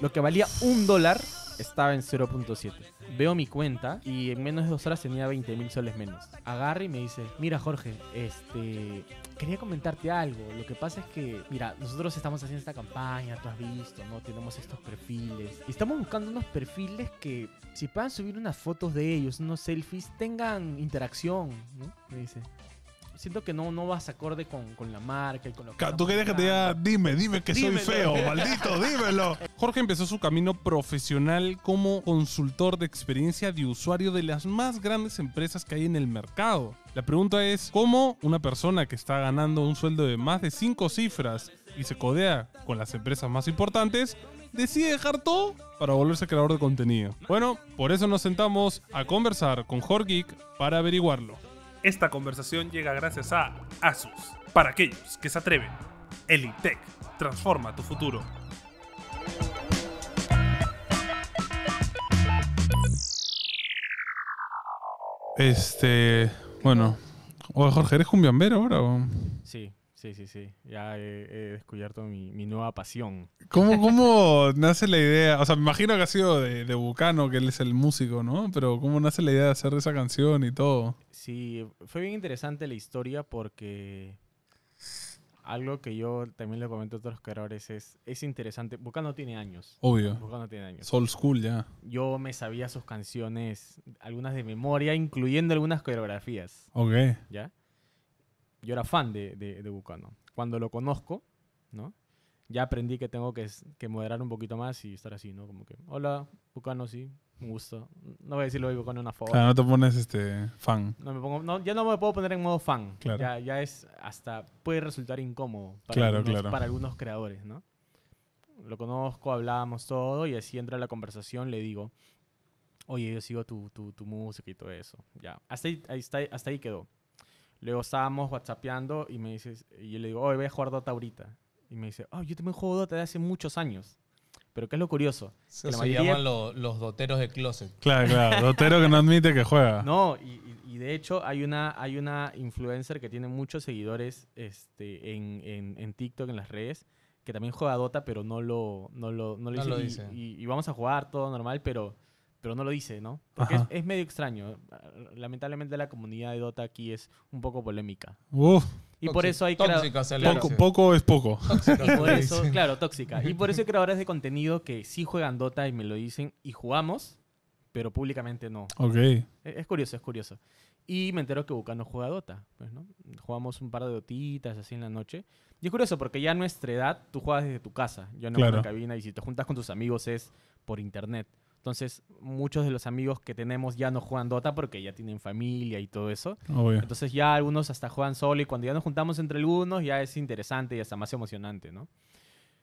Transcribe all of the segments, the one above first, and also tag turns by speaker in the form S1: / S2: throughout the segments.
S1: Lo que valía un dólar estaba en 0.7. Veo mi cuenta y en menos de dos horas tenía 20 mil soles menos. Agarra y me dice, mira Jorge, este, quería comentarte algo. Lo que pasa es que, mira, nosotros estamos haciendo esta campaña, tú has visto, ¿no? Tenemos estos perfiles. Y estamos buscando unos perfiles que, si puedan subir unas fotos de ellos, unos selfies, tengan interacción, ¿no? Me dice siento que no, no vas acorde con, la marca y con lo que. Tú que te diga,
S2: dime, dime que soy feo, maldito, dímelo. Jorge empezó su camino profesional como consultor de experiencia de usuario de las más grandes empresas que hay en el mercado. La pregunta es, ¿cómo una persona que está ganando un sueldo de más de cinco cifras y se codea con las empresas más importantes, decide dejar todo para volverse creador de contenido? Bueno, por eso nos sentamos a conversar con Jorge para averiguarlo. Esta conversación llega gracias a Asus. Para aquellos que se atreven, Elitech transforma tu futuro. Este, bueno, Jorge, ¿eres cumbiambero ahora? O?
S1: Sí, sí, sí, sí. Ya he, descubierto mi, nueva pasión.
S2: ¿Cómo, ¿Cómo nace la idea? O sea, me imagino que ha sido de, Bucano, que él es el músico, ¿no? Pero ¿cómo nace la idea de hacer esa canción y todo?
S1: sí, fue bien interesante la historia porque algo que yo también le comento a otros creadores es, es interesante. Bucano no tiene años. Obvio. Bucano tiene años. Soul School ya. Yo me sabía sus canciones, algunas de memoria, incluyendo algunas coreografías. Ok. ¿Ya? Yo era fan de, de, de Bucano. Cuando lo conozco, ¿no? Ya aprendí que tengo que, que moderar un poquito más y estar así, ¿no? Como que, hola, Bucano, sí, gusto No voy a decirlo vivo con una foto. no te pones este fan. No me pongo, no, ya no me puedo poner en modo fan. Ya, ya es hasta puede resultar incómodo para, claro, algunos, para algunos creadores, ¿no? Lo conozco, hablábamos todo y así entra la conversación, le digo, oye, yo sigo tu, tu, tu música y todo eso. Ya, hasta ahí, está hasta ahí quedó. Luego estábamos whatsappeando y me dices, y yo le digo, oye, voy a jugar Dota ahorita. Y me dice, oh, yo también juego Dota de hace muchos años. Pero ¿qué es lo curioso? se llaman los doteros de closet. Claro, claro. Dotero
S2: que no admite que
S1: juega. No, y, de hecho hay una, hay una influencer que tiene muchos seguidores este, en, TikTok, en las redes, que también juega Dota, pero no lo, no lo, dice. Y, vamos a jugar todo normal, pero, pero no lo dice, ¿no? Porque es, es, medio extraño. Lamentablemente la comunidad de Dota aquí es un poco polémica. Uf. Y por eso hay tóxica, poco, es poco. por eso, claro, tóxica. Y por eso creadores de contenido que sí juegan Dota y me lo dicen y jugamos, pero públicamente no. Ok. E-, es, curioso, es curioso. Y me entero que Bucano juega Dota. Pues, ¿no? Jugamos un par de dotitas así en la noche. Y es curioso porque ya a nuestra edad tú juegas desde tu casa. Yo no en la cabina y si te juntas con tus amigos es por internet. Entonces, muchos de los amigos que tenemos ya no juegan Dota porque ya tienen familia y todo eso. Oh, Entonces, ya algunos hasta juegan solo y cuando ya nos juntamos entre algunos ya es interesante y hasta más emocionante, ¿no?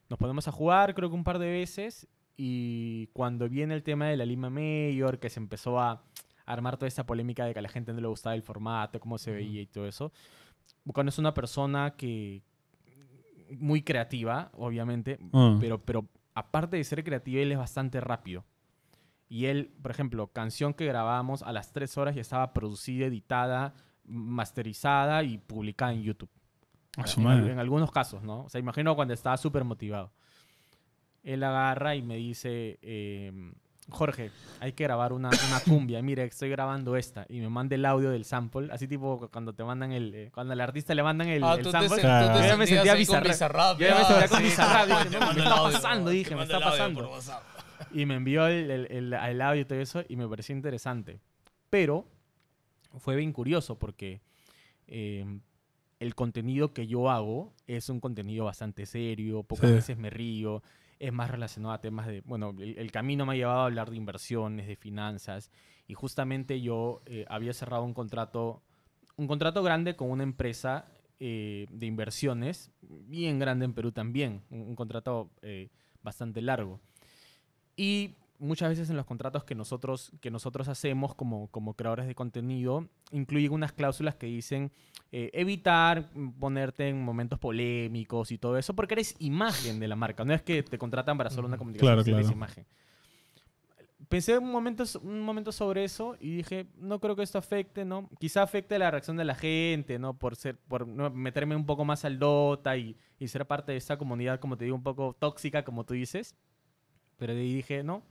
S1: Nos ponemos a jugar, creo que un par de veces. Y cuando viene el tema de la Lima Mayor, que se empezó a armar toda esta polémica de que a la gente no le gustaba el formato, cómo se veía y todo eso. Bucano es una persona que. muy creativa, obviamente, ah. pero, pero aparte de ser creativa, él es bastante rápido. Y él, por ejemplo, canción que grabábamos a las 3 horas y estaba producida, editada, masterizada y publicada en YouTube. en, algunos casos, ¿no? O sea, imagino cuando estaba súper motivado. Él agarra y me dice, em, Jorge, hay que grabar una, una cumbia. Mire, estoy grabando esta. Y me manda el audio del sample. Así tipo cuando te mandan el... Eh, cuando al artista le mandan el, ah, sample. ya me sentía bizarrado. ya me sentía con me está pasando, me está pasando y me envió el, audio y todo eso y me pareció interesante. Pero fue bien curioso porque em, el contenido que yo hago es un contenido bastante serio, pocas veces me río, es más relacionado a temas de, bueno, el, camino me ha llevado a hablar de inversiones, de finanzas y justamente yo eh, había cerrado un contrato, un contrato grande con una empresa eh, de inversiones, bien grande en Perú también, un contrato eh, bastante largo. Y muchas veces en los contratos que nosotros, que nosotros hacemos como, como creadores de contenido, incluye unas cláusulas que dicen eh, evitar ponerte en momentos polémicos y todo eso, porque eres imagen de la marca. No es que te contratan para solo una comunicación, claro, claro. eres imagen. Pensé un momento, un momento sobre eso y dije, no creo que esto afecte, ¿no? Quizá afecte la reacción de la gente, ¿no? Por, ser, por meterme un poco más al Dota y, y ser parte de esa comunidad, como te digo, un poco tóxica, como tú dices. Pero ahí dije, no,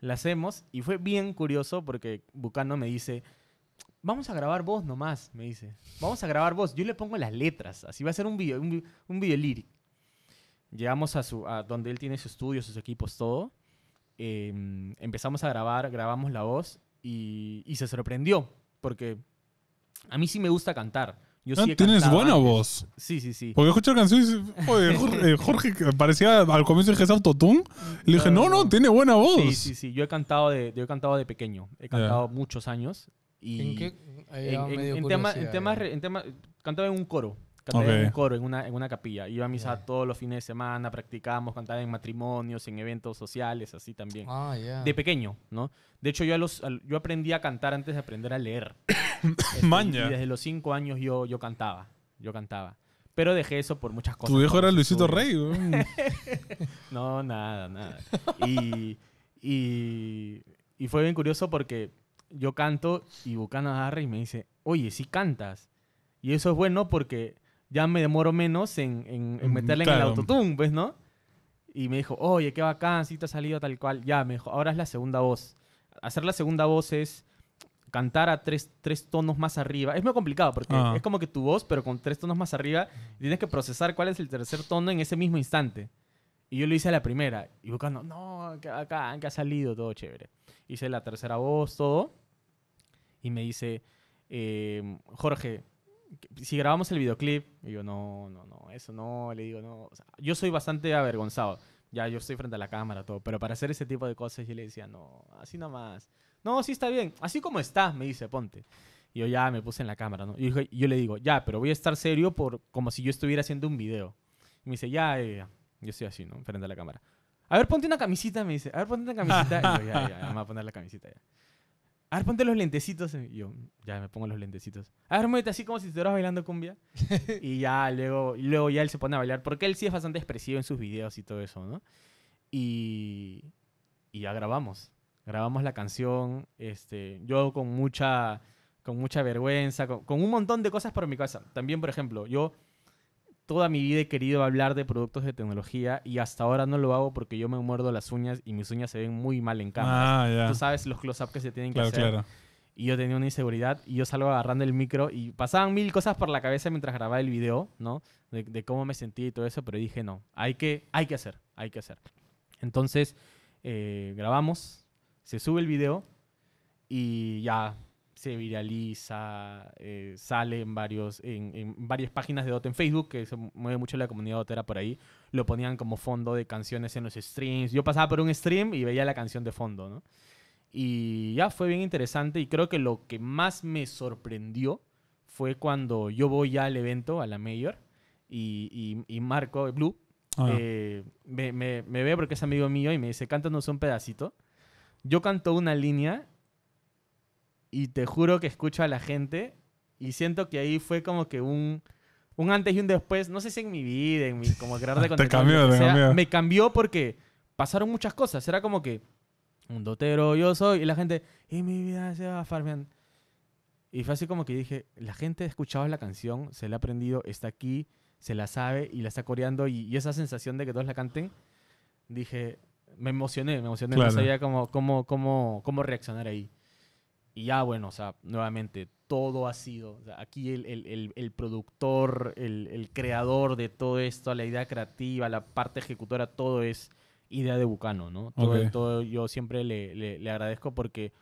S1: la hacemos. Y fue bien curioso porque Bucano me dice, vamos a grabar voz nomás, me dice. Vamos a grabar voz. Yo le pongo las letras. Así va a ser un video, un, video lyric. Llegamos a, su, a donde él tiene su estudio, sus equipos, todo. Em, empezamos a grabar, grabamos la voz y, y se sorprendió porque a mí sí me gusta cantar. Ah, tienes buena voz. Sí, sí, sí. Porque escuché la canción y dije Jorge,
S2: parecía al comienzo que es autotune. Y le dije, no, no, tiene buena voz. Sí, sí,
S1: sí. Yo he cantado de, yo he cantado de pequeño. He cantado muchos años. Y ¿En qué? temas, en temas, cantaba en un coro canté en un coro, en una, capilla. Iba a misa todos los fines de semana, practicábamos, cantaba en matrimonios, en eventos sociales, así también. Ah, de pequeño, ¿no? De hecho, yo, yo aprendí a cantar antes de aprender a leer. Este, y desde los cinco años yo, yo cantaba, yo cantaba. Pero dejé eso por muchas cosas. Tu viejo era Luisito Rey, No, nada, nada. Y, y fue bien curioso porque yo canto y Bucana agarra y me dice, oye, si cantas. Y eso es bueno porque ya me demoro menos en, en, en meterle en el autotune, ¿ves, pues, ¿no? Y me dijo, oye, qué bacán, si te ha salido tal cual. Ya, me dijo, ahora es la segunda voz. Hacer la segunda voz es cantar a tres, tonos más arriba. Es muy complicado porque ah. es como que tu voz, pero con tres tonos más arriba, tienes que procesar cuál es el tercer tono en ese mismo instante. Y yo lo hice a la primera. Y buscando, no, que acá, que ha salido, todo chévere. Hice la tercera voz, todo. Y me dice, eh, Jorge, si grabamos el videoclip, y yo, no, no, no, eso no, le digo, no. yo soy bastante avergonzado. Ya, yo estoy frente a la cámara, todo. Pero para hacer ese tipo de cosas, yo le decía, no, así nomás. No, sí está bien. Así como está, me dice, ponte. Y yo ya me puse en la cámara, ¿no? Y yo, le digo, ya, pero voy a estar serio por, como si yo estuviera haciendo un video. Y me dice, ya, Yo estoy así, ¿no? Frente a la cámara. A ver, ponte una camisita, me dice. A ver, ponte una camisita. Y yo, ya, ya, ya, me voy a poner la camisita ya. A ver, ponte los lentecitos. Y yo, ya me pongo los lentecitos. A ver, muévete así como si estuvieras bailando cumbia. y ya luego, luego ya él se pone a bailar. Porque él sí es bastante expresivo en sus videos y todo eso, ¿no? Y, y ya grabamos. Grabamos la canción. Este, yo con mucha, con mucha vergüenza, con un montón de cosas por mi casa. También, por ejemplo, yo toda mi vida he querido hablar de productos de tecnología y hasta ahora no lo hago porque yo me muerdo las uñas y mis uñas se ven muy mal en cámara. Ah, Tú sabes los close-up que se tienen que hacer. Claro. Y yo tenía una inseguridad y yo salgo agarrando el micro y pasaban mil cosas por la cabeza mientras grababa el video, ¿no? De, cómo me sentía y todo eso, pero dije, no, hay que, hay que hacer, hay que hacer. Entonces, eh, grabamos, se sube el video y ya se viraliza, eh, sale en, varios, en, varias páginas de Dota en Facebook, que se mueve mucho la comunidad dotera por ahí, lo ponían como fondo de canciones en los streams. Yo pasaba por un stream y veía la canción de fondo, ¿no? Y ya fue bien interesante y creo que lo que más me sorprendió fue cuando yo voy ya al evento, a la Mayor, y, Marco Blue ah. eh, me, me, ve porque es amigo mío y me dice, cántanos un pedacito. Yo canto una línea y te juro que escucho a la gente y siento que ahí fue como que un, un antes y un después, no sé si en mi vida, en mi como de contenido. Cambió, cambió. Me cambió porque pasaron muchas cosas. Era como que un dotero yo soy y la gente, y mi vida se va farmear. Y fue así como que dije, la gente ha escuchado la canción, se la ha aprendido, está aquí, se la sabe y la está coreando y, esa sensación de que todos la canten, dije, me emocioné, me emocioné, no sabía cómo, cómo, cómo, cómo reaccionar ahí. Y ya, bueno, o sea, nuevamente, todo ha sido, aquí el, productor, el, creador de todo esto, la idea creativa, la parte ejecutora, todo es idea de Bucano, ¿no? Todo, yo siempre le, agradezco porque,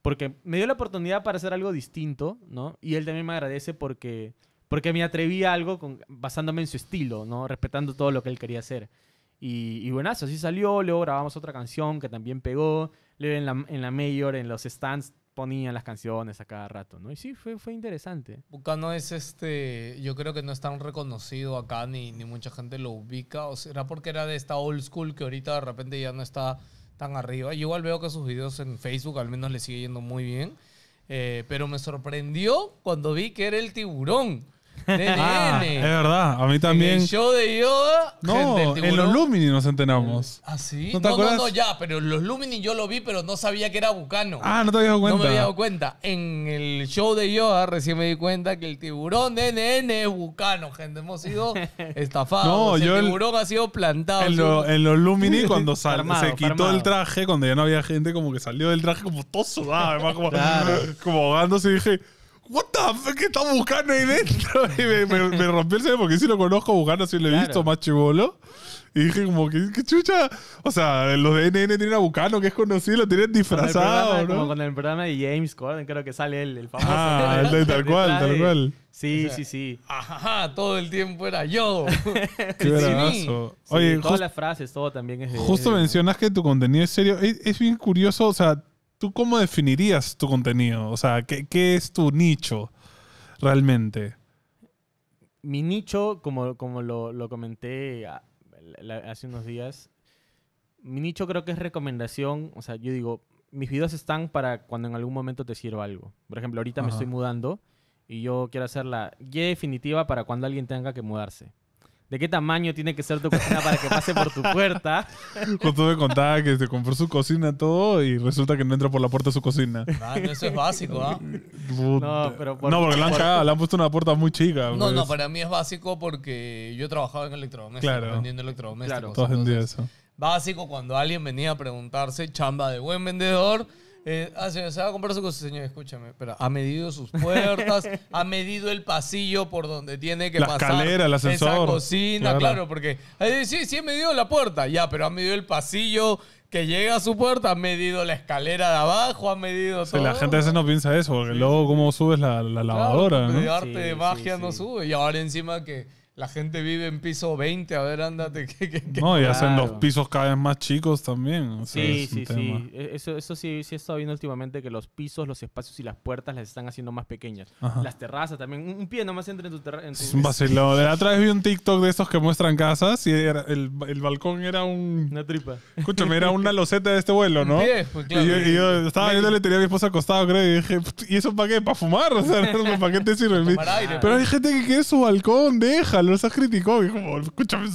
S1: porque me dio la oportunidad para hacer algo distinto, ¿no? Y él también me agradece porque, porque me atreví a algo con, basándome en su estilo, ¿no? Respetando todo lo que él quería hacer. Y, bueno, así salió, luego grabamos otra canción que también pegó, luego en la, en la mayor, en los stands, ponían las canciones a cada rato,
S3: ¿no? Y sí, fue, fue interesante. Bucano es este, yo creo que no es tan reconocido acá, ni, ni mucha gente lo ubica, o será porque era de esta old school que ahorita de repente ya no está tan arriba. Yo igual veo que sus videos en Facebook al menos le sigue yendo muy bien, eh, pero me sorprendió cuando vi que era el tiburón. Ah, es verdad,
S2: a mí también. En el show de
S3: Yoda, No, en los
S2: Lumini nos enteramos. ¿Ah, sí? ¿No, te no, no,
S3: ya, pero en los Lumini yo lo vi, pero no sabía que era Bucano. Ah, no te había dado cuenta. No me había dado cuenta. En el show de Yoda, recién me di cuenta que el tiburón de N.N. es Bucano, gente. Hemos sido estafados. el tiburón ha
S2: sido plantado. En, los Lumini, cuando se quitó el traje, cuando ya no había gente, como que salió del traje como
S3: todo sudado, además, como, como
S2: ahogándose, y dije what the fuck ¿qué está buscando ahí dentro? Y me, rompió el cerebro porque sí lo conozco, buscando sí lo he visto, más chivolo. Y dije como que, qué chucha. O sea, los de NN tienen a Bucano, que es conocido, lo tienen disfrazado, ¿no? Como
S1: con el programa de James Corden, creo que
S3: sale él, el famoso. Ah, tal cual, tal cual. Sí, sí, sí. Ajá, todo el tiempo era yo. qué brazo. Oye, todas las frases, todo también es Justo mencionas
S2: que tu contenido es serio. es bien curioso, o sea, ¿Tú cómo definirías tu contenido? O sea, ¿qué, es tu nicho realmente?
S1: Mi nicho, como, como lo, comenté ah, hace unos días, mi nicho creo que es recomendación. O sea, yo digo, mis videos están para cuando en algún momento te sirva algo. Por ejemplo, ahorita me estoy mudando y yo quiero hacer la guía definitiva para cuando alguien tenga que mudarse de qué tamaño tiene que ser tu cocina para que pase por tu puerta. tú me
S2: contabas... que se este, compró su cocina todo y resulta que no entra por la puerta de su cocina.
S3: Ah, eso es básico, ¿ah?
S2: No, pero por, no, porque le han, le han puesto una puerta muy chica. No, no, pues. para
S3: mí es básico porque yo he trabajado... en electrodomésticos, claro. vendiendo electrodomésticos. Claro, todos los eso. Básico cuando alguien venía a preguntarse, chamba de buen vendedor, eh, ah, señor, se va a comprar su señor, escúchame. Pero ha medido sus puertas, ha medido el pasillo por donde tiene que pasar. La escalera, el ascensor. Esa cocina, claro, porque. Eh, sí, sí, he medido la puerta, ya, pero ha medido el pasillo que llega a su puerta, ha medido la escalera de abajo, ha medido todo. La gente a veces
S2: no piensa eso, porque luego, ¿cómo subes la, lavadora? De arte de
S3: magia no sube. Y ahora encima que la gente vive en piso 20, a ver, ándate. No, y hacen los
S2: pisos cada vez más chicos también. sí, sí, sí.
S1: E, eso, eso sí, sí he estado viendo últimamente que los pisos, los espacios y las puertas las están haciendo más pequeñas. Las terrazas también. Un pie nomás entra en tu terraza. Tu... Es un La otra vez
S2: vi un TikTok de esos que muestran casas y era,
S1: el, balcón era un... Una tripa.
S2: Escúchame, era una loseta de este vuelo, ¿no? sí, pues, claro, y, yo, yo, estaba le tenía a mi esposa acostado, creo, y dije, ¿y eso para qué? ¿Para fumar? O sea, ¿para qué te sirve? Pero pues. hay gente que quiere su balcón, deja criticó. Oh, escúchame,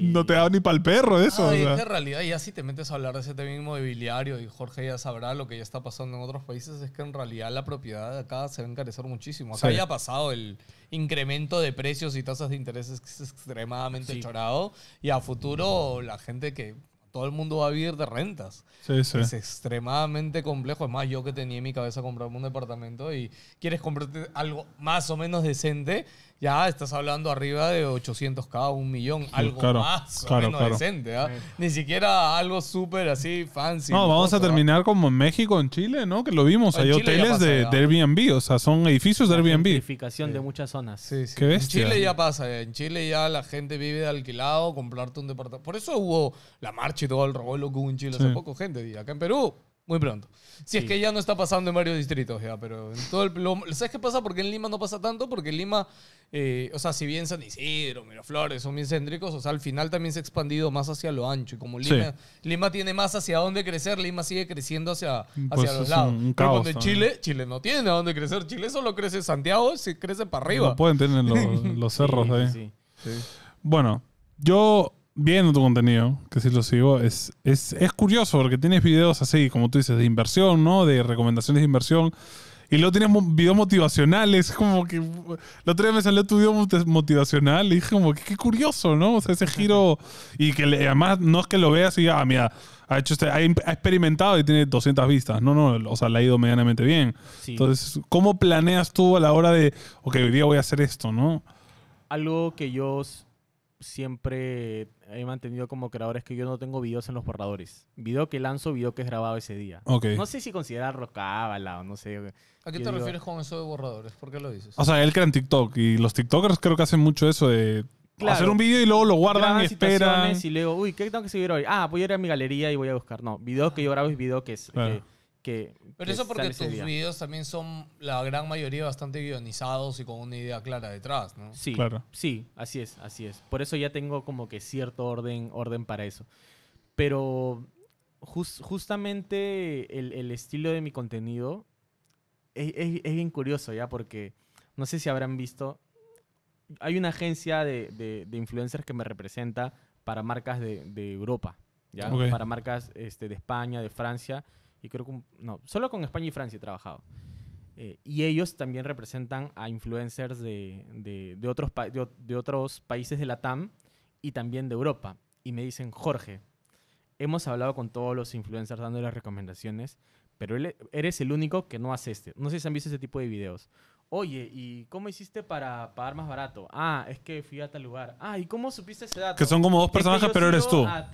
S2: no te da ni para el perro eso. en
S3: realidad, ya si te metes a hablar de ese tema inmobiliario y Jorge ya sabrá lo que ya está pasando en otros países, es que en realidad la propiedad de acá se va a encarecer muchísimo. Acá ya ha pasado el incremento de precios y tasas de intereses que es extremadamente chorado. Y a futuro, la gente que todo el mundo va a vivir de rentas. Sí, Es extremadamente complejo. Es más, yo que tenía en mi cabeza comprarme un departamento y quieres comprarte algo más o menos decente, ya estás hablando arriba de 800k, un millón, algo más algo menos decente. ¿ah? Ni siquiera algo súper así fancy. No, vamos a ¿ah? terminar
S2: como en México, en Chile, ¿no? Que lo vimos. Hay hoteles de, Airbnb, o sea, son edificios de Airbnb.
S1: Gentrificación sí. de muchas zonas. Sí, sí. en
S2: Chile
S3: ya pasa, en Chile ya la gente vive de alquilado, comprarte un departamento. Por eso hubo la marcha y todo el rollo que en Chile hace poco, gente. acá en Perú muy pronto. Si es que ya no está pasando en varios distritos ya, pero en todo el... Lo, ¿Sabes qué pasa? Porque en Lima no pasa tanto, porque Lima, eh, o sea, si bien San Isidro, Miraflores son bien céntricos, o sea, al final también se ha expandido más hacia lo ancho. Y como Lima, Lima tiene más hacia dónde crecer, Lima sigue creciendo hacia, pues hacia los lados. Un, pero cuando en Chile, Chile no tiene a dónde crecer. Chile solo crece Santiago, se crece para arriba. pueden tener los, los cerros
S2: ahí. bueno, yo viendo tu contenido, que si lo sigo, es, es, es curioso porque tienes videos así, como tú dices, de inversión, ¿no? De recomendaciones de inversión. Y luego tienes videos motivacionales, como que... La otra vez me salió tu video motivacional y dije como que qué curioso, ¿no? O sea, ese giro y que le, además no es que lo veas y, ah, mira, ha hecho este, ha, experimentado y tiene 200 vistas. No, no, o sea, le ha ido medianamente bien. Entonces, ¿cómo planeas tú a la hora de, ok, hoy día voy a hacer esto, ¿no?
S1: Algo que yo siempre he mantenido como creadores que yo no tengo videos en los borradores. Video que lanzo, video que es grabado ese día. No sé si considerarlo cábala no sé. ¿A qué te refieres con eso de borradores? ¿Por qué lo dices?
S2: O sea, él crea en TikTok y los TikTokers creo que hacen mucho eso de
S1: hacer un video y luego lo guardan, y esperan. Y luego, uy, ¿qué tengo que subir hoy? Ah, voy a ir a mi galería y voy a buscar. No, videos que yo grabo es videos que es. Que pero eso porque tus videos
S3: también son, la gran mayoría, bastante guionizados y con una idea clara detrás, ¿no? Sí, claro. sí, así es, así es.
S1: Por eso ya tengo como que cierto orden, orden para eso. Pero justamente el, estilo de mi contenido es, bien curioso, ¿ya? Porque no sé si habrán visto, hay una agencia de, influencers que me representa para marcas de, Europa, ¿ya? Para marcas este, de España, de Francia y creo que, no, solo con España y Francia he trabajado. Eh, y ellos también representan a influencers de, de, otros de, otros países de la TAM y también de Europa. Y me dicen, Jorge, hemos hablado con todos los influencers dando las recomendaciones, pero eres el único que no hace este. No sé si han visto ese tipo de videos. Oye, ¿y cómo hiciste para pagar más barato? Ah, es que fui a tal lugar. Ah, ¿y cómo supiste ese dato? Que son como dos personajes, pero eres tú. A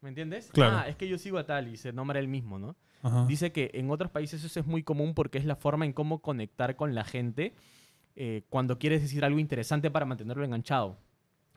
S1: ¿Me entiendes? Claro. Ah, es que yo sigo a tal y se nombra el mismo, ¿no? Dice que en otros países eso es muy común porque es la forma en cómo conectar con la gente eh, cuando quieres decir algo interesante para mantenerlo enganchado.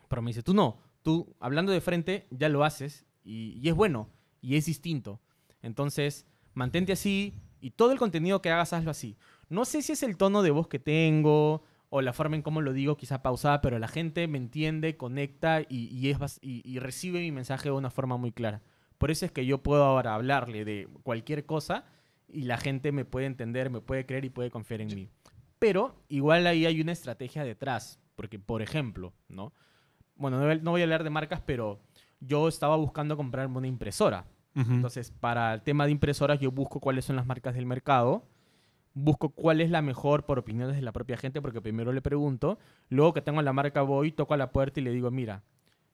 S1: Pero me dice, tú no, tú hablando de frente ya lo haces y, y es bueno y es distinto. Entonces, mantente así y todo el contenido que hagas hazlo así. No sé si es el tono de voz que tengo, o la forma en cómo lo digo quizá pausada, pero la gente me entiende, conecta y, es, y, y recibe mi mensaje de una forma muy clara. Por eso es que yo puedo ahora hablarle de cualquier cosa y la gente me puede entender, me puede creer y puede confiar en mí. Pero igual ahí hay una estrategia detrás, porque por ejemplo, ¿no? Bueno, no voy a hablar de marcas, pero yo estaba buscando comprarme una impresora. Entonces, para el tema de impresoras, yo busco cuáles son las marcas del mercado busco cuál es la mejor por opiniones de la propia gente, porque primero le pregunto, luego que tengo la marca voy, toco a la puerta y le digo, mira,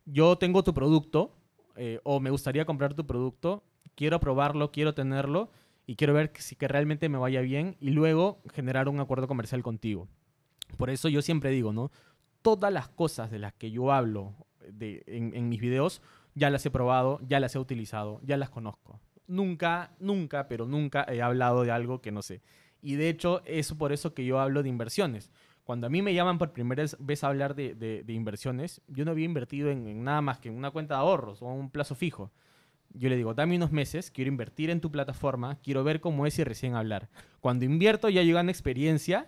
S1: yo tengo tu producto, eh, o me gustaría comprar tu producto, quiero probarlo, quiero tenerlo, y quiero ver si que realmente me vaya bien, y luego generar un acuerdo comercial contigo. Por eso yo siempre digo, ¿no? Todas las cosas de las que yo hablo de, en, en mis videos, ya las he probado, ya las he utilizado, ya las conozco. Nunca, nunca, pero nunca he hablado de algo que no sé y de hecho, es por eso que yo hablo de inversiones. Cuando a mí me llaman por primera vez a hablar de, inversiones, yo no había invertido en, nada más que en una cuenta de ahorros o un plazo fijo. Yo le digo, dame unos meses, quiero invertir en tu plataforma, quiero ver cómo es y recién hablar. Cuando invierto ya llega una experiencia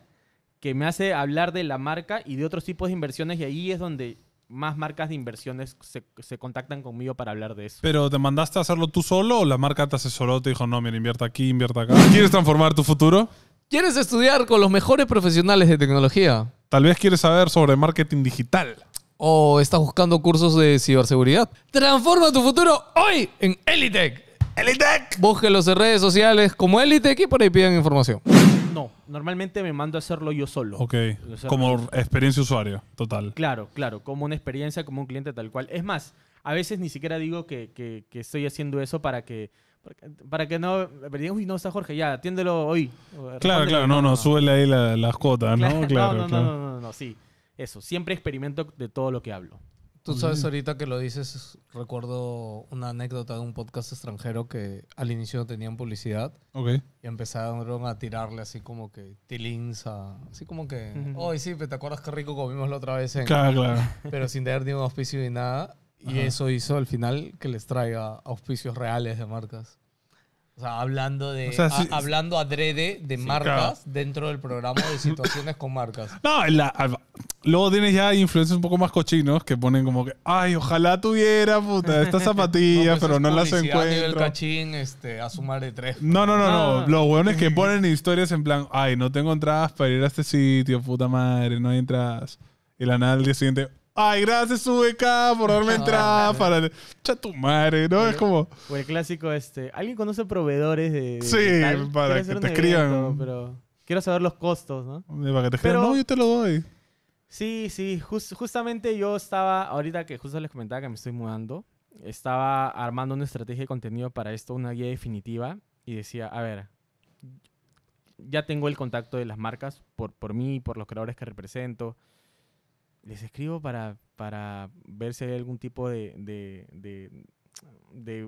S1: que me hace hablar de la marca y de otros tipos de inversiones y ahí es donde más marcas de inversiones se, contactan conmigo para hablar de eso.
S2: ¿Pero te mandaste a hacerlo tú solo o la marca te asesoró, te dijo, no, mira, invierta aquí, invierta acá? ¿Quieres transformar tu futuro? ¿Quieres estudiar
S3: con los mejores profesionales de tecnología? Tal vez quieres saber sobre marketing digital. ¿O estás buscando cursos de ciberseguridad? Transforma tu futuro hoy en Elitec! ¡Elitec! Búsquenlos en redes sociales como Elitec y por ahí pidan información
S1: no. Normalmente me mando a hacerlo yo solo. Ok. Como experiencia usuaria total. Claro, claro. Como una experiencia, como un cliente tal cual. Es más, a veces ni siquiera digo que, estoy haciendo eso para que para que no uy no está Jorge ya atiéndelo hoy claro claro no no,
S2: súbele ahí las la cuotas no claro, no, no,
S3: no, no, sí eso siempre experimento de todo lo que hablo Tú sabes ahorita que lo dices, recuerdo una anécdota de un podcast extranjero que al inicio no tenían publicidad. Y empezaron a tirarle así como que tilinsa, Así como que... ay Oh, sí, ¿te acuerdas qué rico comimos la otra vez? en-" Claro, claro. Pero sin tener ni auspicio ni nada. Y eso hizo al final que les traiga auspicios reales de marcas. O sea, hablando de. hablando adrede de marcas dentro del programa de situaciones con marcas.
S2: No, la, luego tienes ya influencers un poco más cochinos que ponen como que, ay, ojalá tuviera, puta, estas zapatillas, pues pero no las encuentro.
S3: cachín, este, a sumar de tres. No, no, no, no. Ah. Los
S2: hueones que ponen historias en plan, ay, no tengo entradas para ir a este sitio, puta madre, no entras. entradas. Y la nada al día siguiente, Ay, gracias, VK, por darme entrada para. madre, ¿no? es como.
S1: O el clásico, este. ¿Alguien conoce proveedores de.? sí, para que te escriban. pero quiero saber los costos, ¿no? Para que te escriban. No, yo te lo doy. Sí, sí. justamente yo estaba. Ahorita que justo les comentaba que me estoy mudando. Estaba armando una estrategia de contenido para esto, una guía definitiva. Y decía, a ver, ya tengo el contacto de las marcas por, por mí, por los creadores que represento les escribo para, para ver si hay algún tipo de,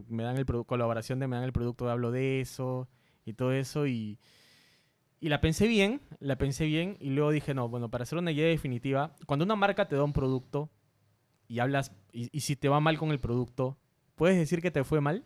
S1: me dan el colaboración de me dan el producto, hablo de eso y todo eso. Y, la pensé bien, la pensé bien y luego dije, no, bueno, para hacer una idea definitiva, cuando una marca te da un producto y hablas, y si te va mal con el producto, ¿puedes decir que te fue mal?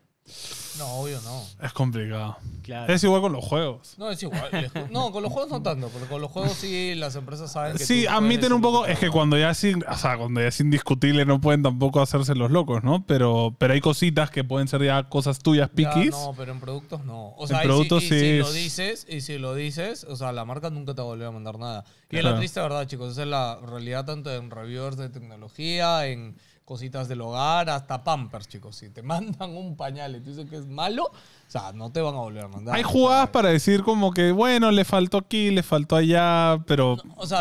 S3: No, obvio no.
S2: Es complicado. Claro. Es igual con los juegos.
S3: No, es igual. No, con los juegos no tanto, porque con los juegos sí las empresas saben que. Sí, admiten un poco. Es
S2: que cuando ya es, o sea, cuando ya es indiscutible no pueden tampoco hacerse los locos, ¿no? Pero, pero hay cositas que pueden ser ya cosas tuyas, piquis. no,
S3: pero en productos no. O sea, en productos sí. Si lo dices, y si lo dices, o sea, la marca nunca te volvió a mandar nada. Y es la triste verdad, chicos. Esa es la realidad tanto en reviewers de tecnología, en cositas del hogar, hasta pampers, chicos. Si te mandan un pañal y tú dices que es malo, o sea, no te van a volver a mandar. Hay
S2: jugadas para eh. decir como que, bueno, le faltó aquí, le faltó allá, pero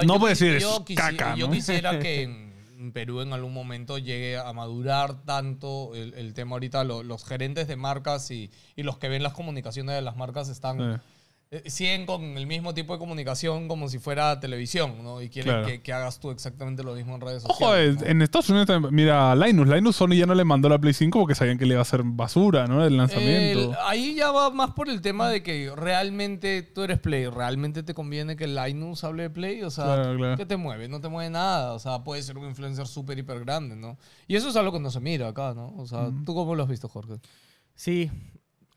S2: no, puedes decir eso.
S3: Yo quisiera que en Perú en algún momento llegue a madurar tanto el, tema ahorita. los gerentes de marcas y, los que ven las comunicaciones de las marcas están... Eh, siguen con el mismo tipo de comunicación como si fuera televisión, ¿no? Y quieren que, hagas tú exactamente lo mismo en redes sociales. Ojo, en
S2: Estados Unidos también, mira, Linus, Linus Sony ya no le mandó la Play 5 porque sabían que le iba a hacer basura, ¿no? El lanzamiento. Eh,
S3: ahí ya va más por el tema de que realmente tú eres Play, realmente te conviene que Linus hable de Play, o sea, claro, ¿qué te mueve? No te mueve nada, o sea, puede ser un influencer súper, hiper grande, ¿no? Y eso es algo que no se mira acá, ¿no? O sea, ¿tú cómo lo has visto, Jorge? Sí,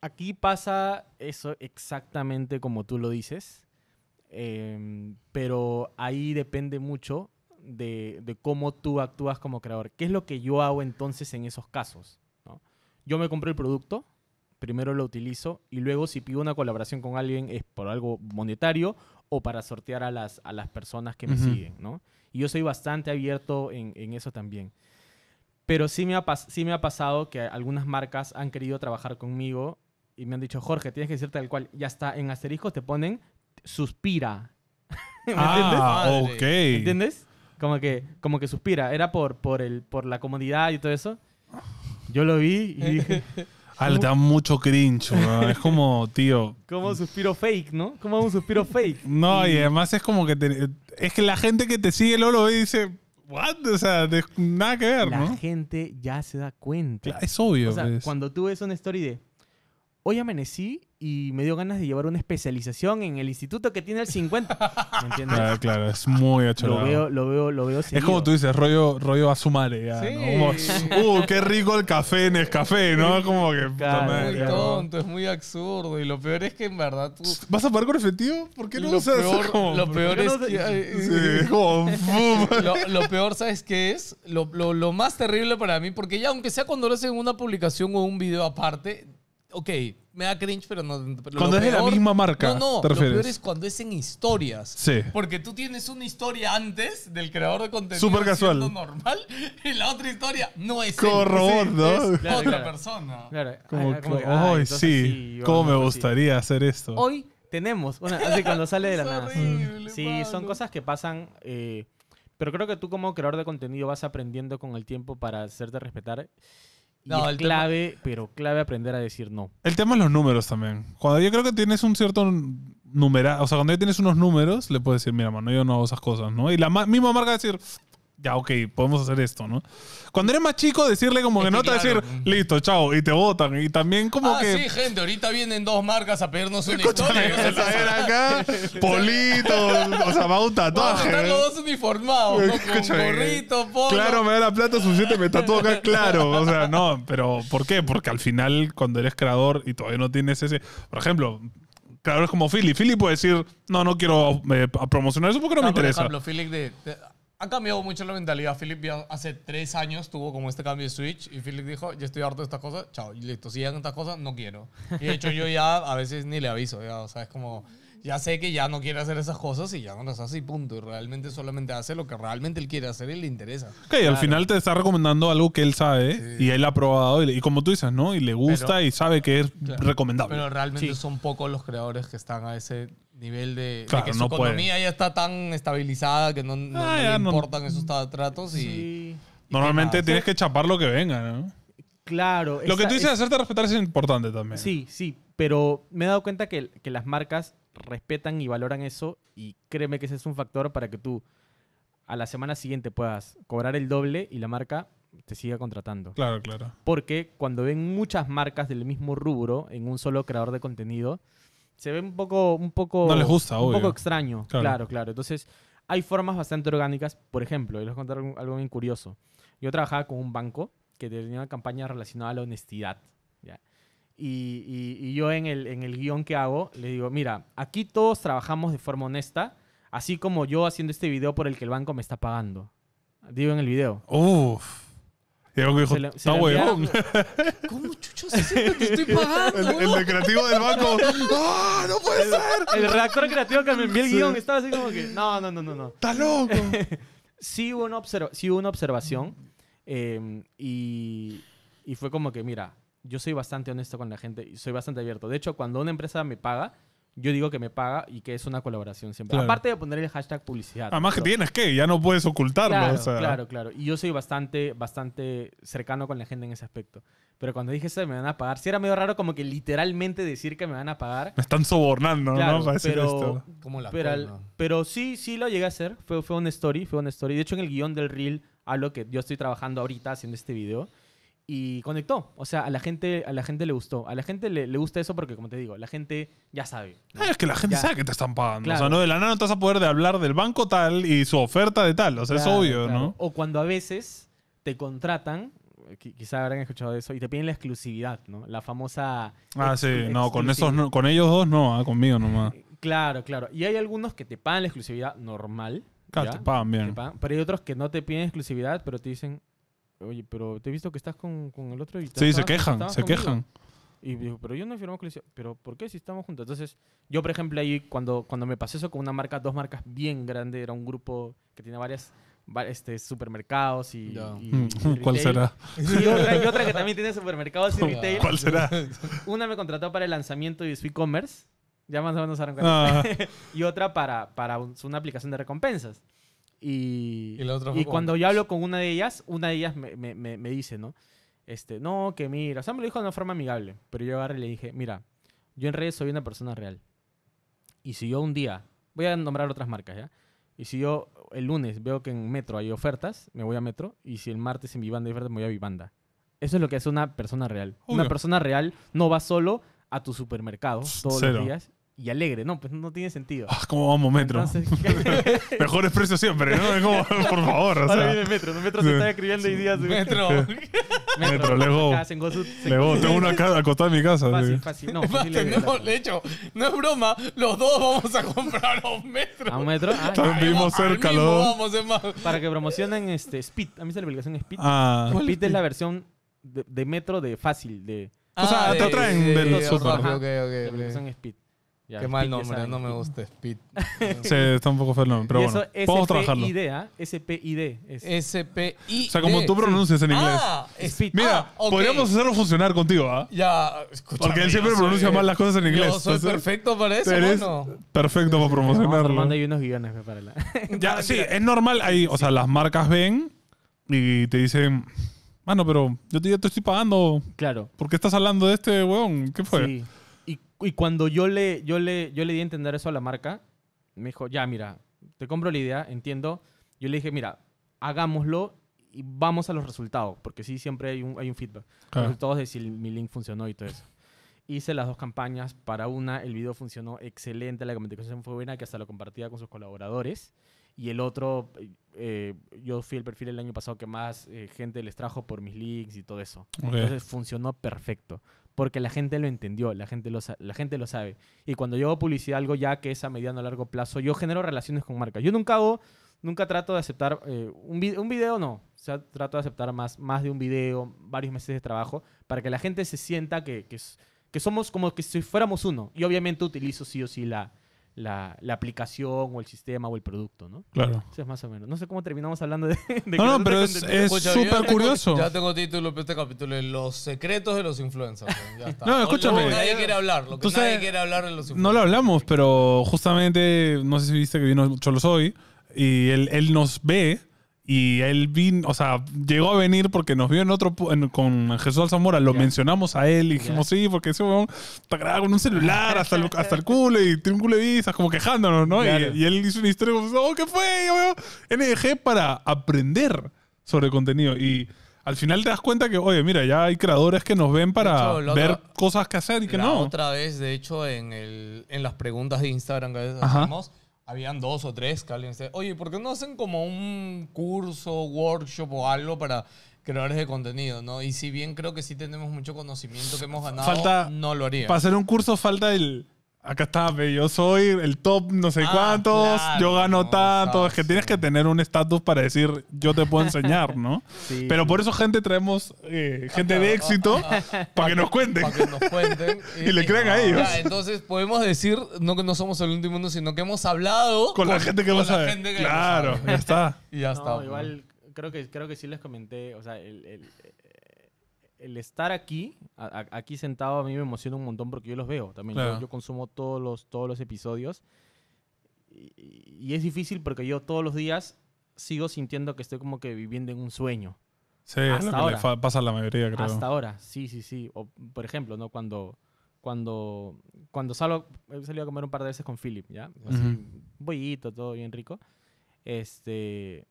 S1: aquí pasa eso exactamente como tú lo dices, em, pero ahí depende mucho de, cómo tú actúas como creador. ¿Qué es lo que yo hago entonces en esos casos? Yo me compro el producto, primero lo utilizo y luego si pido una colaboración con alguien es por algo monetario o para sortear a las, a las personas que me siguen, Y yo soy bastante abierto en, eso también. Pero sí me, ha sí me ha pasado que algunas marcas han querido trabajar conmigo y me han dicho, Jorge, tienes que decirte tal cual. Ya está, en asterisco te ponen suspira. ¿Me ah, ok. entiendes? Como que, como que suspira. Era por, por, el, por la comodidad y todo eso. Yo lo vi y dije... Ah, le da mucho
S2: cringe, ¿no? Es como, tío.
S1: Como un suspiro fake, ¿no? Como un suspiro fake. No,
S2: y, además es como que. es que la gente que te sigue lo ve y dice. ¿What? O sea,
S1: nada que ver, ¿no? La gente ya se da cuenta. es obvio. O sea, pues. cuando tú ves una story de hoy amanecí y me dio ganas de llevar una especialización en el instituto que tiene el 50. ¿Me entiendes? Claro,
S2: ah, claro, es muy achorado. Lo veo,
S1: lo veo, lo veo Es como tú
S2: dices, rollo, rollo a su madre. sí. uh, qué rico el café en el café, ¿no? Como que... es muy tonto,
S3: es muy absurdo. Y lo peor es que en verdad tú...
S2: ¿Vas a pagar con efectivo? ¿Por qué no lo Peor, lo peor es que...
S3: lo, peor, ¿sabes qué es? Lo, lo más terrible para mí, porque ya aunque sea cuando lo hacen una publicación o un video aparte ok, me da cringe, pero no. cuando es de la misma marca. No, no, lo peor es cuando es en historias. Sí. Porque tú tienes una historia antes del creador de contenido. Súper casual. Normal, y la otra historia no es. Corrobor, ¿no? otra persona. Claro. Como, ah, ah,
S1: ay, como sí. ¿Cómo me gustaría hacer esto? Hoy tenemos. Bueno, así cuando sale de la nada. Sí, son cosas que pasan. Eh, pero creo que tú como creador de contenido vas aprendiendo con el tiempo para hacerte respetar. No, el clave, pero clave aprender a decir no.
S2: El tema es los números también. Cuando yo creo que tienes un cierto numera, o sea, cuando ya tienes unos números, le puedes decir, mira, mano, yo no hago esas cosas, ¿no? Y la misma marca decir, ya, ok, podemos hacer esto, ¿no? Cuando eres más chico, decirle como que, es no te decir, listo, chao, y te votan. Y también como ah, que. Sí,
S3: gente, ahorita vienen dos marcas a pedirnos una historia. Yo a ver acá, polito,
S2: o sea, va un tatuaje. Vamos los
S3: dos uniformados, ¿no? Con gorrito, polo. Claro, me da
S2: la plata suficiente, me tatúo acá, claro. O sea, no, pero ¿por qué? Porque al final, cuando eres creador y todavía no tienes ese. Por ejemplo, creadores como Philly. Philly puede decir, no, no quiero eh, promocionar eso porque no, me interesa. Por
S3: ejemplo, Philly de ha cambiado mucho la mentalidad. Philip ya hace tres años tuvo como este cambio de Switch y Philip dijo, ya estoy harto de estas cosas, chao, y listo, si llegan estas cosas, no quiero. Y de hecho yo ya a veces ni le aviso, ya, o sea, es como, ya sé que ya no quiere hacer esas cosas y ya no las hace y punto. Y realmente solamente hace lo que realmente él quiere hacer y le interesa. Ok, al final
S2: te está recomendando algo que él sabe y él ha probado y, como tú dices, ¿no? Y le gusta y sabe que es recomendable.
S3: Pero realmente son pocos los creadores que están a ese nivel de, claro, su economía ya está tan estabilizada que no, ah, importan esos tratos y, normalmente tienes que
S2: chapar lo que venga, ¿no?
S3: Claro. Lo que tú dices de hacerte
S2: respetar es importante también.
S1: Sí, sí, pero me he dado cuenta que, que las marcas respetan y valoran eso y créeme que ese es un factor para que tú a la semana siguiente puedas cobrar el doble y la marca te siga contratando. Claro, claro. Porque cuando ven muchas marcas del mismo rubro en un solo creador de contenido, se ve un poco, un poco, les gusta, un poco extraño. Claro. claro. Entonces, hay formas bastante orgánicas. Por ejemplo, y les voy contar algo, bien curioso. Yo trabajaba con un banco que tenía una campaña relacionada a la honestidad. Y, y, yo en el, en el guión que hago, le digo, mira, aquí todos trabajamos de forma honesta, así como yo haciendo este video por el que el banco me está pagando. Digo en el video.
S2: Uf. Y el banco dijo, está huevón.
S1: ¿Cómo chuchos que estoy
S2: pagando? El, creativo del banco, ¡ah, no puede ser! El redactor creativo que me envió el guión
S1: estaba
S3: así como que, no, no, no, no. no. ¡Está
S1: loco! sí, hubo una observación em, y, y fue como que, mira, yo soy bastante honesto con la gente y soy bastante abierto. De hecho, cuando una empresa me paga, yo digo que me paga y que es una colaboración siempre. Aparte de poner el hashtag publicidad. Además que tienes
S2: que, ya no puedes ocultarlo. Claro, claro,
S1: claro. Y yo soy bastante, bastante cercano con la gente en ese aspecto. Pero cuando dije eso me van a pagar, sí era medio raro como que literalmente decir que me van a pagar. Me están sobornando, ¿no? Para pero, esto. pero, pero, sí, sí lo llegué a hacer. Fue, fue una story, fue una story. De hecho, en el guión del reel, a lo que yo estoy trabajando ahorita haciendo este video y conectó. O sea, a la gente, a la gente le gustó. A la gente le, gusta eso porque, como te digo, la gente ya sabe. es que la gente sabe que te están pagando. O sea, no de
S2: la nada no te vas a poder de hablar del banco tal y su oferta de tal. O sea, es obvio, ¿no?
S1: O cuando a veces te contratan, quizá habrán escuchado eso, y te piden la exclusividad, ¿no? La famosa. Ah, sí, no, con esos no,
S2: con ellos dos no, ah, conmigo nomás. Eh,
S1: claro, claro. Y hay algunos que te pagan la exclusividad normal. Claro, te pagan bien. pero hay otros que no te piden exclusividad, pero te dicen, oye, pero te he visto que estás con, con el otro y Sí, se quejan, se quejan. Y dijo, pero yo no firmamos que pero ¿por qué si estamos juntos? Entonces, yo, por ejemplo, ahí cuando, cuando me pasé eso con una marca, dos marcas bien grandes, era un grupo que tiene varias este, supermercados mm, y, retail. ¿Cuál será? Y otra, que también tiene supermercados y retail. ¿Cuál será? Una me contrató para el lanzamiento de su e-commerce. Ya más o menos ah. y otra para, para una aplicación de recompensas. Y, cuando yo hablo con una de ellas, una de ellas me, dice, ¿no? Este, no, que mira, o sea, me lo dijo de una forma amigable, pero yo agarré y le dije, mira, yo en redes soy una persona real. Y si yo un día, voy a nombrar otras marcas, ¿ya? Y si yo el lunes veo que en Metro hay ofertas, me voy a Metro. Y si el martes en Vivanda hay ofertas, me voy a Vivanda. Eso es lo que hace una persona real. Una persona real no va solo a tu supermercado todos los días y alegre. No, pues no tiene sentido. Ah, ¿Cómo vamos metro? Mejores precios siempre, ¿no? ¿Cómo? por favor. O sea. viene metro. Metro se está escribiendo
S2: ideas. día. Metro. Metro, Le voy, tengo una casa acostada en mi casa. Fácil,
S3: fácil. No, tenemos, de hecho, no es broma, los dos vamos a comprar a un metro. ¿A un metro? Ah, También
S1: Para que promocionen este, Speed. A mí se la aplicación Speed. Ah, Speed es la versión de, metro de fácil. De, o sea, ah, te traen del super. Okay, okay, ok. Speed. Qué mal nombre, no me gusta. Speed. sí, está un poco feo el nombre, pero bueno. Podemos trabajarlo. ¿ah? SPID, i d O sea, como
S2: tú pronuncias en inglés. Ah, Speed. Mira, ah, podríamos hacerlo funcionar contigo, ¿ah?
S3: Ya, escucha. Porque él siempre pronuncia mal las cosas en inglés. Yo soy perfecto para eso, eres
S1: Perfecto para promocionarlo. Manda ahí unos guiones para la...
S2: ya, sí, es normal. Ahí, o sea, las marcas ven y te dicen... Mano, pero yo te, te estoy pagando. Claro. ¿Por qué estás hablando de este weón? ¿Qué fue? Sí.
S1: Y cuando yo le, yo, le, yo le di a entender eso a la marca, me dijo, ya, mira, te compro la idea, entiendo. Yo le dije, mira, hagámoslo y vamos a los resultados, porque sí, siempre hay un, hay un feedback. Resultados de si mi link funcionó y todo eso. Hice las dos campañas. Para una, el video funcionó excelente, la comunicación fue buena, que hasta lo compartía con sus colaboradores. Y el otro, eh, yo fui el perfil el año pasado que más eh, gente les trajo por mis links y todo eso. Entonces funcionó perfecto porque la gente lo entendió, la gente lo, la gente lo sabe. Y cuando yo hago publicidad, algo ya que es a mediano o largo plazo, yo genero relaciones con marcas. Yo nunca hago, nunca trato de aceptar eh, un, video, no. sea, trato de aceptar más, más de un video, varios meses de trabajo, para que la gente se sienta que, que, que somos como que si fuéramos uno. Y obviamente utilizo sí o sí la, la, la, aplicación o el sistema o el producto, ¿no? Claro. Eso es más o menos. No sé cómo terminamos hablando de... de no, no, pero es súper curioso. Ya
S3: tengo título para este capítulo, Los secretos de los influencers. Ya está. no, escúchame. Lo que nadie quiere hablar, lo que nadie quiere hablar de los
S2: influencers. No lo hablamos, pero justamente, no sé si viste que vino Cholos hoy, y él, él nos ve y él vino, o sea, llegó a venir porque nos vio en otro con Jesús Zamora, lo mencionamos a él y dijimos, sí, porque ese huevón está grabado con un celular hasta el, hasta el culo y tiene un culo de visas, como quejándonos, ¿no? Y, él hizo una historia como, oh, ¿qué fue? NG para aprender sobre contenido y al final te das cuenta que, oye, mira, ya hay creadores que nos ven para ver cosas que hacer y que no. Otra
S3: vez, de hecho, en, en las preguntas de Instagram que hacemos, habían dos o tres que alguien decía, oye, ¿por qué no hacen como un curso, workshop o algo para creadores de contenido, ¿no? Y si bien creo que sí tenemos mucho conocimiento que hemos ganado, no lo haría. Para hacer un
S2: curso falta el, acá está, yo soy el top no sé ah, cuántos, yo gano tanto. es que tienes que tener un estatus para decir, yo te puedo enseñar, ¿no? Pero por eso, gente, traemos eh, gente de éxito para, que nos cuenten. Para que nos
S3: cuenten. y, le eh, crean a ellos. entonces, podemos decir, no que no somos el último mundo, sino que hemos hablado con, la gente que lo sabe. claro, ya está. y ya está. Igual,
S1: creo que, creo que sí les comenté, o sea, el, el estar aquí, aquí sentado, a mí me emociona un montón porque yo los veo también. Yo, consumo todos los, todos los episodios. Y, es difícil porque yo todos los días sigo sintiendo que estoy como que viviendo en un sueño. Sí, Hasta es lo que le pasa a la mayoría, creo. Hasta ahora, sí, sí, sí. O, por ejemplo, ¿no? Cuando, cuando, cuando salgo, he salido a comer un par de veces con Philip, ¿ya? Así, todo bien rico. Este...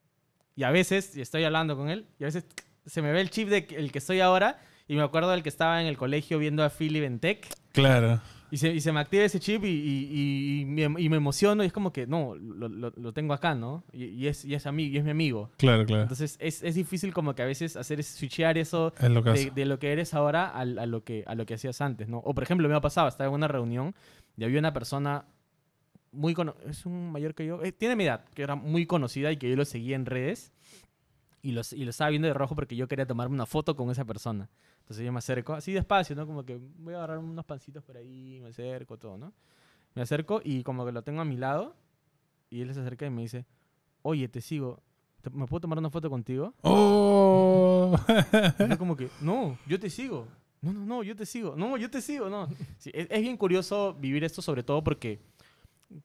S1: Y a veces estoy hablando con él y a veces se me ve el chip de que, el que estoy ahora y me acuerdo del que estaba en el colegio viendo a en tech. Claro. Y se, y se me activa ese chip y, y, y, me, y, me, emociono y es como que, no, lo, lo, tengo acá, ¿no? Y, es, y, es y es mi amigo. Claro, claro. Entonces es, es difícil como que a veces hacer switchear eso de, de, lo que eres ahora a, lo que, a lo que hacías antes, ¿no? O por ejemplo, me ha pasado, estaba en una reunión y había una persona muy conocida, es un mayor que yo, eh, tiene mi edad, que era muy conocida y que yo lo seguía en redes y lo, y estaba viendo de rojo porque yo quería tomarme una foto con esa persona. Entonces yo me acerco, así despacio, ¿no? Como que voy a agarrar unos pancitos por ahí, me acerco, todo, ¿no? Me acerco y como que lo tengo a mi lado y él se acerca y me dice, oye, te sigo, ¿me puedo tomar una foto contigo? ¡Oh! Y como que, no, yo te sigo. No, no, no, yo te sigo. No, yo te sigo, no. es, es bien curioso vivir esto sobre todo porque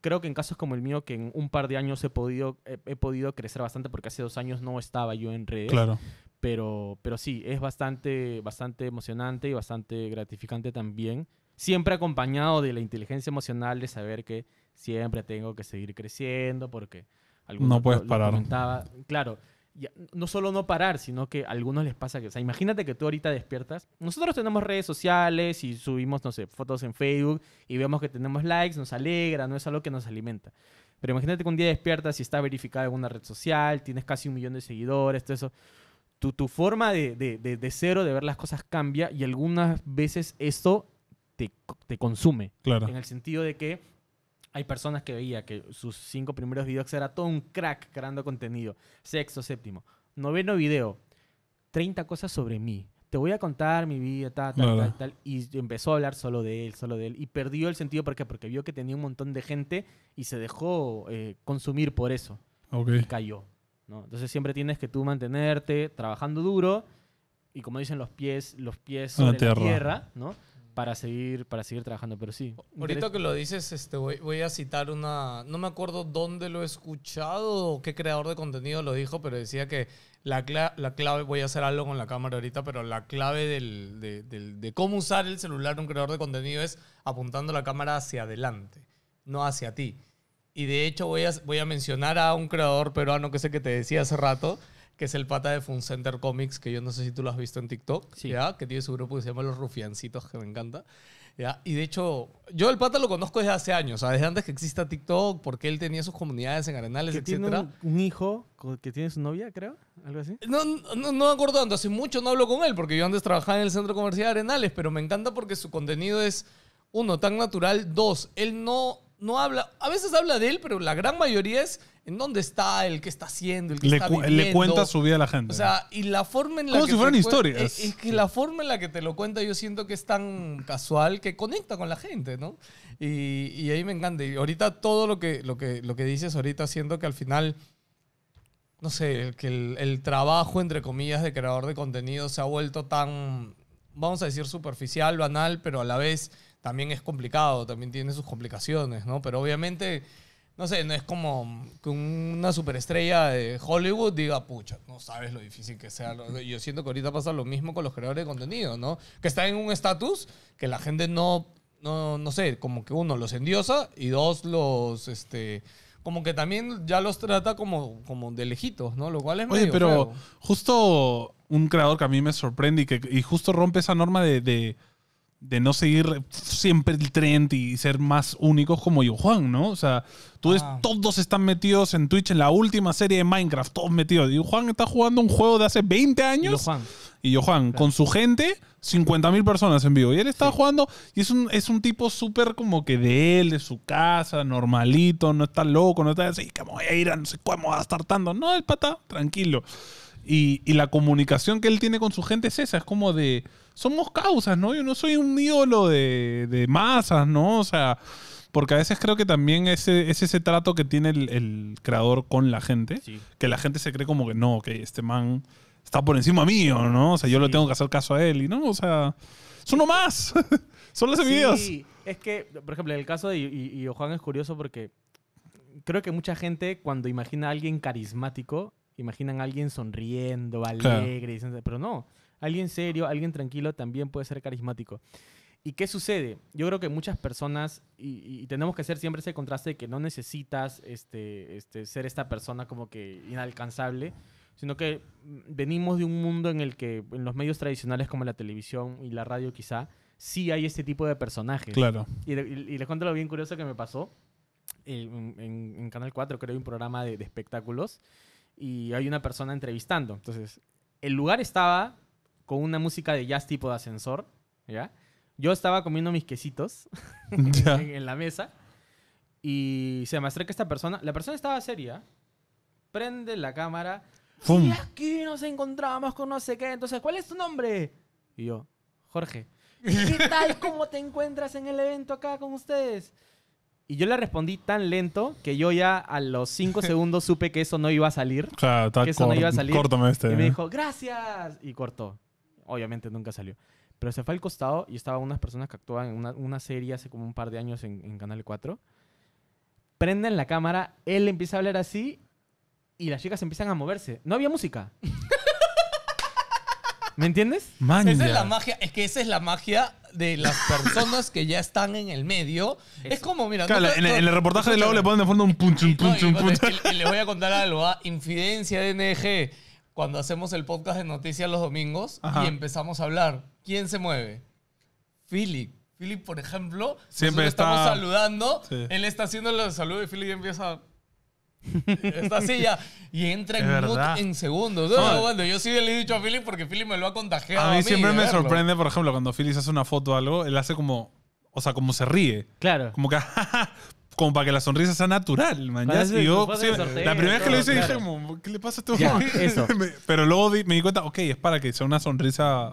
S1: creo que en casos como el mío, que en un par de años he podido, he, podido crecer bastante porque hace dos años no estaba yo en redes. Claro. Pero, pero sí, es bastante, bastante emocionante y bastante gratificante también. Siempre acompañado de la inteligencia emocional de saber que siempre tengo que seguir creciendo porque... no puedes parar. Claro, no solo no parar, sino que a algunos les pasa que, o sea, imagínate que tú ahorita despiertas. Nosotros tenemos redes sociales y subimos, no sé, fotos en Facebook y vemos que tenemos likes, nos alegra, no es algo que nos alimenta. Pero imagínate que un día despiertas y está verificada alguna red social, tienes casi un millón de seguidores, todo eso. Tu, tu forma de, cero, de ver las cosas cambia y algunas veces esto te, te consume. Claro. En el sentido de que hay personas que veía que sus cinco primeros videos era todo un crack creando contenido. Sexto, séptimo. Noveno video. 30 cosas sobre mí. Te voy a contar mi vida, tal, tal, tal, tal. Y empezó a hablar solo de él, solo de él. Y perdió el sentido, ¿por qué? Porque vio que tenía un montón de gente y se dejó eh, consumir por eso. Y cayó. ¿no? Entonces siempre tienes que tú mantenerte trabajando duro y como dicen los pies, los pies sobre tierra, la tierra ¿no? para seguir, para seguir trabajando, pero sí. Ahorita que lo
S3: dices, este, voy, a citar una, no me acuerdo dónde lo he escuchado o qué creador de contenido lo dijo, pero decía que la, la clave, voy a hacer algo con la cámara ahorita, pero la clave del, de, cómo usar el celular de un creador de contenido es apuntando la cámara hacia adelante, no hacia ti. Y de hecho voy a, voy a mencionar a un creador peruano que sé que te decía hace rato, que es el pata de Fun Center Comics, que yo no sé si tú lo has visto en TikTok, ¿ya? que tiene su grupo que se llama Los Rufiancitos, que me encanta. ¿ya? Y de hecho, yo el pata lo conozco desde hace años, o desde antes que exista TikTok, porque él tenía sus comunidades en Arenales, etc. Tiene
S1: un, hijo que tiene su novia, creo, algo así.
S3: No, no, no me acuerdo hace mucho no hablo con él, porque yo antes trabajaba en el centro comercial de Arenales, pero me encanta porque su contenido es, uno, tan natural, dos, él no no habla, a veces habla de él, pero la gran mayoría es en dónde está, el que está haciendo, el que está viviendo. Le cuenta su vida a la gente. O sea, y la forma en la Como que... si fueran historias. Es, eh, que la forma en la que te lo cuenta yo siento que es tan casual que conecta con la gente, ¿no? Y, ahí me encanta. Y ahorita todo lo que, lo que, lo que dices ahorita siento que al final... No sé, que el, el trabajo, entre comillas, de creador de contenido se ha vuelto tan vamos a decir, superficial, banal, pero a la vez también es complicado, también tiene sus complicaciones, ¿no? Pero obviamente, no sé, no es como que una superestrella de Hollywood diga, pucha, no sabes lo difícil que sea. Yo siento que ahorita pasa lo mismo con los creadores de contenido, ¿no? Que están en un estatus que la gente no, no, no sé, como que uno los endiosa y dos los, este, como que también ya los trata como, como de lejitos, ¿no? Lo cual es Oye, pero
S2: justo un creador que a mí me sorprende y que y justo rompe esa norma de de no seguir siempre el trend y ser más únicos como yo, Juan, ¿no? O sea, ah. todos están metidos en Twitch en la última serie de Minecraft, todos metidos. Y Juan está jugando un juego de hace 20 años. Y yo, Juan. con su gente, 50.000 personas en vivo. Y él está jugando y es un, tipo súper como que de él, de su casa, normalito, no está loco, no está así, que voy a ir a no sé cómo a estar tanto. No, el pata, tranquilo. Y, y la comunicación que él tiene con su gente es esa, es como de somos causas, ¿no? Yo no soy un ídolo de, de masas, ¿no? O sea, porque a veces creo que también ese, es ese trato que tiene el, el creador con la gente, que la gente se cree como que no, que este man está por encima mío, ¿no? O sea, yo lo le tengo que hacer caso a él y no, o sea, son uno más, son los videos. Sí,
S1: es que, por ejemplo, en el caso de y, Juan es curioso porque creo que mucha gente cuando imagina a alguien carismático, imaginan a alguien sonriendo, alegre, pero no. Alguien serio, alguien tranquilo también puede ser carismático. ¿Y qué sucede? Yo creo que muchas personas, y, tenemos que hacer siempre ese contraste de que no necesitas este, este ser esta persona como que inalcanzable, sino que mm, venimos de un mundo en el que en los medios tradicionales como la televisión y la radio quizá, sí hay este tipo de personajes. Claro. Y, les cuento lo bien curioso que me pasó. Eh, en, Canal 4 creo un programa de, de espectáculos y hay una persona entrevistando. Entonces, el lugar estaba con una música de jazz tipo de ascensor, ¿ya? Yo estaba comiendo mis quesitos en, la mesa y se me que esta persona. La persona estaba seria, prende la cámara. ¡Fum! Y aquí nos encontramos con no sé qué. Entonces, ¿cuál es tu nombre? Y yo, Jorge. ¿Qué tal? ¿Cómo te encuentras en el evento acá con ustedes? Y yo le respondí tan lento que yo ya a los 5 segundos supe que eso no iba a salir. Claro, tal que eso no iba a salir. este. Y me ¿eh? dijo, gracias. Y cortó obviamente nunca salió. Pero se fue al costado y estaban unas personas que actuaban en una, serie hace como un par de años en, Canal 4. Prenden la cámara, él empieza a hablar así y las chicas empiezan a moverse. No había música. ¿Me entiendes? Esa es la
S3: magia, es que esa es la magia de las personas que ya están en el medio. Es como, mira. en, el, reportaje de lado le
S2: ponen de fondo un punch, un punch, un punch.
S3: le voy a contar algo, ¿ah? Infidencia de NG cuando hacemos el podcast de noticias los domingos y empezamos a hablar. ¿Quién se mueve? Philip. Philip, por ejemplo, siempre está... estamos saludando. Él está haciendo los saludos y Philip empieza. Esta así ya. Y entra en mood en segundos. yo sí le he dicho a Philip porque Philip me lo ha contagiado. A mí, siempre me sorprende,
S2: por ejemplo, cuando Philip hace una foto o algo, él hace como. O sea, como se ríe. Claro. Como que. como para que la sonrisa sea natural, man. yo, la primera vez que lo hice dije, como,
S3: ¿qué le pasa a tu este mamá?
S2: Pero luego me di cuenta, ok, es para que sea una sonrisa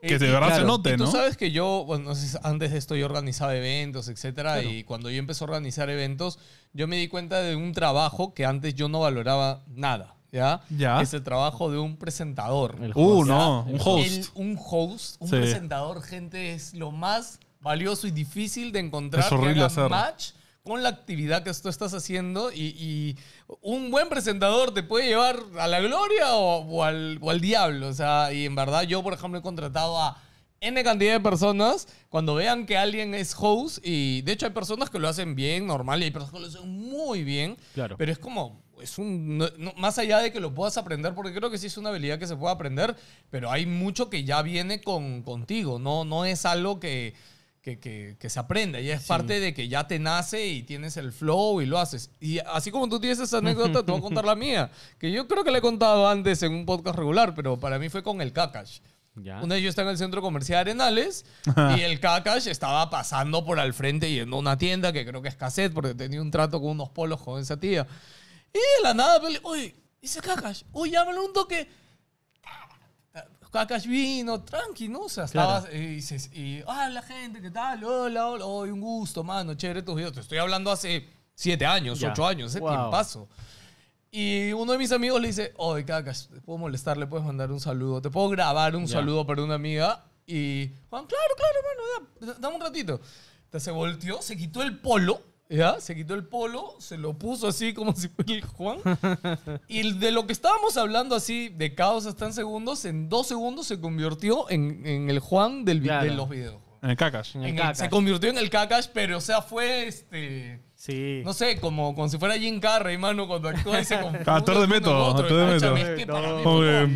S2: que eh, de verdad se note, ¿no? Tú
S3: sabes que yo, bueno, antes de esto yo organizaba eventos, etcétera, y cuando yo empecé a organizar eventos, yo me di cuenta de un trabajo que antes yo no valoraba nada. ¿Ya? ¿Ya? Es el trabajo de un presentador. uh, no, un host. un host, un presentador, gente, es lo más valioso y difícil de encontrar. Es horrible match con la actividad que tú estás haciendo y, un buen presentador te puede llevar a la gloria o, o, al, o, al, diablo. O sea, y en verdad yo, por ejemplo, he contratado a N cantidad de personas cuando vean que alguien es host y de hecho hay personas que lo hacen bien, normal, y hay personas que lo hacen muy bien, claro. pero es como... Es un, más allá de que lo puedas aprender, porque creo que sí es una habilidad que se puede aprender, pero hay mucho que ya viene con, contigo, no, no es algo que, que, que, que, se aprenda Y es parte de que ya te nace y tienes el flow y lo haces. Y así como tú tienes esa anécdota, te voy a contar la mía. Que yo creo que la he contado antes en un podcast regular, pero para mí fue con el Kakash. ¿Ya? Una vez yo estaba en el centro comercial de Arenales y el Kakash estaba pasando por al frente yendo a una tienda que creo que es cassette porque tenía un trato con unos polos con esa tía. Y de la nada, pues, oye, dice Kakash, oye, me un toque Kakash vino, tranqui, ¿no? O sea, estabas eh, y dices, y, hola ah, gente, ¿qué tal? Hola, hola, un gusto, mano, chévere tus videos. Te estoy hablando hace siete años, ocho años, ese wow. paso. Y uno de mis amigos le dice, oye, Kakash, ¿te puedo molestar? ¿Le puedes mandar un saludo? ¿Te puedo grabar un saludo para una amiga? Y Juan, claro, claro, mano, dame un ratito. Entonces se volteó, se quitó el polo ¿Ya? Se quitó el polo, se lo puso así como si fuera el Juan. Y de lo que estábamos hablando así, de caos hasta en segundos, en dos segundos se convirtió en, en el Juan del, de los videos. En el cacas. En se convirtió en el cacas pero o sea, fue este. Sí. No sé, como, como si fuera Jim Carrey, mano, cuando actúa ese se Actor de método, de ah, método.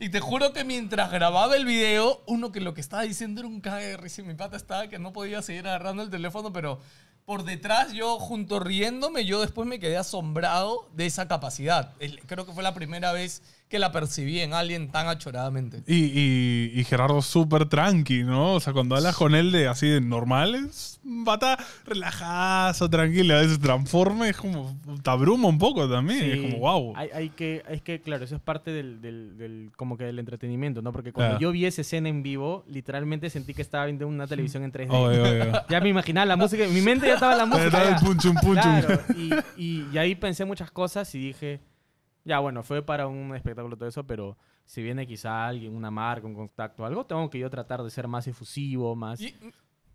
S3: y te juro que mientras grababa el video, uno que lo que estaba diciendo era un cague y mi pata estaba que no podía seguir agarrando el teléfono, pero por detrás, yo junto riéndome, yo después me quedé asombrado de esa capacidad. Creo que fue la primera vez que la percibí en alguien tan achoradamente.
S2: Y, Gerardo súper tranqui, ¿no? O sea, cuando hablas con él de así de normal, es pata relajazo, tranquilo. A veces transforme. es como, te abruma un poco también. Es como, wow.
S1: Hay, que, es que, claro, eso es parte del, como que del entretenimiento, ¿no? Porque cuando ah. yo vi esa escena en vivo, literalmente sentí que estaba viendo una televisión en 3D. Ya me imaginaba la música, mi mente ya estaba la música. y ahí pensé muchas cosas y dije ya, bueno, fue para un espectáculo todo eso, pero si viene quizá alguien, una marca, un contacto, algo, tengo que yo tratar de ser más efusivo, más... Y,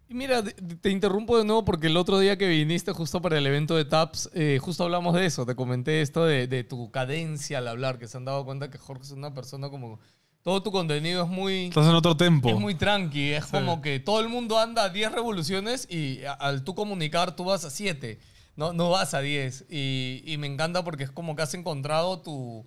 S3: mira, te, interrumpo de nuevo porque el otro día que viniste justo para el evento de TAPS, eh, justo hablamos de eso, te comenté esto de, tu cadencia al hablar, que se han dado cuenta que Jorge es una persona como todo tu contenido es muy... Estás
S2: en otro tempo. Es muy
S3: tranqui. Es como que todo el mundo anda a 10 revoluciones y al tú comunicar tú vas a 7 no, vas a 10. Y, me encanta porque es como que has encontrado tu,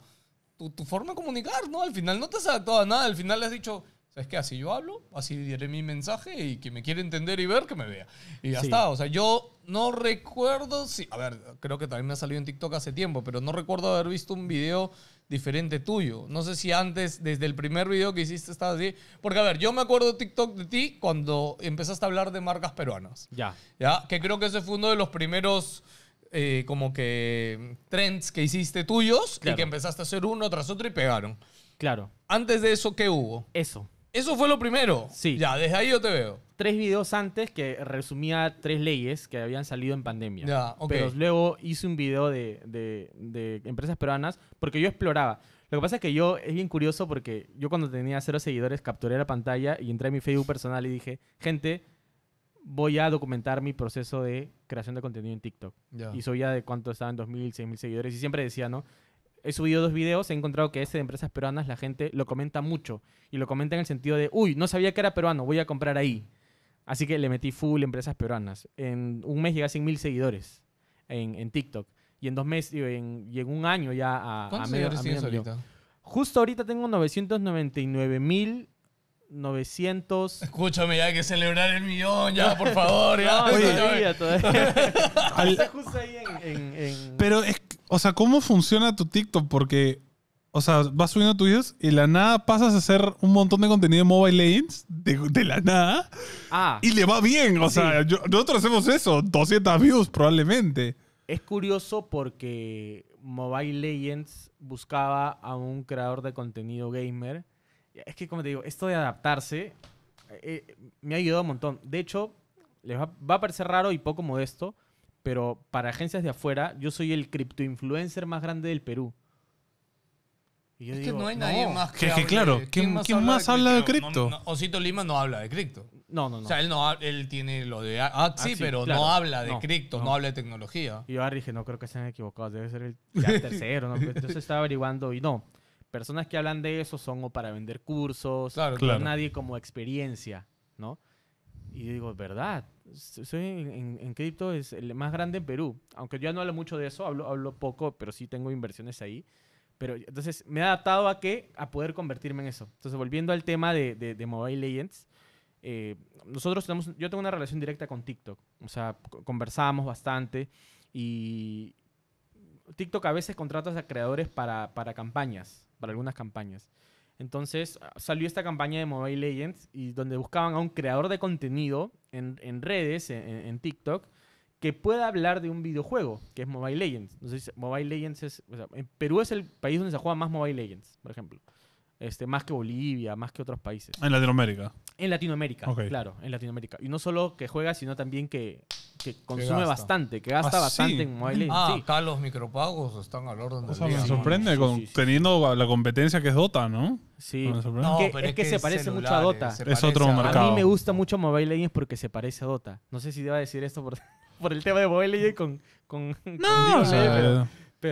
S3: forma de comunicar, ¿no? Al final no te has adaptado a nada, al final has dicho, es que Así yo hablo, así diré mi mensaje y quien me quiere entender y ver, que me vea. Y ya está. O sea, yo no recuerdo si. A ver, creo que también me ha salido en TikTok hace tiempo, pero no recuerdo haber visto un video diferente tuyo. No sé si antes, desde el primer video que hiciste, estaba así. Porque, a ver, yo me acuerdo TikTok de ti cuando empezaste a hablar de marcas peruanas. Ya. Ya, que creo que ese fue uno de los primeros. Eh, como que trends que hiciste tuyos y que empezaste a hacer uno tras otro y pegaron. Claro. Antes de eso, ¿qué hubo? Eso. Eso fue lo primero. Sí. Ya, desde ahí yo te veo. Tres videos antes que
S1: resumía tres leyes que habían salido en pandemia. Ya, ok. Pero luego hice un video de, empresas peruanas porque yo exploraba. Lo que pasa es que yo, es bien curioso porque yo cuando tenía cero seguidores capturé la pantalla y entré a mi Facebook personal y dije, gente, voy a documentar mi proceso de creación de contenido en TikTok. Y soy ya de cuánto estaban 2.000, 6.000 seguidores y siempre decía, ¿no? he subido dos videos, he encontrado que ese de empresas peruanas la gente lo comenta mucho. Y lo comenta en el sentido de, uy, no sabía que era peruano, voy a comprar ahí. Así que le metí full empresas peruanas. En un mes llegué a 100.000 seguidores en, en, TikTok. Y en dos meses, y en, un año ya a... seguidores Justo ahorita tengo 999,900. 900. Escúchame,
S3: ya hay que celebrar el millón, ya, por favor. Ya, todavía, todavía.
S4: justo ahí
S1: en, Pero es, o
S2: sea, ¿cómo funciona tu TikTok? Porque, o sea, vas subiendo tus videos y la nada pasas a hacer un montón de contenido de Mobile Legends de, la nada.
S1: Ah. Y le va bien. O sea,
S2: nosotros hacemos eso. 200 views probablemente.
S1: Es curioso porque Mobile Legends buscaba a un creador de contenido gamer. Es que, como te digo, esto de adaptarse eh, eh, me ha ayudado un montón. De hecho, les va a parecer raro y poco modesto, pero para agencias de afuera, yo soy el influencer más grande del Perú. es que no hay nadie más que, claro, ¿quién, más, habla, de cripto?
S3: Osito Lima no habla de cripto. No, no, no. O sea, él, no, él tiene lo de ah, sí, pero no habla de cripto, no. habla de tecnología.
S1: Y yo ahora dije, no creo que sean equivocados, debe ser el tercero. ¿no? Pues, entonces estaba averiguando y no. Personas que hablan de eso son o para vender cursos, claro, nadie como experiencia, ¿no? Y digo, ¿verdad? soy en, en, cripto es el más grande en Perú. Aunque yo no hablo mucho de eso, hablo, poco, pero sí tengo inversiones ahí. Pero entonces me he adaptado a que a poder convertirme en eso. Entonces, volviendo al tema de, de, de Mobile Legends, eh, nosotros yo tengo una relación directa con TikTok. O sea, conversamos bastante y TikTok a veces contrata a creadores para, para campañas, para algunas campañas. Entonces ah, salió esta campaña de Mobile Legends y donde buscaban a un creador de contenido en, en redes, en, TikTok, que pueda hablar de un videojuego, que es Mobile Legends. Mobile Legends es... O sea, en Perú es el país donde se juega más Mobile Legends, por ejemplo. Este, más que Bolivia, más que otros países. En Latinoamérica. En Latinoamérica, claro, en Latinoamérica. Y no solo que juega, sino también que, consume bastante, que gasta ah, bastante en Mobile Legends. Ah, acá
S3: los micropagos
S1: están al orden del Me sorprende
S2: teniendo la competencia que es Dota, ¿no? Sí. no,
S1: es, que, se parece mucho a Dota. Es otro a... mercado. A mí me gusta mucho Mobile Legends porque se parece a Dota. No sé si deba decir esto por, por el tema de Mobile Legends con... con no, eh,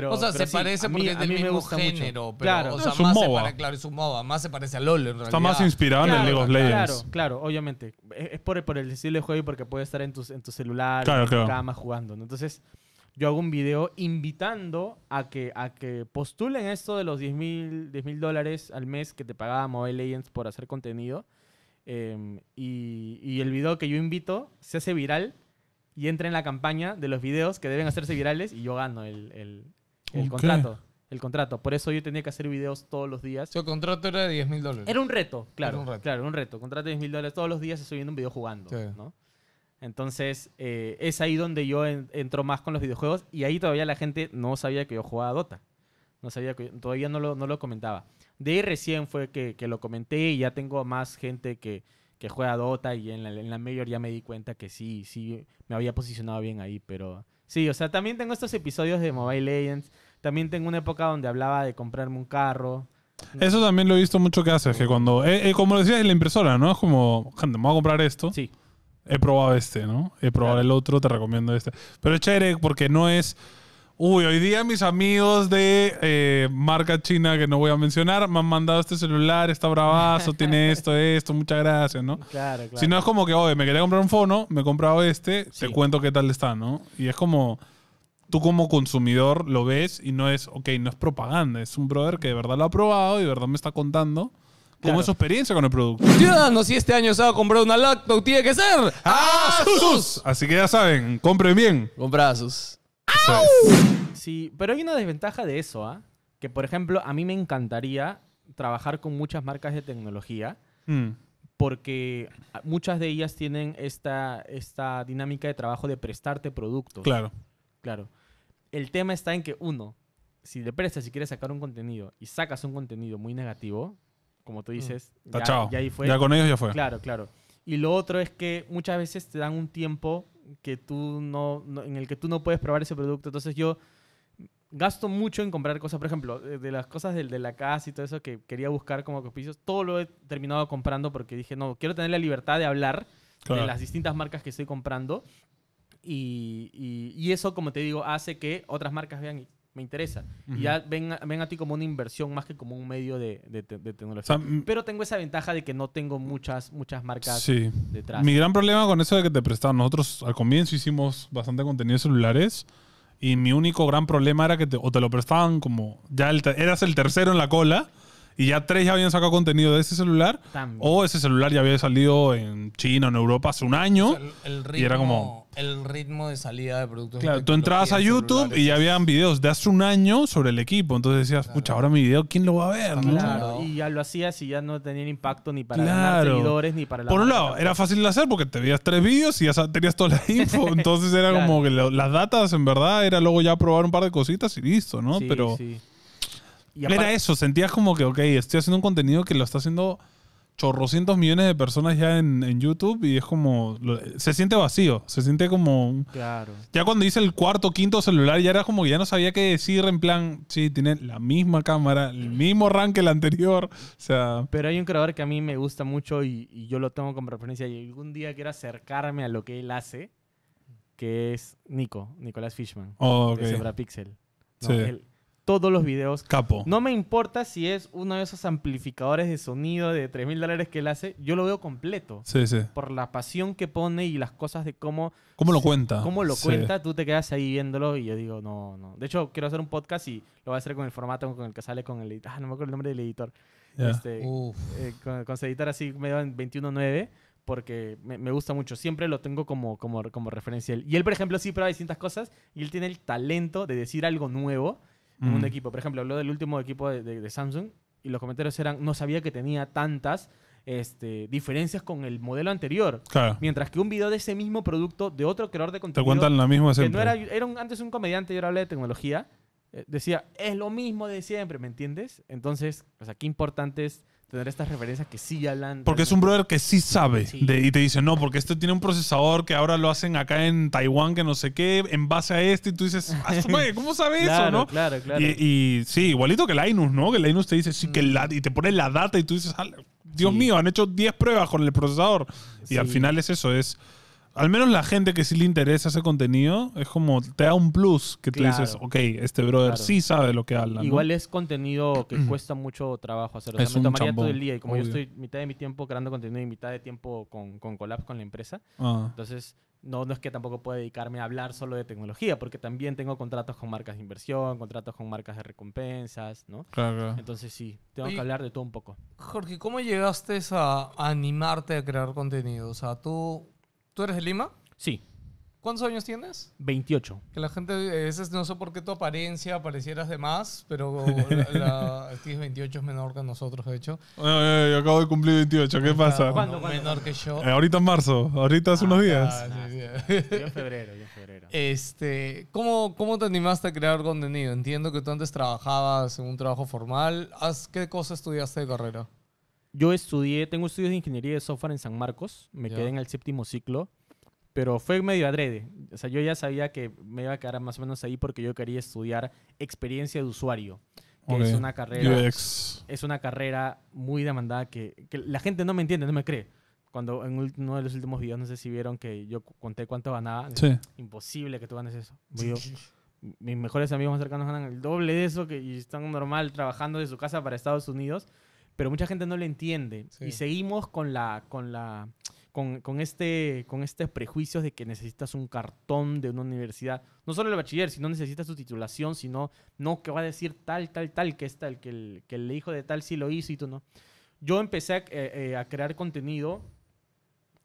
S1: o sea, se parece porque es del mismo género, pero es más se claro,
S3: es un MOBA, más se parece a LOL en
S1: realidad. Está más inspirado en el League of Legends. Claro, claro, obviamente. Es por, el estilo de juego y porque puede estar en tu, en tu celular, en tu cama jugando. Entonces, yo hago un video invitando a que, a que postulen esto de los 10 mil dólares al mes que te pagaba Mobile Legends por hacer contenido. Em, y, el video que yo invito se hace viral y entra en la campaña de los videos que deben hacerse virales y yo gano el, el contrato. El contrato. Por eso yo tenía que hacer videos todos los días. Su contrato era de 10 mil dólares. Era un reto, claro. un reto. Claro, un reto. Contrato de 10 mil dólares. Todos los días subiendo un video jugando. ¿no? Entonces, eh, es ahí donde yo entro más con los videojuegos. Y ahí todavía la gente no sabía que yo jugaba a Dota. No sabía que todavía no lo, no lo comentaba. De ahí recién fue que, que lo comenté y ya tengo más gente que, que juega Dota y en la, en la mayor ya me di cuenta que sí, sí, me había posicionado bien ahí, pero sí, o sea, también tengo estos episodios de Mobile Legends también tengo una época donde hablaba de comprarme un carro. Eso también lo he visto mucho que haces, que
S2: cuando, eh, eh como decías, la impresora, ¿no? Es como, gente, me voy a comprar esto. Sí. He probado este, ¿no? He probado el otro, te recomiendo este. Pero es chévere porque no es... Uy, hoy día mis amigos de eh, marca china que no voy a mencionar me han mandado este celular, está bravazo, tiene esto, esto, muchas gracias, ¿no? Claro, claro. Si no es como que, oye, me quería comprar un fono, me he comprado este, te cuento qué tal está, ¿no? Y es como, tú como consumidor lo ves y no es, ok, no es propaganda, es un brother que de verdad lo ha probado y de verdad me está contando. cómo es su experiencia con el producto?
S3: Ciudadano, si este año se va a comprar una laptop, tiene que ser ASUS.
S2: Así que ya saben, compren bien.
S1: Compra ASUS. Sí, pero hay una desventaja de eso, ¿ah? Que, por ejemplo, a mí me encantaría trabajar con muchas marcas de tecnología mm. porque muchas de ellas tienen esta, esta dinámica de trabajo de prestarte productos. Claro. Claro. El tema está en que, uno, si le prestas y quieres sacar un contenido y sacas un contenido muy negativo, como tú mm. dices, ya, con ellos ya fue. Claro, claro. Y lo otro es que muchas veces te dan un tiempo que tú no, en el que tú no puedes probar ese producto. Entonces yo gasto mucho en comprar cosas, por ejemplo, eh, de las cosas de, de la casa y todo eso que quería buscar como auspicios, todo lo he terminado comprando porque dije, no, quiero tener la libertad de hablar de las distintas marcas que estoy comprando y, eso, como te digo, hace que otras marcas vean y me interesa. Y ya ven, a ti como una inversión más que como un medio de, tecnología. Pero tengo esa ventaja de que no tengo muchas, muchas marcas sí. detrás. Mi gran
S2: problema con eso de que te prestaban. Nosotros al comienzo hicimos bastante contenido de celulares. Y mi único gran problema era que o te lo prestaban como ya eras el tercero en la cola y ya tres ya habían sacado contenido de ese celular. O ese celular ya había salido en China, o en Europa hace un año.
S3: Y era como, el ritmo de salida de productos. Claro, tú entrabas a
S2: YouTube y ya habían videos de hace un año sobre el equipo. Entonces decías, pucha, ahora mi video, ¿quién lo va a ver? Claro.
S1: Y ya lo hacías y ya no tenía impacto ni para los seguidores ni para la. Por un lado, era fácil
S2: de hacer porque te veías tres videos y ya tenías toda la info. Entonces era como que las datas, en verdad, era luego ya probar un par de cositas y listo, ¿no? Pero. era eso, sentías como que, ok, estoy haciendo un contenido que lo está haciendo chorrocientos millones de personas ya en, en, YouTube y es como. Se siente vacío, se siente como. Claro. Ya cuando hice el cuarto, quinto celular, ya era como que ya no sabía qué decir, en plan, sí, tiene la misma cámara, el mismo RAM que el anterior. O sea. Pero hay un creador
S1: que a mí me gusta mucho y, yo lo tengo como referencia y algún día quiero acercarme a lo que él hace, que es Nico, Nicolás Fishman, oh, de Pixel. sí todos los videos. Capo. No me importa si es uno de esos amplificadores de sonido de 3 mil dólares que él hace, yo lo veo completo. Sí, sí. Por la pasión que pone y las cosas de cómo.
S3: ¿Cómo lo cuenta? Cómo lo cuenta,
S1: tú te quedas ahí viéndolo y yo digo, no, no. De hecho, quiero hacer un podcast y lo voy a hacer con el formato con el que sale con el editor. Ah, no me acuerdo el nombre del editor. Este, eh, con, con editor así medio en 21.9 porque me, me, gusta mucho. Siempre lo tengo como, como, como referencia. Y él, por ejemplo, sí prueba distintas cosas y él tiene el talento de decir algo nuevo un mm. equipo. Por ejemplo, habló del último equipo de, Samsung y los comentarios eran, no sabía que tenía tantas este, diferencias con el modelo anterior. Mientras que un video de ese mismo producto de otro creador de contenido... Te cuentan la misma Que no era, antes un comediante y ahora hablé de tecnología. Eh, decía, es lo mismo de siempre, ¿me entiendes? Entonces, o sea, qué importante es tener estas referencias que sí hablan. Porque
S2: es un brother que sí sabe y te dice, no, porque este tiene un procesador que ahora lo hacen acá en Taiwán, que no sé qué, en base a este, y tú dices, ah, madre, ¿cómo sabe eso? ¿no? Claro, claro. Y, sí, igualito que Linus, ¿no? Que Linus te dice, sí, que la, y te pone la data y tú dices, Dios mío, han hecho 10 pruebas con el procesador. Y al final es eso, es al menos la gente que sí le interesa ese contenido, es como te da un plus que tú dices, ok, este brother sí sabe lo que habla. Igual
S1: es contenido que cuesta mucho trabajo hacerlo. o sea, me tomaría todo el día y como yo estoy mitad de mi tiempo creando contenido y mitad de tiempo con, con con la empresa, ah. entonces no, es que tampoco pueda dedicarme a hablar solo de tecnología, porque también tengo contratos con marcas de inversión, contratos con marcas de recompensas, ¿no? Claro. Entonces sí, tengo que hablar de todo un poco.
S3: Jorge, ¿cómo llegaste a animarte a crear contenido? O sea, tú ¿Tú eres de Lima? Sí. ¿Cuántos años tienes? 28. Que la gente, a eh, no sé por qué tu apariencia parecieras de más, pero la, 28 es menor que nosotros, de hecho.
S2: yo acabo de cumplir 28, ¿qué pasa? ¿Cuándo, Menor que yo. Eh, ahorita en marzo, ahorita hace ah, unos días. Ah, sí,
S3: sí. Yo en febrero, yo en febrero. Este, ¿cómo, ¿Cómo te animaste a crear contenido? Entiendo que tú antes trabajabas en un trabajo formal. ¿Qué cosa estudiaste de carrera? yo
S1: estudié, tengo estudios de ingeniería de software en San Marcos, me quedé en el séptimo ciclo, pero fue medio adrede. O sea, yo ya sabía que me iba a quedar más o menos ahí porque yo quería estudiar experiencia de usuario, que es una carrera UX. es una carrera muy demandada que, la gente no me entiende, no me cree. Cuando en uno de los últimos videos, no sé si vieron que yo conté cuánto ganaba. Imposible que tú ganes eso. Pues mis mejores amigos más cercanos ganan el doble de eso que, y están normal trabajando de su casa para Estados Unidos pero mucha gente no lo entiende. Y seguimos con la, con la, con, con, este, con estos prejuicios de que necesitas un cartón de una universidad. No solo el bachiller, sino necesitas tu titulación, sino no que va a decir tal, tal, tal, que es tal, que el, que el hijo de tal sí lo hizo y tú no. Yo empecé a, eh, eh, a crear contenido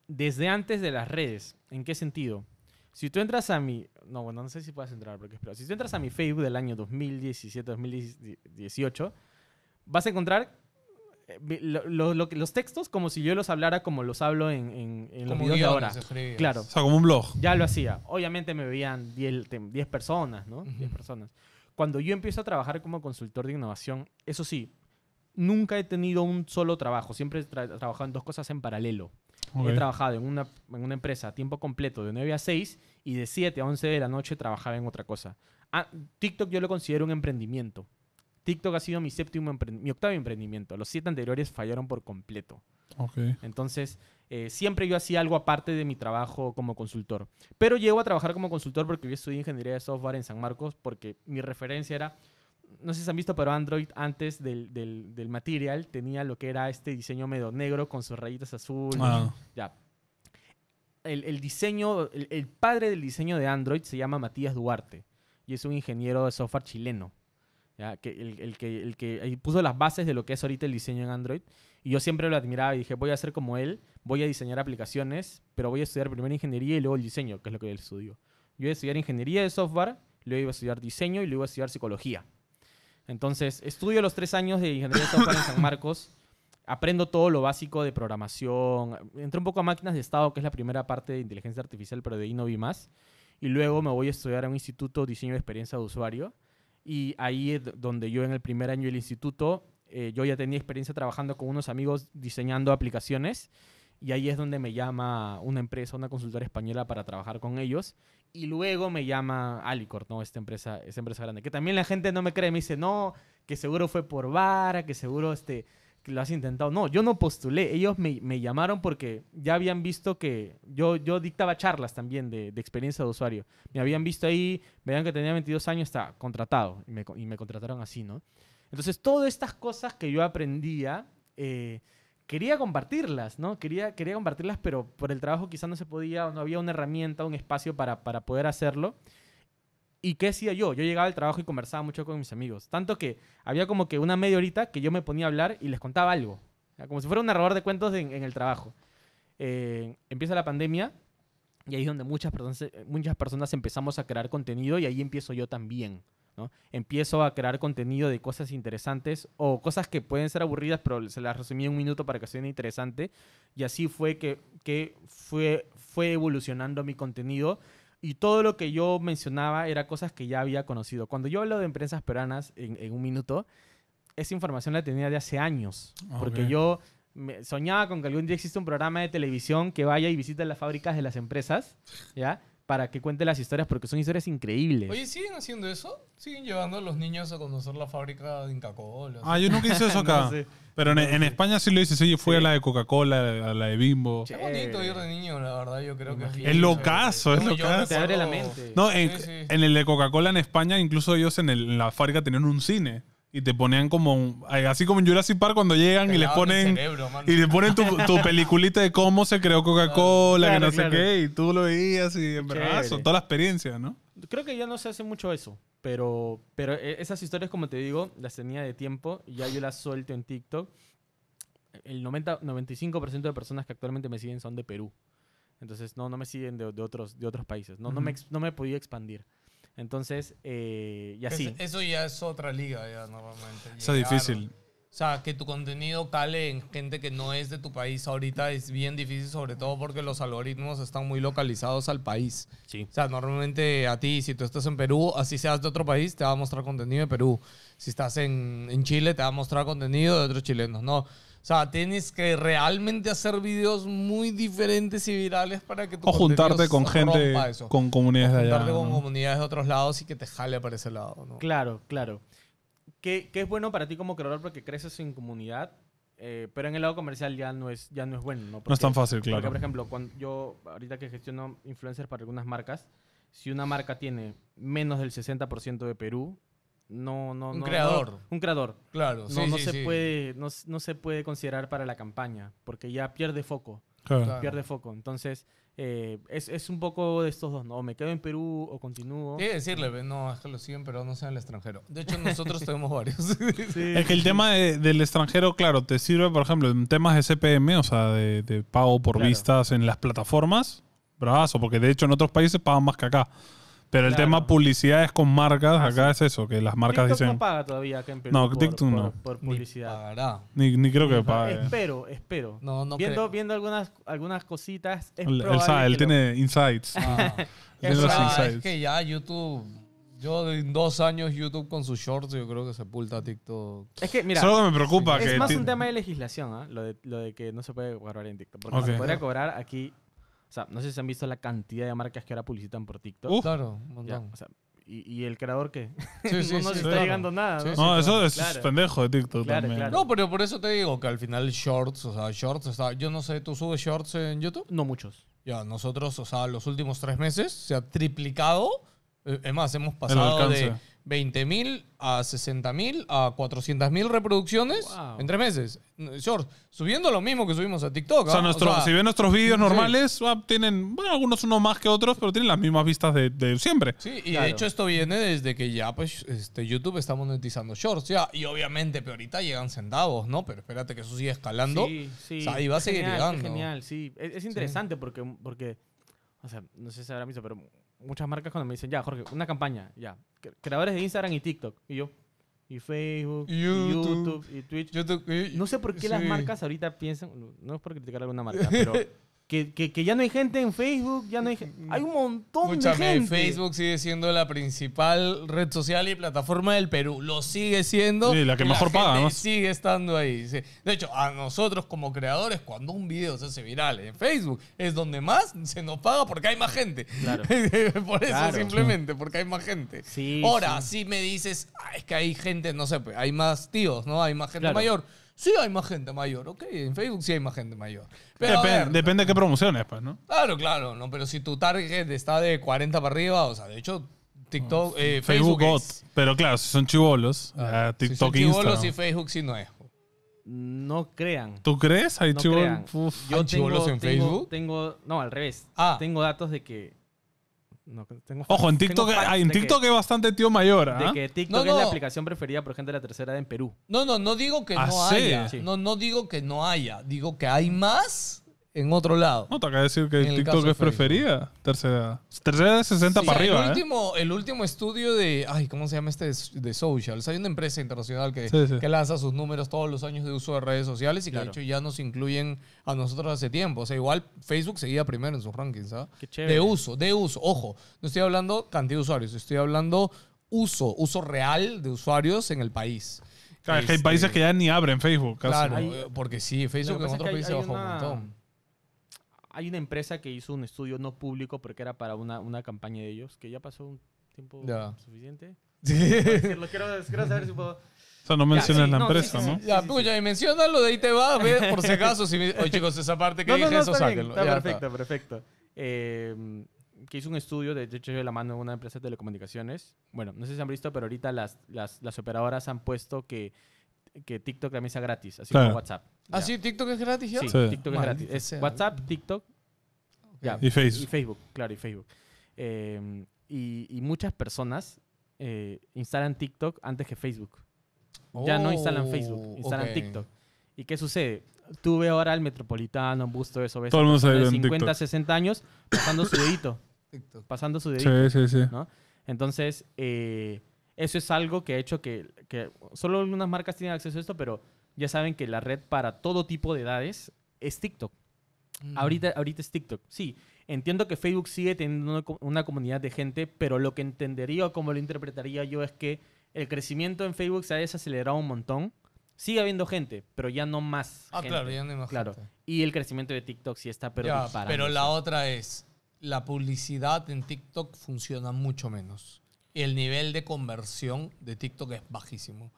S1: desde antes de las redes. ¿En qué sentido? Si tú entras a mi. No, bueno, no sé si puedes entrar, porque Si tú entras a mi Facebook del año 2017-2018, vas a encontrar eh, los textos como si yo los hablara como los hablo en, en, en los videos de ahora. Claro. O sea, como un blog. Ya lo hacía. Obviamente me veían 10 personas, ¿no? 10 personas. Cuando yo empiezo a trabajar como consultor de innovación, eso sí, nunca he tenido un solo trabajo. Siempre he trabajado en dos cosas en paralelo. He trabajado en una, en una empresa a tiempo completo de 9 a 6 y de 7 a 11 de la noche trabajaba en otra cosa. Ah, TikTok yo lo considero un emprendimiento. TikTok ha sido mi séptimo, mi octavo emprendimiento. Los siete anteriores fallaron por completo. Entonces, eh, siempre yo hacía algo aparte de mi trabajo como consultor. Pero llego a trabajar como consultor porque yo estudié ingeniería de software en San Marcos, porque mi referencia era, no sé si han visto, pero Android antes del, material tenía lo que era este diseño medio negro con sus rayitas azules. Ah. Ya. El, diseño, el padre del diseño de Android se llama Matías Duarte y es un ingeniero de software chileno. Que el, que, el que puso las bases de lo que es ahorita el diseño en Android. Y yo siempre lo admiraba y dije, voy a ser como él, voy a diseñar aplicaciones, pero voy a estudiar primero ingeniería y luego el diseño, que es lo que él estudió. Yo iba a estudiar ingeniería de software, luego iba a estudiar diseño y luego iba a estudiar psicología. Entonces, estudio los tres años de ingeniería de software en San Marcos, aprendo todo lo básico de programación, entré un poco a máquinas de estado, que es la primera parte de inteligencia artificial, pero de ahí no vi más. Y luego me voy a estudiar a un instituto de diseño de experiencia de usuario, y ahí es donde yo en el primer año del instituto, eh, yo ya tenía experiencia trabajando con unos amigos diseñando aplicaciones. Y ahí es donde me llama una empresa, una consultora española para trabajar con ellos. Y luego me llama Alicor, ¿no? Esta empresa, esta empresa grande. Que también la gente no me cree, me dice, no, que seguro fue por vara, que seguro este, lo has intentado. No, yo no postulé. Ellos me, me, llamaron porque ya habían visto que yo, yo dictaba charlas también de, de, experiencia de usuario. Me habían visto ahí, veían que tenía 22 años, está contratado. Y me, y me contrataron así, ¿no? Entonces, todas estas cosas que yo aprendía, eh, quería compartirlas, ¿no? Quería, quería compartirlas, pero por el trabajo quizás no se podía, no había una herramienta, un espacio para, para poder hacerlo. ¿Y qué hacía yo? Yo llegaba al trabajo y conversaba mucho con mis amigos. Tanto que había como que una media horita que yo me ponía a hablar y les contaba algo. Como si fuera un narrador de cuentos en, el trabajo. Eh, empieza la pandemia y ahí es donde muchas personas, eh, muchas personas empezamos a crear contenido y ahí empiezo yo también. ¿no? Empiezo a crear contenido de cosas interesantes o cosas que pueden ser aburridas, pero se las resumí en un minuto para que sea interesante. Y así fue que, que fue, fue evolucionando mi contenido y todo lo que yo mencionaba era cosas que ya había conocido. Cuando yo hablo de empresas peruanas en, en un minuto, esa información la tenía de hace años. Porque yo soñaba con que algún día exista un programa de televisión que vaya y visite las fábricas de las empresas, ¿ya? para que cuente las historias porque son historias increíbles. Oye,
S3: ¿siguen haciendo eso? ¿Siguen llevando a los niños a conocer la fábrica de Inca-Cola? Ah, yo nunca hice eso acá.
S1: Pero en, España sí lo hice. Sí, fui
S2: a la de Coca-Cola, a la de Bimbo. Qué
S3: bonito ir de niño, la verdad, yo creo que... Es locazo,
S2: es locazo. Te abre la mente. No, en, el de Coca-Cola en España, incluso ellos en, el, en la fábrica tenían un cine y te ponían como así como en Jurassic Park cuando llegan y les ponen y les ponen tu, peliculita de cómo se creó Coca-Cola que no sé qué y tú lo veías y en verdad son toda la experiencia no
S1: creo que ya no se hace mucho eso pero pero e, esas historias como te digo las tenía de tiempo y ya yo las suelto en TikTok el 90, 95% de personas que actualmente me siguen son de Perú entonces no no me siguen de, otros de otros países no no me no me podía expandir entonces, eh, y así.
S3: eso ya es otra liga, ya normalmente. Eso es difícil. O sea, que tu contenido cale en gente que no es de tu país ahorita es bien difícil, sobre todo porque los algoritmos están muy localizados al país. Sí. O sea, normalmente a ti, si tú estás en Perú, así seas de otro país, te va a mostrar contenido de Perú. Si estás en, en Chile, te va a mostrar contenido de otros chilenos. No, o sea, tienes que realmente hacer videos muy diferentes y virales para que tu O juntarte con gente,
S2: con comunidades de allá. Juntarte con
S3: comunidades de otros lados y que te jale para ese lado. ¿no? Claro, claro.
S1: ¿Qué, es bueno para ti como creador porque creces en comunidad? Eh, pero en el lado comercial ya no es, ya no es bueno. ¿no? no es tan fácil, claro. Porque, por ejemplo, cuando yo ahorita que gestiono influencers para algunas marcas, si una marca tiene menos del 60% de Perú no, un creador. un creador. Claro, no, no se puede, no, se puede considerar para la campaña, porque ya pierde foco. Pierde foco. Entonces, eh, es, un poco de estos dos, ¿no? O me quedo en Perú o continúo. Sí, decirle, no,
S3: es que lo siguen, pero no sea en el extranjero. De hecho, nosotros tenemos varios. es que el tema
S2: del extranjero, claro, te sirve, por ejemplo, en temas de CPM, o sea, de, pago por vistas en las plataformas. Bravazo, porque de hecho en otros países pagan más que acá. Pero el tema publicidad es con marcas. Ah, acá es eso, que las marcas TikTok dicen. no paga
S1: todavía acá Perú. No, TikTok no. Por, publicidad. Ni, ni, creo que pague. Espero, espero. No, no viendo,
S3: viendo algunas, algunas cositas. Es él, sabe, ah. él tiene insights. los insights. Es que ya YouTube. Yo en dos años YouTube con sus shorts yo creo que sepulta TikTok. Es que, mira, me preocupa es más un tema
S1: de legislación, ¿ah? lo, de, lo de que no se puede cobrar en TikTok. Porque se podría cobrar aquí o sea, no sé si han visto la cantidad de marcas que ahora
S3: publicitan por TikTok. claro, montón.
S1: o sea, y, el creador qué? no nos está llegando nada. ¿no? eso es pendejo de TikTok claro, también.
S3: No, pero por eso te digo que al final shorts, o sea, shorts, está... yo no sé, ¿tú subes shorts en YouTube? No muchos. Ya, nosotros, o sea, los últimos tres meses se ha triplicado. Eh, es más, hemos pasado de 20.000 a 60.000 a 400.000 reproducciones en tres meses. Shorts, subiendo lo mismo que subimos a TikTok. O sea, ¿ah? si ven nuestros vídeos normales, ah, tienen, algunos unos más que otros, pero
S2: tienen las mismas vistas de, siempre. Sí, y de hecho
S3: esto viene desde que ya, pues, este, YouTube está monetizando Shorts. Ya, y obviamente, pero ahorita llegan centavos, ¿no? Pero espérate que eso sigue escalando. Sí, sí. y va a seguir llegando. Genial, sí. Es, interesante
S1: porque... porque o sea, no sé si habrá mismo, pero muchas marcas cuando me dicen, ya, Jorge, una campaña, ya. Creadores de Instagram y TikTok. Y yo, y Facebook, y, YouTube, y Twitch. no sé por qué las marcas ahorita piensan, no es por criticar alguna marca, pero Que, ya no hay gente en Facebook, ya no hay gente. Hay un
S3: montón de gente. Facebook sigue siendo la principal red social y plataforma del Perú. Lo sigue siendo. Sí, la que mejor paga, ¿no? Sigue estando ahí. De hecho, a nosotros como creadores, cuando un video se hace viral en Facebook, es donde más se nos paga porque hay más gente. Claro. Por eso, simplemente, porque hay más gente. Sí, Ahora, si me dices, ah, es que hay gente, no sé, pues, hay más tíos, ¿no? Hay más gente mayor Sí hay más gente mayor, ok. En Facebook sí hay más gente mayor. Pero depende
S2: de qué promociones, pues,
S3: ¿no? Claro, claro. No, pero si tu target está de 40 para arriba, o sea, de hecho, TikTok, ah, eh, Facebook,
S2: Pero claro, si son chivolos, TikTok, ah, si
S1: son chivolos y
S3: Facebook sí no es. No crean.
S1: ¿Tú crees? Hay chibolos en Facebook. Tengo, no, al revés. Ah. Tengo datos de que Ojo, en TikTok, hay, en TikTok que, hay bastante tío mayor. ¿eh? De ¿ah? que TikTok es la aplicación preferida
S3: por gente de la tercera edad en Perú. No, no, no digo que ah, no haya. No, no digo que no haya. Digo que hay más en otro lado. No, te
S2: acabo de decir que TikTok es preferida. Tercera. Tercera de 60 para arriba. El, ¿eh? último,
S3: el último estudio de. Ay, ¿cómo se llama este? De social Hay una empresa internacional que, lanza sus números todos los años de uso de redes sociales y que de hecho ya nos incluyen a nosotros hace tiempo. O sea, igual Facebook seguía primero en sus rankings, ¿sabes? ¿ah? De uso, de uso. Ojo, no estoy hablando cantidad de usuarios, estoy hablando uso, uso real de usuarios en el país. Claro, hay este, países que ya
S2: ni abren Facebook. Casi. Claro,
S3: porque sí, Facebook en otros
S1: países bajó un montón hay una empresa que hizo un estudio no público porque era para una, una campaña de ellos, que ya pasó un tiempo suficiente. Sí. quiero, saber si
S3: puedo... O
S1: sea, no mencionas la empresa, ¿no? Ya,
S3: pucha, y lo de ahí te va. por si acaso. Si me... Oye, chicos, esa parte que dije, eso sáquenlo. Está perfecto,
S1: perfecto. Em, que hizo un estudio, de hecho, de la mano de una empresa de telecomunicaciones. Bueno, no sé si han visto, pero ahorita las, las, las operadoras han puesto que que TikTok también sea gratis, así como WhatsApp. ¿Ah, sí? ¿TikTok es gratis ya? Sí, TikTok es gratis. WhatsApp, TikTok ya. y Facebook. Y Facebook, claro, y Facebook. Em, y, muchas personas eh, instalan TikTok antes que Facebook. ya no instalan oh, Facebook, instalan TikTok. ¿Y qué sucede? Tú ves ahora el metropolitano, busto de eso, Todo el de 50, 60 años pasando su dedito. TikTok. Pasando su dedito. Sí, sí, sí. Entonces, eh, eso es algo que ha hecho que, solo algunas marcas tienen acceso a esto, pero ya saben que la red para todo tipo de edades es TikTok. Mm. Ahorita, ahorita es TikTok. Sí, entiendo que Facebook sigue teniendo una, comunidad de gente, pero lo que entendería o como lo interpretaría yo es que el crecimiento en Facebook se ha desacelerado un montón. Sigue habiendo gente, pero ya no más. Ah, claro, ya no hay más claro. Y el crecimiento de TikTok sí está, pero ya, Pero la
S3: otra es, la publicidad en TikTok funciona mucho menos. Y el nivel de conversión de TikTok es bajísimo.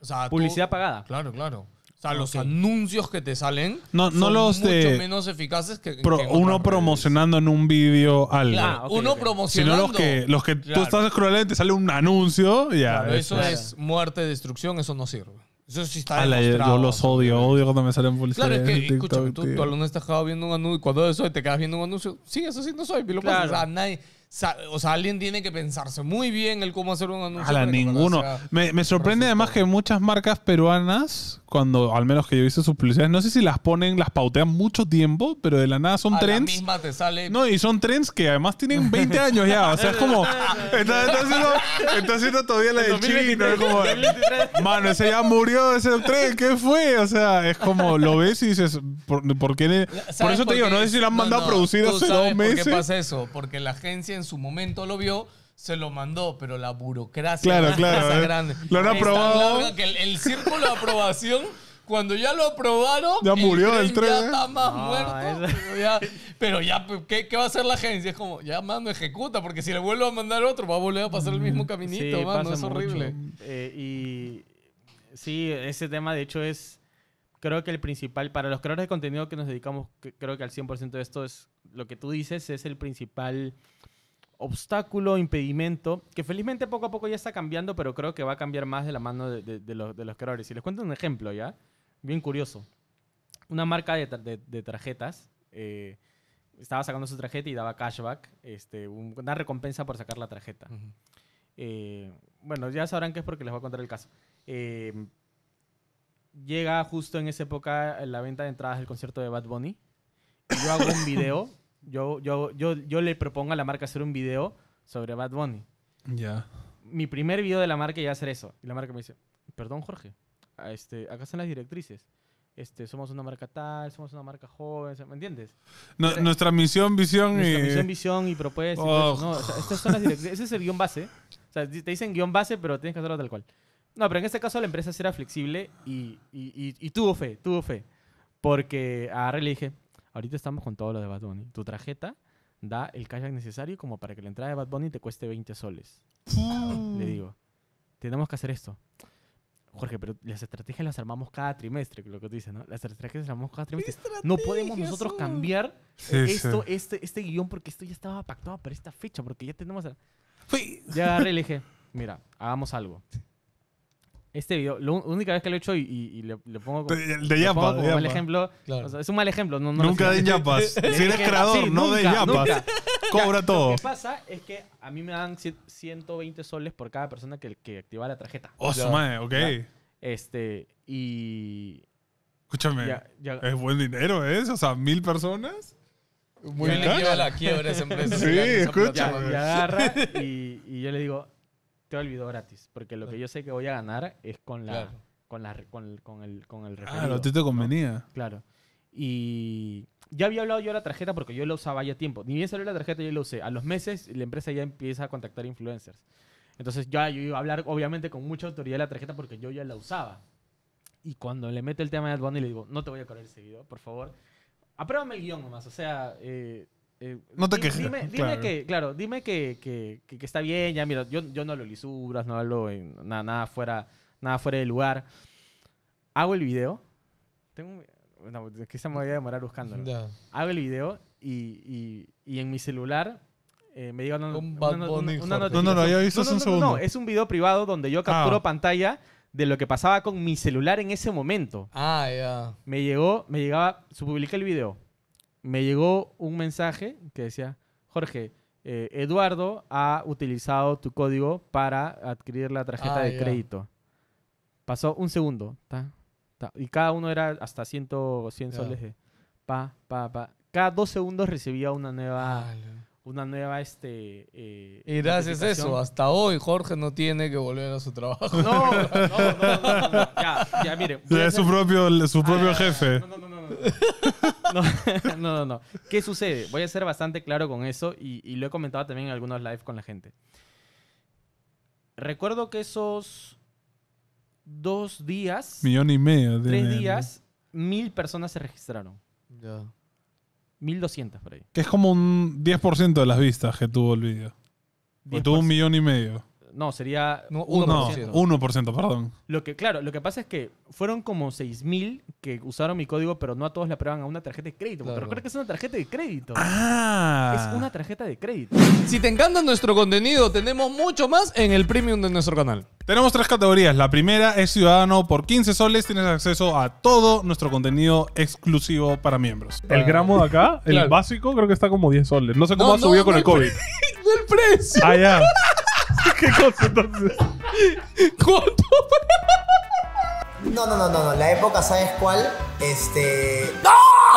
S3: O sea, Publicidad pagada. Claro, claro. O sea, los anuncios que te salen no, no son los mucho menos eficaces que,
S2: uno promocionando en un vídeo algo. Ah, uno promocionando. Sino los que, los que tú estás escrollando y te sale un anuncio. Ya, claro, eso es
S3: muerte, destrucción, eso no sirve. Eso sí está Ala, Yo
S2: los odio, odio cuando me salen publicidad. Claro, es que, escúchame, tú, tú, tú está vez
S3: estás viendo un anuncio y cuando eso te quedas viendo un anuncio, sí, eso sí no soy. Lo claro. pasa, o nadie, o sea, alguien tiene que pensarse muy bien el cómo hacer un anuncio. A la ninguno. Me, sorprende
S2: además que muchas marcas peruanas cuando al menos que yo hice sus publicidades, no sé si las ponen, las pautean mucho tiempo, pero de la nada son trends. sale. No, y son trends que además tienen 20 años ya. O sea, es como. Está, haciendo, está haciendo, todavía la de chino. Es como. Mano, ese ya murió, ese tren, ¿qué fue? O sea, es como lo ves y dices, ¿por, qué? Le... Por eso te digo, no sé si lo han mandado a producir hace dos meses. ¿Por qué pasa eso?
S3: Porque la agencia en su momento lo vio se lo mandó, pero la burocracia es eh. grande. Lo han aprobado. el, círculo de aprobación, cuando ya lo aprobaron, ya murió el tren. ya eh. está más muerto. Pero ya, ¿qué, va a hacer la agencia? Es como, ya mando, ejecuta, porque si le vuelvo a mandar otro, va a volver a pasar el mismo mm, caminito, sí, es horrible.
S1: Eh, y sí, ese tema de hecho es, creo que el principal, para los creadores de contenido que nos dedicamos, creo que al 100% de esto es lo que tú dices, es el principal obstáculo, impedimento, que felizmente poco a poco ya está cambiando, pero creo que va a cambiar más de la mano de, los, de creadores. Y les cuento un ejemplo, ¿ya? Bien curioso. Una marca de, tarjetas eh, estaba sacando su tarjeta y daba cashback, este, una recompensa por sacar la tarjeta. Eh, bueno, ya sabrán que es porque les voy a contar el caso. Eh, llega justo en esa época la venta de entradas del concierto de Bad Bunny. Yo hago un video yo, yo, yo, yo le propongo a la marca hacer un video sobre Bad Bunny. Ya. Mi primer video de la marca iba a hacer eso. Y la marca me dice, perdón Jorge, este, acá están las directrices. Este, somos una marca tal, somos una marca joven, ¿me entiendes?
S2: nuestra misión, visión nuestra y... misión, visión y propuesta. No, oh.
S1: estas son las directrices. Ese es el guión base. te dicen guión base, pero tienes que hacerlo tal cual. No, pero en este caso la empresa será flexible y, y, y, tuvo fe, tuvo fe. Porque a Arre le dije, ahorita estamos con todo lo de Bad Bunny. Tu tarjeta da el cashback necesario como para que la entrada de Bad Bunny te cueste 20 soles. Le digo, tenemos que hacer esto. Jorge, pero las estrategias las armamos cada trimestre, lo que tú dices, ¿no? Las estrategias las armamos cada trimestre. No podemos nosotros cambiar esto, Este, este guión porque esto ya estaba pactado para esta fecha, porque ya tenemos... Ya agarré y le dije, mira, hagamos algo este video, la única vez que lo he hecho y, le, pongo como, de, de yapa, pongo como ejemplo. es un mal ejemplo. nunca de yapas. si eres creador, no de yapas. Cobra todo. Lo que pasa es que a mí me dan 120 soles por cada persona que, activa la tarjeta. Oh, su madre, ok. Este, y... Escúchame, es buen dinero,
S2: ¿eh? O sea, mil personas. Muy bien. la quiebra esa empresa. sí, escucha. Y agarra
S1: y yo le digo, te olvidó gratis, porque lo que yo sé que voy a ganar es con la, con, con, el con el Ah, lo te convenía. Claro. Y ya había hablado yo de la tarjeta porque yo la usaba ya tiempo. Ni bien salió la tarjeta, yo la usé. A los meses la empresa ya empieza a contactar influencers. Entonces yo iba a hablar obviamente con mucha autoridad de la tarjeta porque yo ya la usaba. Y cuando le mete el tema de AdBone y le digo, no te voy a correr el seguido, por favor. Apruébame el guión nomás, o sea, eh, eh, no te quejes. Dime, dime que, claro, dime que, que, que, está bien, ya mira, yo, yo no lo lisuras, no hablo en nada, fuera, nada fuera de lugar. Hago el video. Tengo no, es que se me voy a demorar buscándolo. Hago el video y, y, y en mi celular eh, me llega
S3: una, un una, No, no, no, ya no, no, un segundo. No, es
S1: un video privado donde yo capturo ah. pantalla de lo que pasaba con mi celular en ese momento.
S3: Ah, ya.
S1: Me llegó, me llegaba, se publica el video me llegó un mensaje que decía, Jorge, eh, Eduardo ha utilizado tu código para adquirir la tarjeta ah, de crédito. Pasó un segundo, y cada uno era hasta 100, 100 soles. pa, pa, pa. Cada dos segundos recibía una nueva... Ah, una nueva este eh, y gracias a eso
S3: hasta hoy Jorge no tiene que volver a su trabajo no no no, ya ya mire es su
S2: propio su ah, propio jefe no no no
S1: no, no, no, ¿Qué sucede? Voy a ser bastante claro con eso y, lo he comentado también en algunos live con la gente. Recuerdo que esos dos días... Millón y medio. tres días, mil personas se registraron. Ya. doscientas por ahí.
S2: Que es como un 10% de las vistas que tuvo el video. tuvo un millón y medio.
S1: No, sería 1%. 1%, perdón. Lo que, claro, lo que pasa es que fueron como 6.000 que usaron mi código, pero no a todos le aprueban a una tarjeta de crédito. Pero recuerda que es una tarjeta de crédito.
S3: Ah. Es una
S1: tarjeta de crédito.
S3: Si te encanta nuestro contenido, tenemos mucho más en el premium de nuestro canal. Tenemos tres categorías. La
S2: primera es Ciudadano por 15 soles. Tienes acceso a todo nuestro contenido exclusivo para miembros. El gramo de acá, el básico, creo que está como 10 soles. No sé cómo ha subido con el COVID. el
S1: precio. Ah, ya. ¿Qué cosa entonces? ¿Cuánto? No, no, no, no, La época, ¿sabes cuál? Este. ¡No!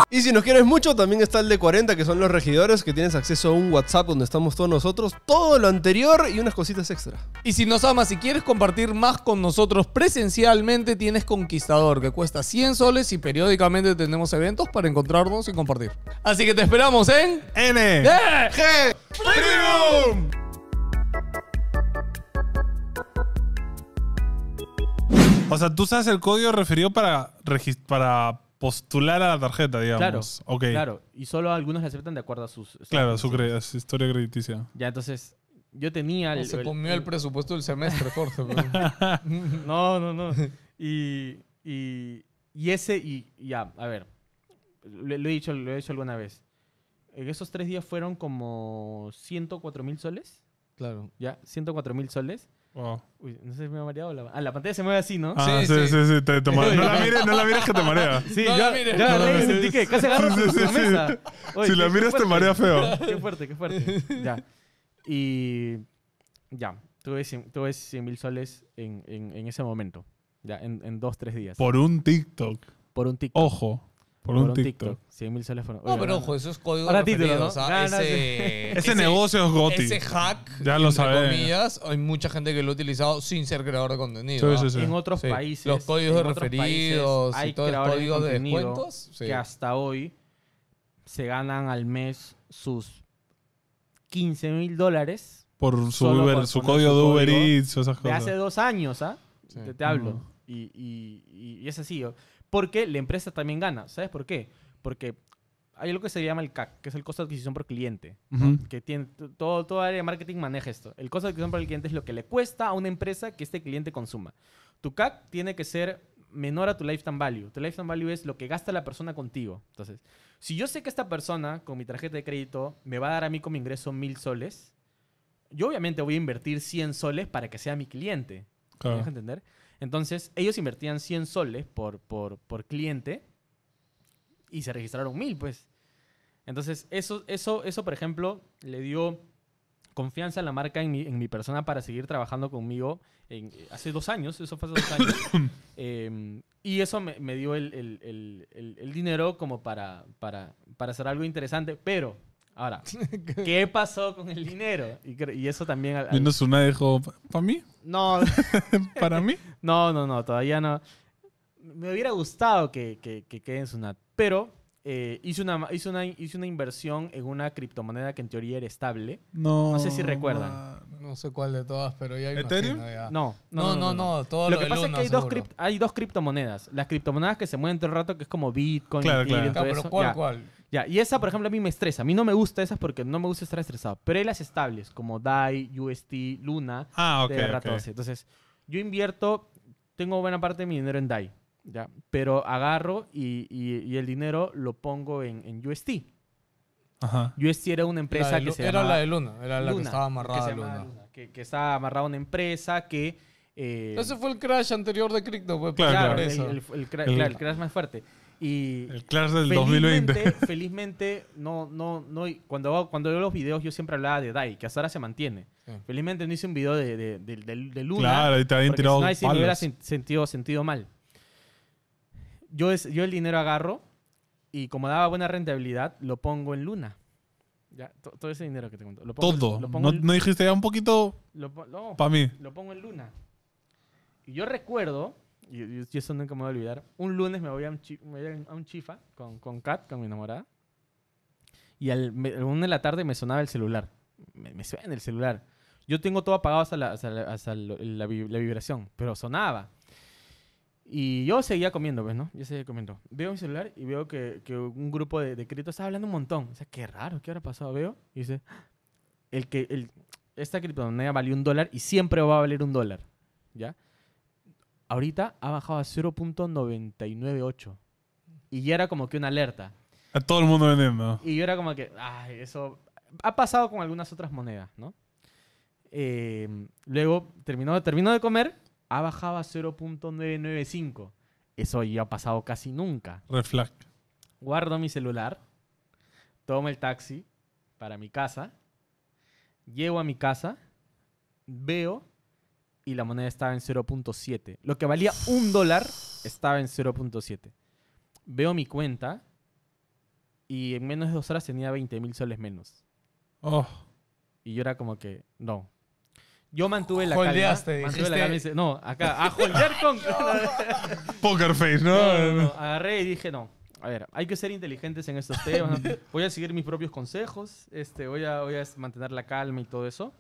S3: Y si nos quieres mucho, también está el de 40, que son los regidores, que tienes acceso a un WhatsApp donde estamos todos nosotros, todo lo anterior y unas cositas extra. Y si nos amas y quieres compartir más con nosotros presencialmente, tienes Conquistador, que cuesta 100 soles y periódicamente tenemos eventos para encontrarnos y compartir. Así que te esperamos en... N. G. Premium.
S2: O sea, tú sabes el código referido para, para postular a la tarjeta, digamos. Claro, claro.
S1: Y solo algunos le aceptan de acuerdo a sus... Claro,
S2: su, historia crediticia.
S1: Ya, entonces, yo tenía... se comió el, presupuesto del semestre, Jorge. no, no, no. Y, ese, y ya, a ver, lo, he dicho, lo he dicho alguna vez. En esos tres días fueron como 104 mil soles. Claro. Ya, 104 mil soles. Uy, no sé si me ha mareado la... Ah, la pantalla se mueve así, ¿no? Ah, sí, sí, sí. te, no, la mires, no la mires que te marea. Sí, no yo, la mires. casi la mesa. si la mires te marea feo. Qué fuerte, qué fuerte. Ya. Y ya, tuve 100 mil soles en, en, en, ese momento. Ya, en, en dos, tres días. Por un TikTok. Por un TikTok. Ojo. Por, un, TikTok. 100.000 teléfonos. No, pero ojo, eso es código Ahora ese, ese, negocio es goti. Ese hack, ya lo sabemos. comillas,
S3: hay mucha gente que lo ha utilizado sin ser creador de contenido. En otros países. Los códigos de referidos hay y todo el código de, descuentos. Que hasta
S1: hoy se ganan al mes sus 15.000 mil dólares. Por su, su código de Uber Eats o esas cosas. De hace dos años, ¿ah? ¿eh? Te, hablo. Y, y, es así porque la empresa también gana. ¿Sabes por qué? Porque hay algo que se llama el CAC, que es el costo de adquisición por cliente, que tiene todo, todo área de marketing maneja esto. El costo de adquisición por el cliente es lo que le cuesta a una empresa que este cliente consuma. Tu CAC tiene que ser menor a tu lifetime value. Tu lifetime value es lo que gasta la persona contigo. Entonces, si yo sé que esta persona con mi tarjeta de crédito me va a dar a mí como ingreso mil soles, yo obviamente voy a invertir 100 soles para que sea mi cliente. ¿Me entender? Entonces, ellos invertían 100 soles por, por, cliente y se registraron 1000, pues. Entonces, eso, eso, eso, por ejemplo, le dio confianza a la marca en mi, persona para seguir trabajando conmigo hace dos años, eso fue hace dos años. Em, y eso me, dio el, dinero como para, para, para hacer algo interesante, pero Ahora, ¿qué pasó con el dinero? Y, eso también... Al, al... ¿para mí? No. ¿Para mí? No, no, no, todavía no. Me hubiera gustado que, quede en Sunat, pero eh, hice, una, una, una inversión en una criptomoneda que en teoría era estable. No. sé si recuerdan.
S3: No, sé cuál de todas, pero ya ¿Ethereum? No, no, no, no, lo, que pasa es que hay dos,
S1: hay dos criptomonedas. Las criptomonedas que se mueven todo el rato, que es como Bitcoin, claro, claro. Ah, pero ¿cuál, cuál? Ya, y esa, por ejemplo, a mí me estresa. A mí no me gusta esas porque no me gusta estar estresado. Pero hay las estables, como DAI, UST, Luna, ah, de Entonces, yo invierto, tengo buena parte de mi dinero en DAI, ¿ya? Pero agarro y, el dinero lo pongo en, UST. Ajá. UST era una empresa que se Era la de Luna, era la que estaba amarrada Luna. Que, estaba amarrada a una empresa que... Eh, Ese
S3: fue el crash anterior de cripto, pues, claro, el, el
S1: crash más fuerte. Y el Clash del felizmente, 2020. Felizmente, no, no, no, cuando, cuando veo los videos yo siempre hablaba de Dai, que ahora se mantiene. Felizmente no hice un video de, de, Luna. Claro, y te habían tirado si no, me hubiera sentido, sentido mal. Yo, es, yo el dinero agarro y como daba buena rentabilidad, lo pongo en Luna. Ya, todo ese dinero que te cuento. todo. Lo pongo no, dijiste ya un poquito? para mí. Lo pongo en Luna. Y yo recuerdo y, eso nunca me voy a olvidar. Un lunes me voy a un, chifa con, con Kat, con mi enamorada. Y al me, de la tarde me sonaba el celular. Me, suena el celular. Yo tengo todo apagado hasta, la, vibración, pero sonaba. Y yo seguía comiendo, ¿ves, pues, no? Yo seguía comiendo. Veo mi celular y veo que, un grupo de, de cripto estaba hablando un montón. O sea, qué raro, ¿qué habrá pasado? Veo y dice, el que, el, esta criptomoneda valió un dólar y siempre va a valer un dólar, ¿ya? ahorita ha bajado a 0.998. Y ya era como que una alerta. A todo el mundo vendiendo. Y yo era como que, ay, eso ha pasado con algunas otras monedas, ¿no? Em, luego terminó, de comer, ha bajado a 0.995. Eso ya ha pasado casi nunca. Reflect. Guardo mi celular, tomo el taxi para mi casa, llego a mi casa, veo y la moneda estaba en 0.7. Lo que valía un dólar estaba en 0.7. Veo mi cuenta y en menos de dos horas tenía 20 mil soles menos. Oh. Y yo era como que, no. Yo mantuve la calma. calma. Mantuve la dice, no, acá, a holdear con... Poker face, ¿no? No, no Agarré y dije, no. A ver, hay que ser inteligentes en estos temas. Voy a seguir mis propios consejos. Este, voy, a, voy a mantener la calma y todo eso.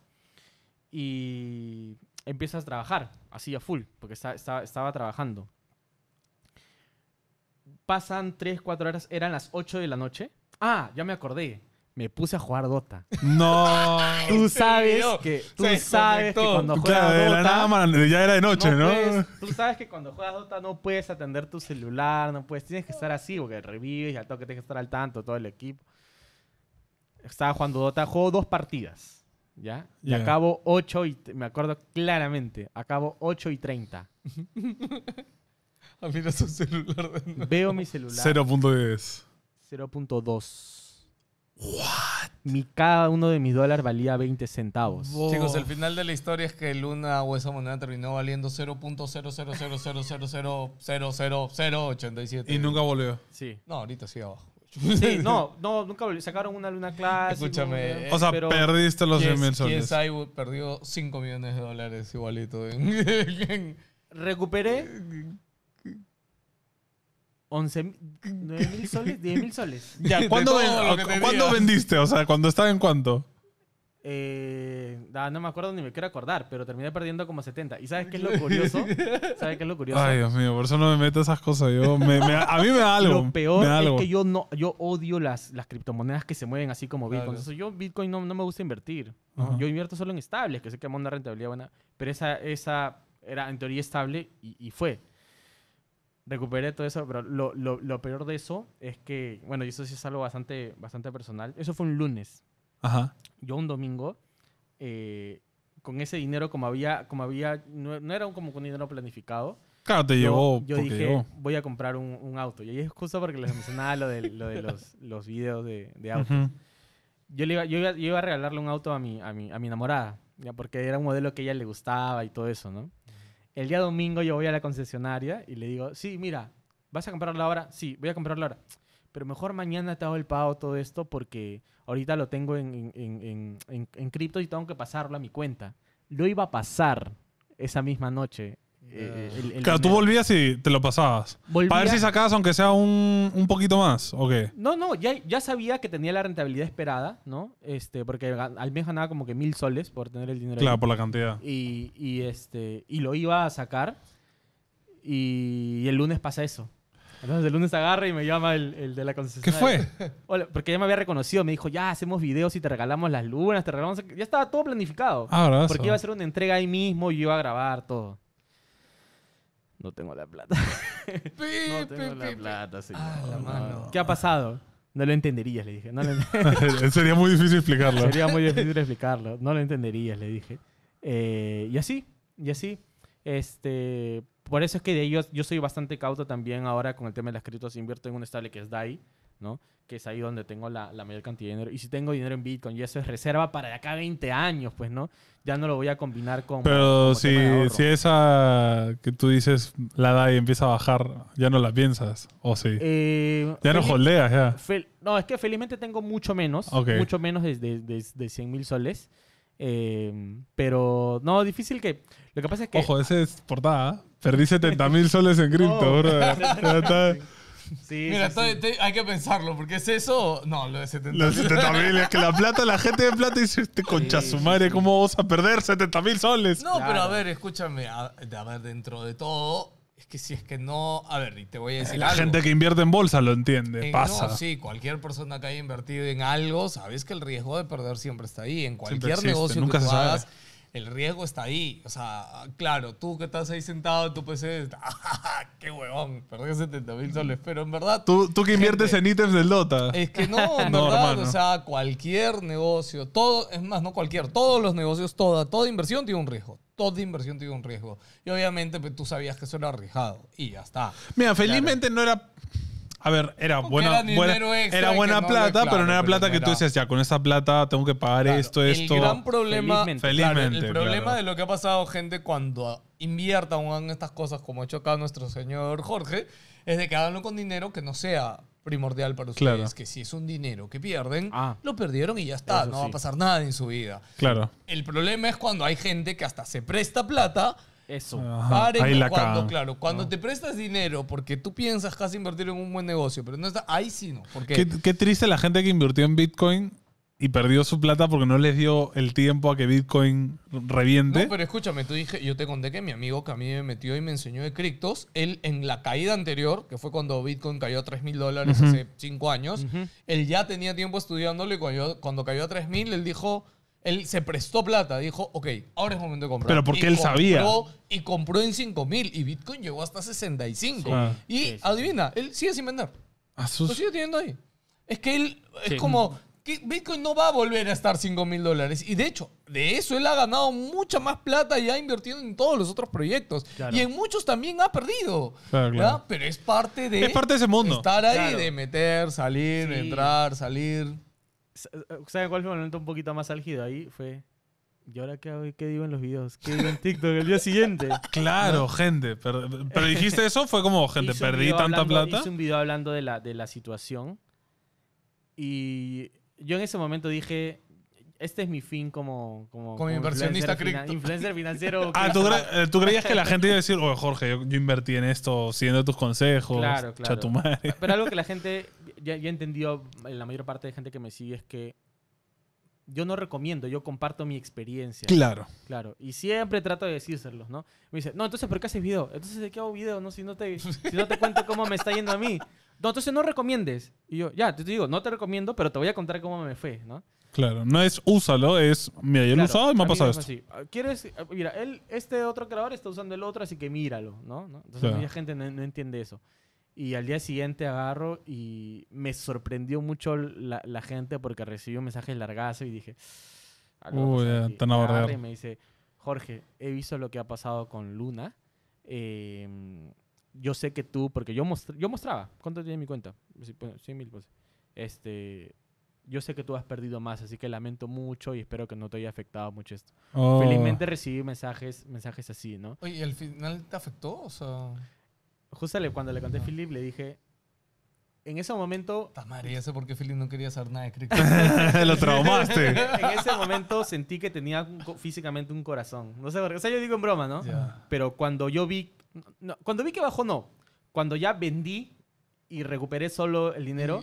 S1: Y empiezas a trabajar, así a full, porque estaba trabajando. Pasan 3, 4 horas, eran las 8 de la noche. Ah, ya me acordé. Me puse a jugar Dota. No. Tú sabes que tú sabes que cuando juegas Dota ya era de noche, ¿no? tú sabes que cuando juegas Dota no puedes atender tu celular, no puedes, tienes que estar así porque revives y al toque tienes que estar al tanto todo el equipo. Estaba jugando Dota, juego dos partidas ¿Ya? Y acabo 8 y... Me acuerdo claramente. Acabo 8 y 30.
S4: A mí celular.
S1: Veo mi celular. 0.10. 0.2. What? Mi, cada uno de mis dólares valía 20 centavos. Chicos, el
S3: final de la historia es que Luna o esa moneda terminó valiendo 0.00000000087. Y nunca volvió. Sí. No, ahorita sí abajo. Sí, no, no, nunca volví. Sacaron una luna clásica. Escúchame. Eh, o sea, perdiste los 100 mil soles. perdió 5 millones de dólares igualito. Recuperé 11
S1: 9 mil soles, 10 mil soles. Ya, ¿cuándo, ¿cuándo vendiste? O sea, ¿cuándo estaba en cuánto? Eh, ah, no me acuerdo ni me quiero acordar, pero terminé perdiendo como 70. ¿Y sabes qué es lo curioso? ¿Sabes qué es lo curioso? Ay, Dios
S2: mío, por eso no me meto esas cosas. a mí me da algo. Lo peor es que
S1: yo, no, yo odio las, las criptomonedas que se mueven así como Bitcoin. yo Bitcoin no, me gusta invertir. Yo invierto solo en estables, que sé que me una rentabilidad buena. Pero esa, esa era en teoría estable y, y fue. Recuperé todo eso, pero lo, lo, peor de eso es que, bueno, y eso sí es algo bastante, bastante personal. Eso fue un lunes. Ajá. Yo un domingo, eh, con ese dinero, como había, como había, no, era como un dinero planificado. Claro, te yo, Yo dije, voy a comprar un, un, auto. Y ahí es justo porque les mencionaba lo de, lo de los, los, videos de, autos. yo, le iba, yo, iba, yo, iba, a regalarle un auto a mi, a mi, a mi enamorada, ya porque era un modelo que a ella le gustaba y todo eso, ¿no? El día domingo yo voy a la concesionaria y le digo, sí, mira, ¿vas a comprarlo ahora? Sí, voy a comprarlo ahora pero mejor mañana te hago el pago todo esto porque ahorita lo tengo en, en, cripto y tengo que pasarlo a mi cuenta. Lo iba a pasar esa misma noche. Eh, eh, claro, tú volvías
S2: y te lo pasabas. Para ver si sacabas aunque sea un, un poquito más, ¿o qué?
S1: No, no, ya, ya, sabía que tenía la rentabilidad esperada, ¿no? Este, porque al mes ganaba como que mil soles por tener el dinero. Claro, por la cantidad. Y, este, y lo iba a sacar y el lunes pasa eso. Entonces el lunes agarra y me llama el, de la concesión. ¿Qué fue? porque ya me había reconocido. Me dijo, ya hacemos videos y te regalamos las lunas, te regalamos. Ya estaba todo planificado. Ah, ¿verdad? Porque iba a hacer una entrega ahí mismo y iba a grabar todo. No tengo la plata. no tengo la plata, sí. Ah, ¿Qué ha pasado? No lo entenderías, le dije. Sería muy difícil explicarlo. Sería muy difícil explicarlo. No lo entenderías, le dije. Eh, y así, y así. Este, por eso es que de ellos yo soy bastante cauto también ahora con el tema de las criptos. Invierto en un estable que es DAI, ¿no? Que es ahí donde tengo la, la, mayor cantidad de dinero. Y si tengo dinero en Bitcoin, y eso es reserva para de acá 20 años, pues, ¿no? Ya no lo voy a combinar con. Pero si, si
S2: esa que tú dices, la DAI empieza a bajar, ¿ya no la piensas? ¿O sí? Eh, ya no holdeas, ya.
S1: no, es que felizmente tengo mucho menos. Mucho menos de, de, de 100 mil soles. Em, pero no, difícil que. Lo que pasa es que. Ojo, ese es portada. Perdí 70 mil soles en cripto, oh. bro.
S3: Mira, hay que pensarlo, porque es eso. No, lo de 70 mil. 70 es
S2: que la plata, la gente de plata dice: Este concha su madre, ¿cómo vas a perder 70 mil soles? No, pero a
S3: ver, escúchame. a, ver, dentro de todo, es que si es que no. A ver, y te voy a decir. La gente que invierte en
S2: bolsa lo entiende, pasa. No, sí,
S3: cualquier persona que haya invertido en algo, sabes que el riesgo de perder siempre está ahí. En cualquier negocio que tú hagas, el riesgo está ahí. O sea, claro, tú que estás ahí sentado en tu PC, ah, ¡qué huevón! Perdí 70 mil soles, pero en verdad...
S2: Tú, que inviertes en ítems del Dota. Es que no, en verdad, o
S3: sea, cualquier negocio, todo, es más, no cualquier, todos los negocios, toda, toda inversión tiene un riesgo. Toda inversión tiene un riesgo. Y obviamente pues, tú sabías que eso era arriesgado. Y ya está. Mira, felizmente no era a ver, era buena, era buena, plata, pero no era plata pues, que tú
S2: decías, ya, con esa plata tengo que pagar esto, esto. El gran problema, felizmente, el problema
S3: de lo que ha pasado, gente, cuando inviertan en estas cosas, como ha hecho acá nuestro señor Jorge, es de que haganlo con dinero que no sea primordial para ustedes, que si es un dinero que pierden, ah. lo perdieron y ya está, no va a pasar nada en su vida. Claro. El problema es cuando hay gente que hasta se presta plata eso. cuando, claro, cuando te prestas dinero porque tú piensas que has invertido en un buen negocio, pero no está, ahí sí no. Porque
S2: Qué, triste la gente que invirtió en Bitcoin y perdió su plata porque no les dio el tiempo a que Bitcoin reviente. No,
S3: pero escúchame, tú dije, yo te conté que mi amigo que a mí me metió y me enseñó de criptos, él en la caída anterior, que fue cuando Bitcoin cayó a 3 mil dólares hace 5 años, él ya tenía tiempo estudiándolo y cuando, cuando cayó a 3 mil, él dijo, él se prestó plata, dijo, ok, ahora es momento de comprar. Pero porque él sabía. Y compró en 5 mil y Bitcoin llegó hasta 65. Y ah. adivina, él sigue sin vender. Ah, Lo sigue teniendo ahí. Es que él es como, que Bitcoin no va a volver a estar 5 mil dólares. Y de hecho, de eso él ha ganado mucha más plata y ha invertido en todos los otros proyectos. Y en muchos también ha perdido. Pero es parte de... Es parte de ese mundo. Estar ahí, de meter, salir, entrar,
S1: salir. Eh, eh, ¿Saben cuál fue el momento un poquito más álgido ahí? Fue. ¿Y ahora qué, qué digo en los videos? ¿Qué digo en TikTok el día siguiente? Claro, gente. Pero, dijiste eso, fue como, gente, perdí tanta plata. Hice un video hablando de la, de la situación. Y yo en ese momento dije, este es mi fin como... Como, inversionista influencer, influencer financiero. ah, eh, ¿tú,
S2: creías que la gente iba a decir, oye, Jorge, yo, invertí en esto siguiendo tus consejos, claro, claro. madre.
S1: Pero algo que la gente ya, he entendido, eh, la mayor parte de gente que me sigue es que yo no recomiendo, yo comparto mi experiencia. Claro. Claro. Y siempre trato de decírselo ¿no? Me dice, no, entonces, ¿por qué haces video? Entonces, ¿de qué hago video? No, si no te, si no te cuento cómo me está yendo a mí. No, entonces no recomiendes. Y yo, ya, te digo, no te recomiendo, pero te voy a contar cómo me fue, ¿no?
S2: Claro, no es úsalo, es, me yo lo usado y me ha pasado esto.
S1: Ah, ¿Quieres, ah, mira, este otro creador está usando el otro, así que míralo, ¿no? Entonces, gente no entiende eso. Y al día siguiente agarro y me sorprendió mucho la, gente porque recibió mensajes mensaje largazo y dije... Ah, Uy, tan Y me dice, Jorge, he visto lo que ha pasado con Luna. Em, yo sé que tú, porque yo, yo mostraba, ¿cuánto tiene mi cuenta? Pues, mil, pues. Este, yo sé que tú has perdido más, así que lamento mucho y espero que no te haya afectado mucho esto. Oh. Felizmente recibí mensajes, mensajes así, ¿no?
S3: Oye, ¿y al final te afectó? O sea
S1: justo cuando le conté a Philip, le dije, en ese momento... Ta madre, ya sé por qué Philip no quería hacer nada de Lo traumaste. en ese momento sentí que tenía físicamente un corazón. No sé O sea, yo digo en broma, ¿no? Pero cuando yo vi... No, cuando vi que bajó, no. Cuando ya vendí y recuperé solo el dinero,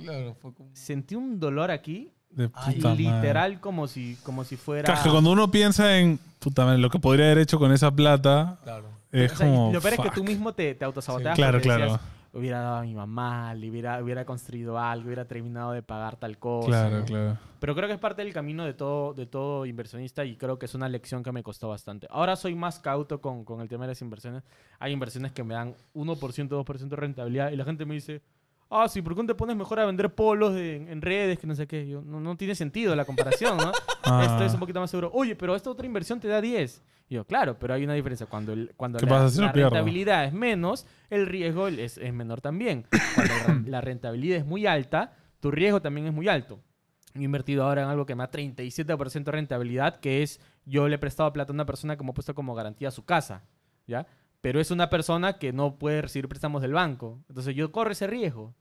S1: sentí un dolor aquí de literal como si como si fuera. Claro, cuando uno
S2: piensa en puta madre, lo que podría haber hecho con esa plata. Claro. Es como, lo peor es que tú
S1: mismo te, te autosaboteas. claro, claro. hubiera dado a mi mamá, hubiera, construido algo, hubiera terminado de pagar tal cosa. Claro, claro. Pero creo que es parte del camino de todo, de todo inversionista y creo que es una lección que me costó bastante. Ahora soy más cauto con, con el tema de las inversiones. Hay inversiones que me dan 1%, 2% de rentabilidad y la gente me dice, ah, sí, ¿por qué no te pones mejor a vender polos en redes que no sé qué? Yo, no, tiene sentido la comparación, ¿no? Ah. Esto es un poquito más seguro. Oye, pero esta otra inversión te da 10 yo, claro, pero hay una diferencia. Cuando, la, rentabilidad es menos, el riesgo es, menor también. Cuando la rentabilidad es muy alta, tu riesgo también es muy alto. He invertido ahora en algo que me da 37% de rentabilidad, que es yo le he prestado plata a una persona que me ha puesto como garantía su casa, ¿ya? Pero es una persona que no puede recibir préstamos del banco. Entonces yo corro ese riesgo.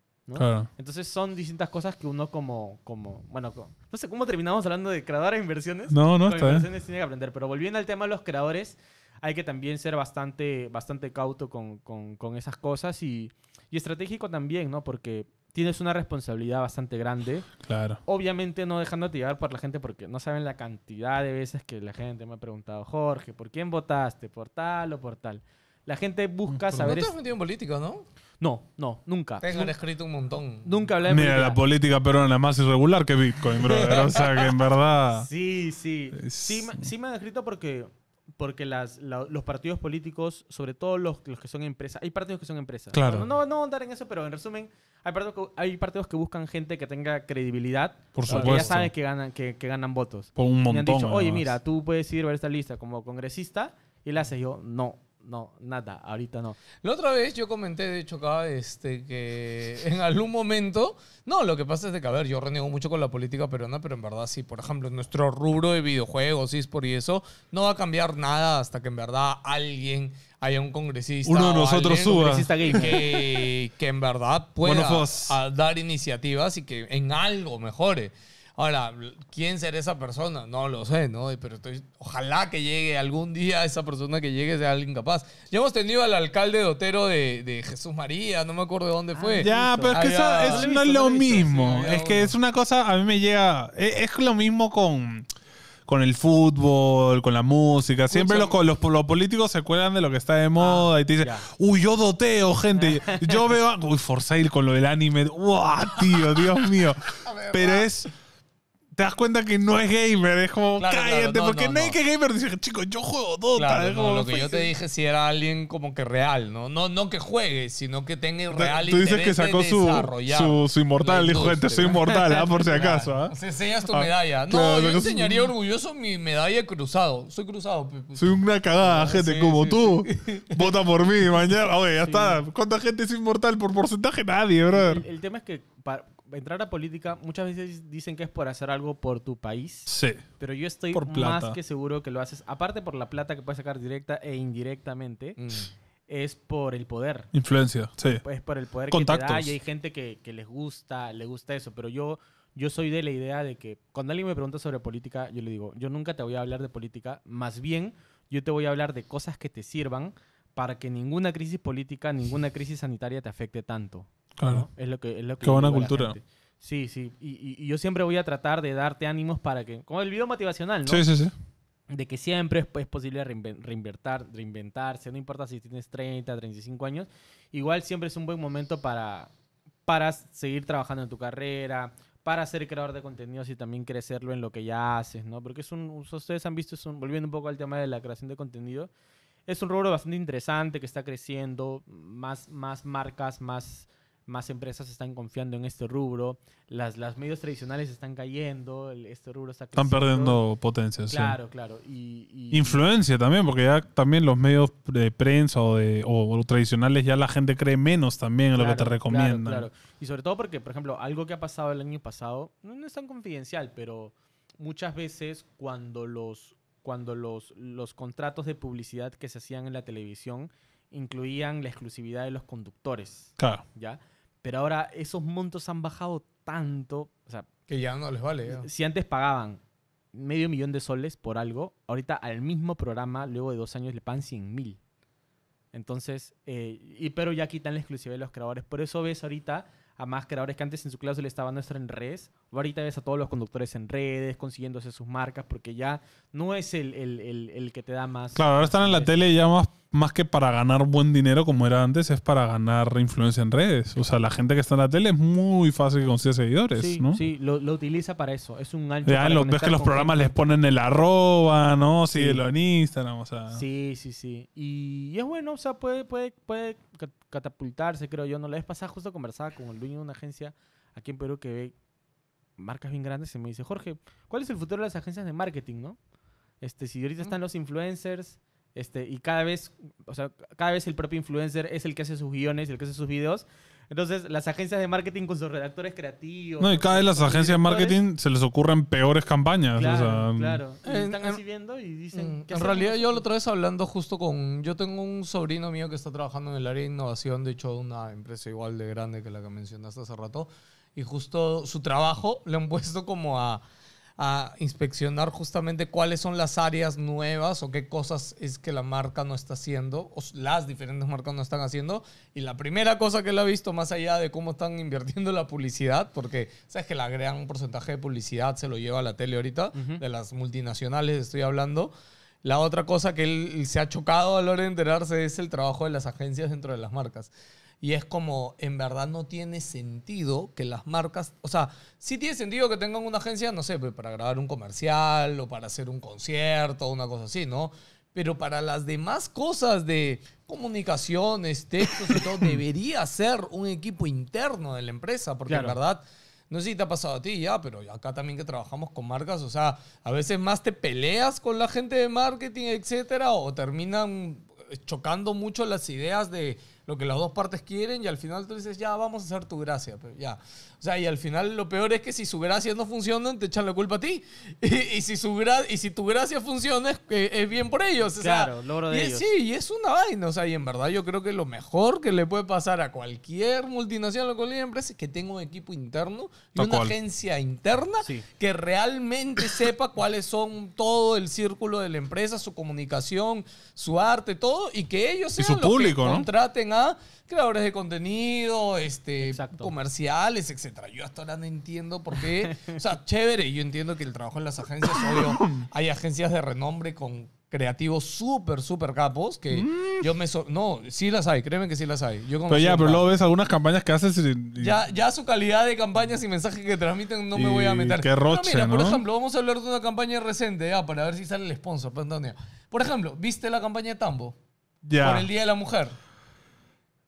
S1: Entonces son distintas cosas que uno como, como bueno, no sé cómo terminamos hablando de creadores e inversiones. No, no, está inversiones que aprender, pero volviendo al tema de los creadores, hay que también ser bastante, bastante cauto con, con, con esas cosas y, y, estratégico también, ¿no? Porque tienes una responsabilidad bastante grande. Claro. Obviamente no dejándote llevar por la gente porque no saben la cantidad de veces que la gente me ha preguntado, Jorge, ¿por quién votaste? ¿Por tal o por tal? La gente busca mm. saber... No
S3: te has en ¿no?
S1: No, no, nunca. Tengo escrito un montón. Nunca hablé de Mira, la política
S2: peruana es más irregular que Bitcoin, brother. o sea, que en verdad...
S3: Sí, sí. Sí,
S1: me han escrito porque, porque los partidos políticos, sobre todo los, que son empresas... Hay partidos que son empresas. No, no, no andar en eso, pero en resumen, hay partidos, que, buscan gente que tenga credibilidad. Por supuesto. Que ya saben que ganan, que, ganan votos. un han dicho, oye, mira, tú puedes ir a ver esta lista como congresista. Y la haces yo, no, no, nada, ahorita no.
S3: La otra vez yo comenté, de hecho, acá, este, que en algún momento. No, lo que pasa es de que, a ver, yo renego mucho con la política peruana, pero en verdad sí, por ejemplo, nuestro rubro de videojuegos, es por y eso, no va a cambiar nada hasta que en verdad alguien haya un congresista. Uno de nosotros Que, en verdad pueda dar iniciativas y que en algo mejore. Ahora, ¿quién será esa persona? No lo sé, ¿no? Pero estoy, ojalá que llegue algún día esa persona que llegue sea alguien capaz. Ya hemos tenido al alcalde dotero de, Jesús María, no me acuerdo de dónde ah, fue. Ya, pero es que ah, eso, no es lo mismo. es
S2: que es una cosa, a mí me llega, e-, es, lo mismo con con el fútbol, con la música. Siempre los, los, políticos se cuelan de lo que está de ah, moda y te dicen, uy, yo doteo, gente. Yo veo, uy, for sale con lo del anime. ¡Wow, tío! Dios mío. Pero es, te das cuenta que no es gamer. Es como, cállate, porque nadie que es gamer dice, chico,
S3: yo juego Dota. es no, lo que yo te dije si era alguien como que real, ¿no? No, no que juegue, sino que tenga real Tú dices que sacó su, su, inmortal, dijo, gente, soy inmortal, ah, por si acaso. ¿ah? Se enseñas tu ah, medalla. No, yo enseñaría orgulloso mi medalla cruzado. Soy cruzado.
S2: Soy una cagada, gente, como tú. Vota por mí mañana. Oye, ya está. ¿Cuánta gente es inmortal por porcentaje? Nadie, brother.
S1: El, tema es que entrar a política muchas veces dicen que es por hacer algo por tu país. Sí. Pero yo estoy más que seguro que lo haces, aparte por la plata que puedes sacar directa e indirectamente. Mm. Es por el poder. Influencia, sí. Es por el poder que te da y hay gente que, les gusta, le gusta eso. Pero yo yo soy de la idea de que cuando alguien me pregunta sobre política, yo le digo, yo nunca te voy a hablar de política, más bien yo te voy a hablar de cosas que te sirvan para que ninguna crisis política, ninguna crisis sanitaria te afecte tanto. Claro. Es lo que es lo que Qué buena cultura. Sí, sí. Y, y, yo siempre voy a tratar de darte ánimos para que. Como el video motivacional, ¿no? Sí, sí, sí. De que siempre es, posible reinventar, reinventarse, no importa si tienes 30, 35 años, igual siempre es un buen momento para, para seguir trabajando en tu carrera, para ser creador de contenidos y también crecerlo en lo que ya haces, ¿no? Porque es un, ustedes han visto, es volviendo un poco al tema de la creación de contenido, es un rubro bastante interesante que está creciendo, más, más marcas, más, más empresas están confiando en este rubro, las, las medios tradicionales están cayendo, este rubro está creciendo. Están perdiendo potencia, sí. Claro, claro. Influencia
S2: también, porque ya también los medios de prensa o, de, tradicionales ya la gente cree menos también en lo que te recomiendan. Claro, claro.
S1: Y sobre todo porque, por ejemplo, algo que ha pasado el año pasado, no, es tan confidencial, pero muchas veces cuando los cuando los, los contratos de publicidad que se hacían en la televisión incluían la exclusividad de los conductores. Claro. ¿Ya? Pero ahora esos montos han bajado tanto. O sea, que ya no les vale. Si antes pagaban medio millón de soles por algo, ahorita al mismo programa, luego de dos años, le pagan 100 mil. Entonces, eh, y, pero ya quitan la exclusividad de los creadores. Por eso ves ahorita a más creadores que antes en su le estaban estar en redes. Ahorita ves a todos los conductores en redes, consiguiéndose sus marcas, porque ya no es el, que te da más. Claro, ahora están en la
S2: tele y ya más más que para ganar buen dinero como era antes, es para ganar influencia en redes. O sea, la gente que está en la tele es muy fácil que consiga seguidores, sí,
S1: ¿no? Sí, lo, utiliza para eso. Es un ancho. Ya, ves que los programas les ponen
S2: el arroba, ¿no? Síguelo sí. en Instagram, o sea. Sí,
S1: sí, sí. Y, es bueno, o sea, puede, puede, puede catapultarse, creo yo. No, la vez pasada justo conversaba con el dueño de una agencia aquí en Perú que ve marcas bien grandes y me dice, Jorge, ¿cuál es el futuro de las agencias de marketing, no? Este, si ahorita están los influencers, este, y cada vez, o sea, cada vez el propio influencer es el que hace sus guiones, el que hace sus videos. Entonces, las agencias de marketing con sus redactores creativos. No, y cada vez las agencias de marketing
S2: se les ocurren peores campañas. Claro, claro.
S1: Eh, están así viendo y
S4: dicen. Mm, en, en realidad, yo
S3: la otra vez hablando justo con. Yo tengo un sobrino mío que está trabajando en el área de innovación, de hecho, de una empresa igual de grande que la que mencionaste hace rato. Y justo su trabajo le han puesto como a a inspeccionar justamente cuáles son las áreas nuevas o qué cosas es que la marca no está haciendo, o las diferentes marcas no están haciendo. Y la primera cosa que él ha visto, más allá de cómo están invirtiendo la publicidad, porque sabes que la un porcentaje de publicidad se lo lleva a la tele ahorita, de las multinacionales estoy hablando. La otra cosa que él se ha chocado a la hora de enterarse es el trabajo de las agencias dentro de las marcas. Y es como, en verdad no tiene sentido que las marcas, o sea, sí tiene sentido que tengan una agencia, no sé, pues, para grabar un comercial o para hacer un concierto o una cosa así, ¿no? Pero para las demás cosas de comunicaciones, textos y todo, debería ser un equipo interno de la empresa, porque en verdad... No sé si te ha pasado a ti ya, pero acá también que trabajamos con marcas, o sea, a veces más te peleas con la gente de marketing, etcétera, o terminan chocando mucho las ideas de lo que las dos partes quieren y al final tú dices, ya, vamos a hacer tu gracia, pero ya. O sea, y al final lo peor es que si su gracia no funciona, te echan la culpa a ti. Y, si, su y si tu gracia funciona, es, bien por ellos. claro, logro de ellos. Sí, y es una vaina. O sea, y en verdad yo creo que lo mejor que le puede pasar a cualquier multinacional o cualquier empresa es que tenga un equipo interno y una agencia interna que realmente sepa cuáles son todo el círculo de la empresa, su comunicación, su arte, todo, y que ellos sean que contraten a creadores de contenido, este, comerciales, etcétera. Yo hasta ahora no entiendo por qué. O sea, chévere, yo entiendo que el trabajo en las agencias, obvio, hay agencias de renombre con creativos súper, súper capos que mm. yo me... no, sí las hay, créeme que sí las hay. Yo pero ya, pero luego
S2: ves algunas campañas que hacen. Ya,
S3: ya su calidad de campañas y mensajes que transmiten no me voy a meter. Qué roche, mira, por ejemplo, vamos a hablar de una campaña reciente, ya, para ver si sale el sponsor, pues, Por ejemplo, ¿viste la campaña de Tambo? Ya. Por el Día de la Mujer.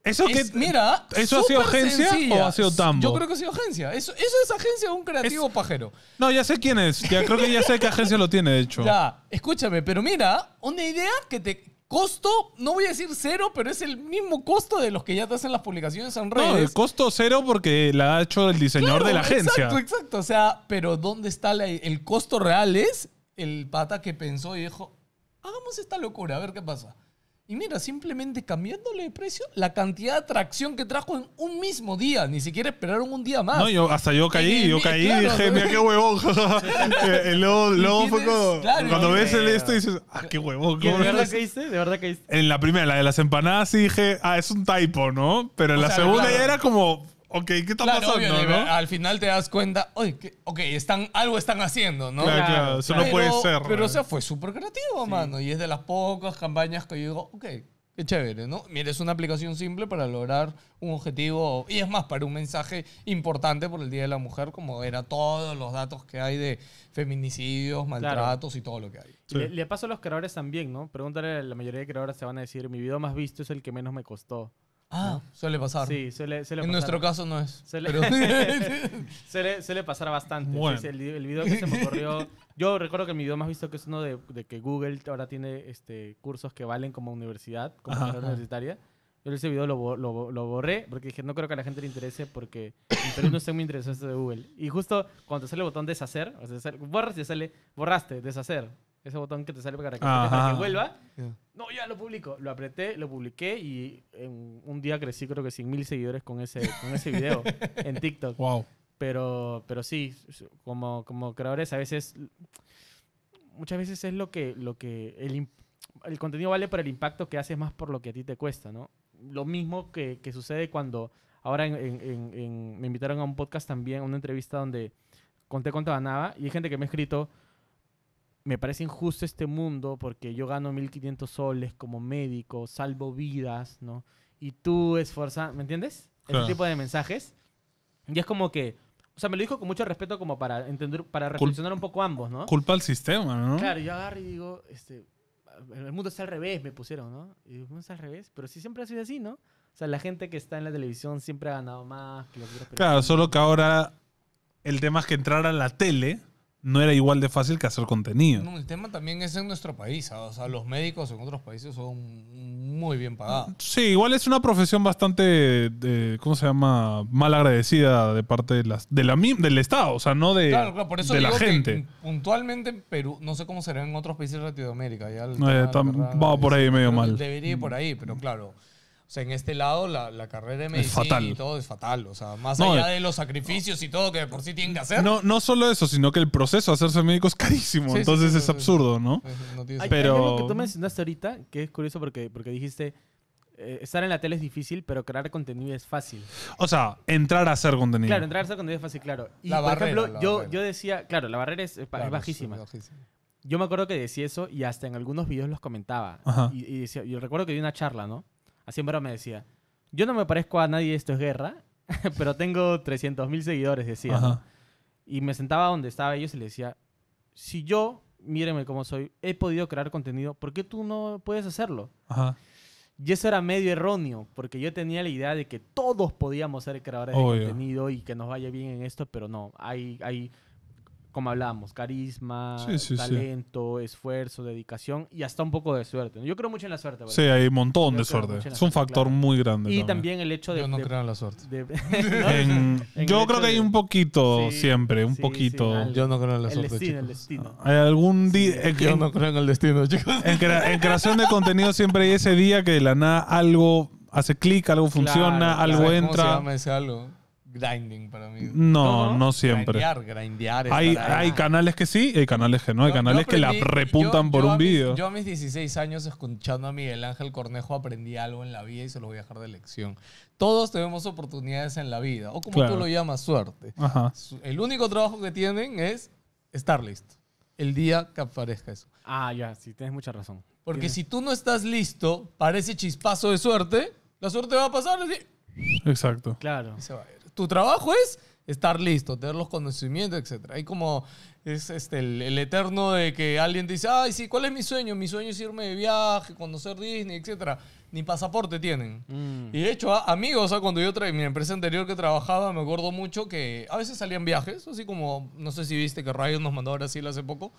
S3: ¿Eso mira, ¿eso ha sido agencia o ha sido tambo? Yo creo que ha sido agencia. Eso, eso es agencia de un creativo pajero.
S2: No, ya sé quién es. Ya creo que ya sé qué agencia lo tiene, de hecho.
S3: Ya, escúchame, pero mira, una idea que te costo, no voy a decir cero, pero es el mismo costo de los que ya te hacen las publicaciones en redes. No, el
S2: costo cero porque la ha hecho el diseñador de la agencia. Exacto,
S3: exacto. O sea, pero ¿dónde está el costo real? Es el pata que pensó y dijo, hagamos esta locura, a ver qué pasa. Y mira, simplemente cambiándole de precio, la cantidad de atracción que trajo en un mismo día. Ni siquiera esperaron un día más. No, yo, hasta yo caí, yo caí
S2: y dije, mira qué
S1: huevón. el
S2: eh, luego fue como, cuando, ves el esto dices, ah, qué huevón. ¿De verdad
S3: caíste? ¿De verdad caíste?
S2: En la primera, la de las empanadas, sí dije, ah, es un typo, ¿no? Pero en la segunda ya era
S3: como, ok, ¿qué está pasando? Al final te das cuenta, ok, están, algo están haciendo, ¿no? Claro, claro eso no puede ser. Pero, ¿no? o sea, fue súper creativo, mano. Y es de las pocas campañas que yo digo, ok, qué chévere, ¿no? Mira, es una aplicación simple para lograr un objetivo, y es más, para un mensaje importante por el Día de la Mujer, como era todos los datos que hay de feminicidios, maltratos y todo lo que hay. Le, paso a los
S1: creadores también, ¿no? Pregúntale, a la mayoría de creadores se van a decir, mi video más visto es el que menos me costó. Ah, suele pasar. Sí, En nuestro caso no es. Suele, pero... suele, pasar bastante. el, video que se me ocurrió. Yo recuerdo que mi video más visto que es uno de, que Google ahora tiene este, cursos que valen como universidad, como universitaria. Yo ese video lo, borré porque dije, no creo que a la gente le interese porque en Perú no está muy interesado esto de Google. Y justo cuando sale el botón deshacer, borras y borraste, deshacer. Ese botón que te sale para que, vuelva. No, ya lo publico. Lo apreté, lo publiqué y en un día crecí creo que 100.000 mil seguidores con ese, con ese video en TikTok. Wow. Pero, pero sí, como, como creadores a veces, muchas veces es lo que, lo que el, el contenido vale por el impacto que haces más por lo que a ti te cuesta, ¿no? Lo mismo que, sucede cuando ahora en, me invitaron a un podcast también, una entrevista donde conté con nada y hay gente que me ha escrito, me parece injusto este mundo porque yo gano 1.500 soles como médico, salvo vidas, ¿no? Y tú esfuerzas, ¿me entiendes? Ese tipo de mensajes. Y es como que, o sea, me lo dijo con mucho respeto como para entender, para reflexionar un poco ambos, ¿no? Culpa
S2: al sistema, ¿no? Claro, yo
S1: agarro y digo, este, el mundo está al revés, me pusieron, ¿no? Y el mundo al revés, pero sí siempre ha sido así, ¿no? O sea, la gente que está en la televisión siempre ha ganado más
S2: Claro, solo que ahora el tema es que entrar a la tele no era igual de fácil que hacer contenido.
S3: el tema también es en nuestro país, o sea, los médicos en otros países son muy bien pagados.
S2: Sí, igual es una profesión bastante, de, eh, ¿cómo se llama? Mal agradecida de parte de las, la, del Estado, o sea, no de, de la gente.
S3: puntualmente en Perú, no sé cómo será en otros países de Latinoamérica. va por ahí medio mal. Debería ir por mm. ahí, pero claro. O sea, en este lado la, carrera de medicina y todo es fatal. O sea, más allá eh. de los sacrificios y todo que por sí tienen que hacer. No,
S2: no solo eso, sino que el proceso de hacerse médico es carísimo. entonces es absurdo, ¿no? no hay, pero... que tú
S1: mencionaste ahorita, que es curioso porque, porque dijiste, eh, estar en la tele es difícil, pero crear contenido es fácil.
S2: O sea, entrar a hacer contenido. Claro, entrar
S1: a hacer contenido es fácil, claro. por ejemplo, yo, yo decía, claro, la barrera es, bajísima. Yo me acuerdo que decía eso y hasta en algunos videos los comentaba. Y, yo recuerdo que di una charla, ¿no? así me decía, yo no me parezco a nadie, esto es guerra, pero tengo 300.000 mil seguidores, decía. Y me sentaba donde estaba ellos y les decía, si yo, mírenme cómo soy, he podido crear contenido, ¿por qué tú no puedes hacerlo? Y eso era medio erróneo, porque yo tenía la idea de que todos podíamos ser creadores de contenido y que nos vaya bien en esto, pero no, hay, hay como hablábamos, carisma, talento, esfuerzo, dedicación y hasta un poco de suerte. Yo creo mucho en la suerte. Sí, hay un montón de suerte. Es un factor muy grande. Y también. el hecho de... Yo
S3: no creo en la suerte.
S2: yo creo que hay un poquito siempre, un poquito. yo no creo en la suerte. El destino, Hay algún yo no creo en el destino, chicos. en, creación de contenido siempre hay ese día que de la nada algo hace clic, algo funciona, algo entra. Cómo
S3: algo? grinding para
S2: mí. No, no, siempre.
S3: hay,
S2: canales que sí, hay canales que no. Hay canales que la repuntan por un vídeo. Yo
S3: a mis 16 años, escuchando a Miguel Ángel Cornejo, aprendí algo en la vida y se lo voy a dejar de lección. Todos tenemos oportunidades en la vida, o como tú lo llamas, suerte. El único trabajo que tienen es estar listo. El día que aparezca eso. Ah, ya, sí, tienes mucha razón. Porque si tú no estás listo para ese chispazo de suerte, la suerte va a pasar así. Exacto. Claro tu trabajo es estar listo, tener los conocimientos, etc. Hay como es este, el, eterno de que alguien te dice, ay, sí, ¿cuál es mi sueño? Mi sueño es irme de viaje, conocer Disney, etc. Ni pasaporte tienen. Mm. Y de hecho, ah, amigos, ah, cuando yo traía mi empresa anterior que trabajaba, me acuerdo mucho que a veces salían viajes, así como, no sé si viste que Ryan nos mandó a Brasil hace poco.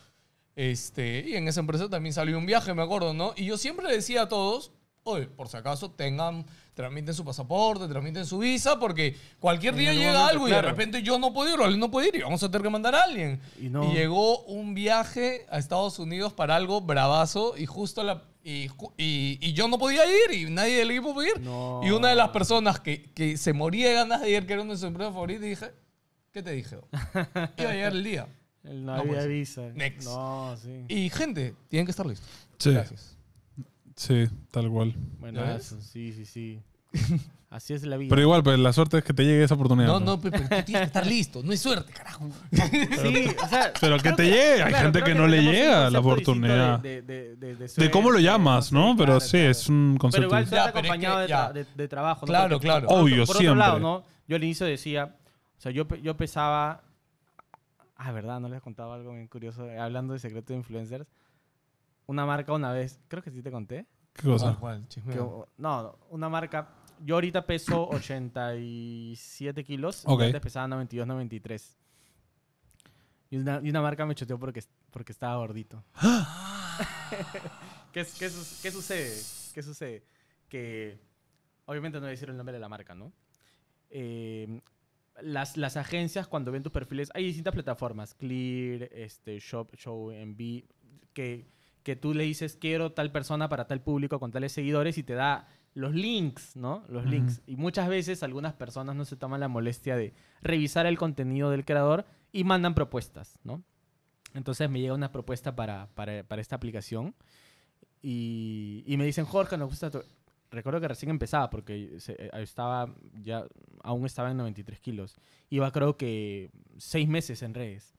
S3: Este, y en esa empresa también salió un viaje, me acuerdo, ¿no? Y yo siempre decía a todos, oye, por si acaso tengan, transmiten su pasaporte, transmiten su visa, porque cualquier día llega algo y de repente yo no puedo ir, o alguien no puede ir y vamos a tener que mandar a alguien. Y, llegó un viaje a Estados Unidos para algo bravazo y justo la... Y, yo no podía ir y nadie del equipo podía ir. Y una de las personas que, se moría de ganas de ir, que era uno de sus empresas favoritas, dije, ¿qué te dije? Iba a llegar el día. El no, visa. Y gente, tienen que estar listos.
S2: Sí. Sí, tal cual. Bueno, eso,
S1: sí, sí, sí.
S3: Así es la vida. Pero
S2: igual, pues la suerte es que te llegue esa oportunidad. No,
S3: no, pero tú tienes que estar listo. No es suerte, carajo.
S2: Pero que te llegue. Hay gente que, no le llega la oportunidad. De, cómo lo llamas, ¿no? pero sí, es un concepto. Pero igual
S1: acompañado de, trabajo. Claro, claro. Obvio, por otro Lado, ¿no? Yo al inicio decía, o sea, yo, yo pesaba. Ah, verdad, no les contado algo bien curioso. Hablando de secreto de influencers. Una marca una vez, creo que sí te conté. ¿Qué cosa? no, una marca yo ahorita peso 87 kilos. Ok. Antes pesaba 92, 93. Y una, marca me choteó porque, porque estaba gordito. ¿Qué, sucede? ¿Qué sucede? Que obviamente no voy a decir el nombre de la marca, ¿no? Em, las, las, agencias cuando ven tus perfiles, hay distintas plataformas, Clear, este, Shop, Show, Envy, que, que tú le dices quiero tal persona para tal público con tales seguidores y te da los links, ¿no? Los links. Y muchas veces algunas personas no se toman la molestia de revisar el contenido del creador y mandan propuestas, ¿no? Entonces me llega una propuesta para, para, para esta aplicación y, y, me dicen, Jorge, nos gusta Recuerdo que recién empezaba porque eh, estaba ya, aún estaba en 93 kilos. Iba creo que seis meses en redes.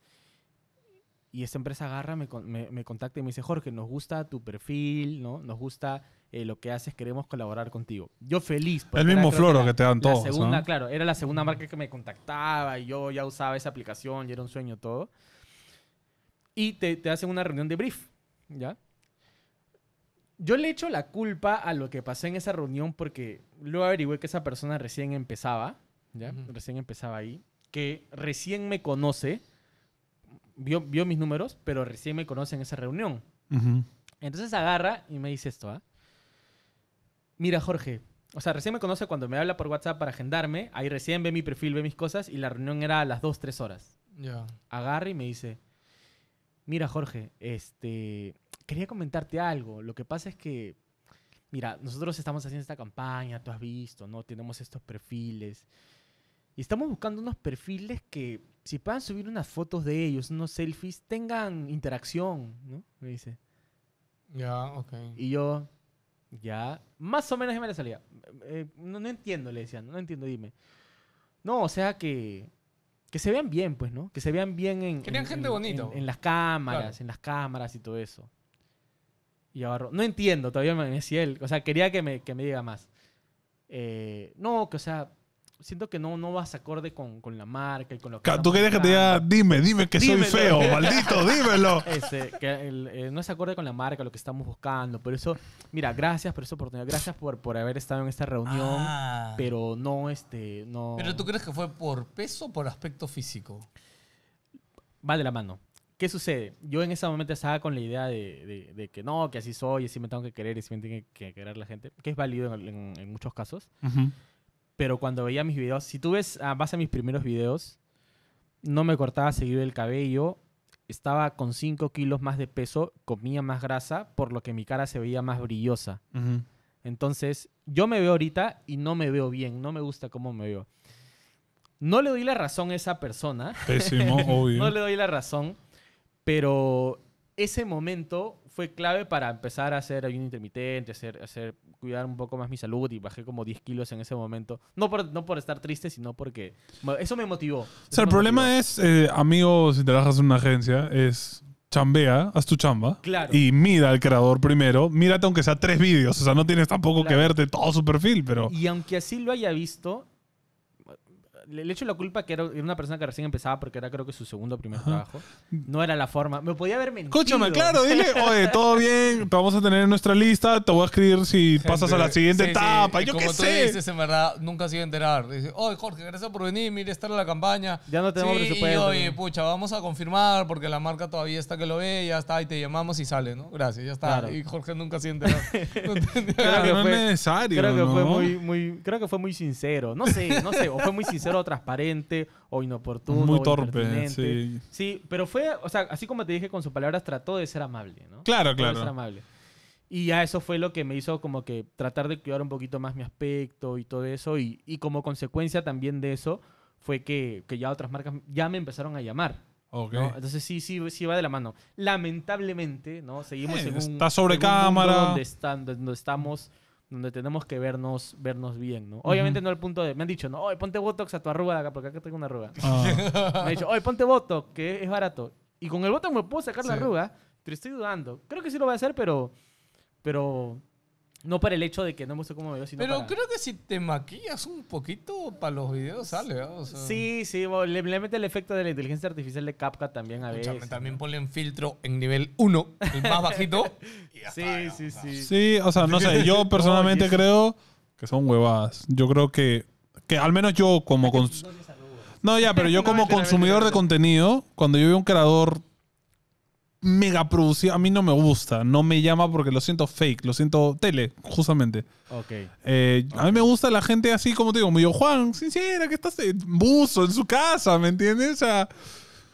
S1: Y esta empresa agarra, me, me, contacta y me dice, Jorge, nos gusta tu perfil, ¿no? Nos gusta eh, lo que haces, queremos colaborar contigo. Yo feliz. Pues, El mismo floro que, te dan todos. La segunda, claro, era la segunda marca que me contactaba y yo ya usaba esa aplicación y era un sueño todo. Y te, te hacen una reunión de brief, ¿ya? Yo le echo la culpa a lo que pasó en esa reunión porque luego averigüé que esa persona recién empezaba, ¿ya? Recién empezaba ahí, que recién me conoce vio, mis números, pero recién me conoce en esa reunión. Entonces agarra y me dice esto, ¿ah? Mira, Jorge, o sea, recién me conoce cuando me habla por WhatsApp para agendarme, ahí recién ve mi perfil, ve mis cosas y la reunión era a las 2, 3 horas. Agarra y me dice, mira, Jorge, este, quería comentarte algo. Lo que pasa es que, mira, nosotros estamos haciendo esta campaña, tú has visto, ¿no? Tenemos estos perfiles. Y estamos buscando unos perfiles que si puedan subir unas fotos de ellos, unos selfies, tengan interacción, ¿no? Me dice. Ya, ok. Y yo, ya, más o menos me la salía. Eh, no, entiendo, le decían, no entiendo, dime. No, o sea que, que se vean bien, pues, ¿no? Que se vean bien en... Querían gente bonito En, las cámaras, en las cámaras y todo eso. Y agarró, no entiendo, todavía me decía él, o sea, quería que me, que me diga más. Eh, no, que o sea, siento que no, no vas acorde con, la marca y con lo que. Tú querías que te diga, dime, dime que soy feo, maldito, dímelo. Este, eh, no es acorde con la marca, lo que estamos buscando. Por eso, mira, gracias por esa oportunidad, gracias por, por haber estado en esta reunión, ah. pero no, este, no. Pero tú crees que
S3: fue por peso o por aspecto físico?
S1: Va de la mano. ¿Qué sucede? Yo en ese momento estaba con la idea de, que no, que así soy, y así me tengo que querer y así me tiene que querer la gente, que es válido en, muchos casos pero cuando veía mis videos, si tú ves, vas ah, a mis primeros videos, no me cortaba seguido el cabello, estaba con 5 kilos más de peso, comía más grasa, por lo que mi cara se veía más brillosa. Entonces, yo me veo ahorita y no me veo bien, no me gusta cómo me veo. No le doy la razón a esa persona. Pésimo, obvio. no le doy la razón, pero ese momento fue clave para empezar a hacer ayuno intermitente, hacer, hacer, cuidar un poco más mi salud y bajé como 10 kilos en ese momento. No por, no por estar triste, sino porque eso me motivó. o
S2: sea, el problema es, eh, amigos amigo, si trabajas en una agencia, es chambea, haz tu chamba. Y mira al creador primero. Mírate aunque sea tres vídeos. O sea, no tienes tampoco que verte todo su perfil, pero. Y
S1: aunque así lo haya visto, le, echo la culpa que era una persona que recién empezaba porque era creo que su segundo o primer trabajo. No era la forma. Me podía haber mentido. Escúchame, claro, dile, oye, todo bien,
S4: te
S2: vamos a tener en nuestra lista, te voy a escribir si pasas a la siguiente etapa. Yo qué sé.
S3: dices, en verdad, nunca se iba a enterar. Dice, oye, Jorge, gracias por venir, mire, estar en la campaña. Ya no tenemos sí, oye, pucha, vamos a confirmar porque la marca todavía está que lo ve, ya está, y te llamamos y sale, ¿no? Gracias, ya está. Y Jorge nunca se enteró. no creo que no necesario. Creo que, fue
S1: muy, muy, creo que fue muy sincero. No sé, no sé, o fue muy sincero transparente o inoportuno. Muy torpe, sí. Sí, pero fue, o sea, así como te dije con sus palabras, trató de ser amable, ¿no? Claro, claro. amable. Y ya eso fue lo que me hizo como que tratar de cuidar un poquito más mi aspecto y todo eso. Y, como consecuencia también de eso fue que, que, ya otras marcas ya me empezaron a llamar. Okay. Entonces sí, sí, sí va de la mano. Lamentablemente, ¿no? Seguimos eh, en un... Está sobre cámara. donde estamos donde tenemos que vernos, vernos bien, ¿no? Obviamente no al punto de... Me han dicho, no, oye, ponte Botox a tu arruga de acá, porque acá tengo una arruga. Ah. me han dicho, oye, ponte Botox, que es barato. Y con el Botox me puedo sacar la arruga, pero estoy dudando. Creo que sí lo voy a hacer, pero... Pero no para el hecho de que no me gusta cómo veo, sino Pero creo
S3: que si te maquillas un poquito para los videos sale, Sí, sí, le, mete el efecto de la inteligencia artificial de Capca también a veces. También ponle un filtro en nivel 1, el más bajito. sí, sí, sí. Sí, o sea, no sé, yo personalmente
S2: creo que son huevadas. Yo creo que, que al menos yo como... No, ya, pero yo como consumidor de contenido, cuando yo veo un creador mega producido. A mí no me gusta, no me llama porque lo siento fake, lo siento tele, justamente. ok. Eh, a mí me gusta la gente así, como te digo, medio Juan, sincera, que estás en buzo en su casa, ¿me entiendes? O sea,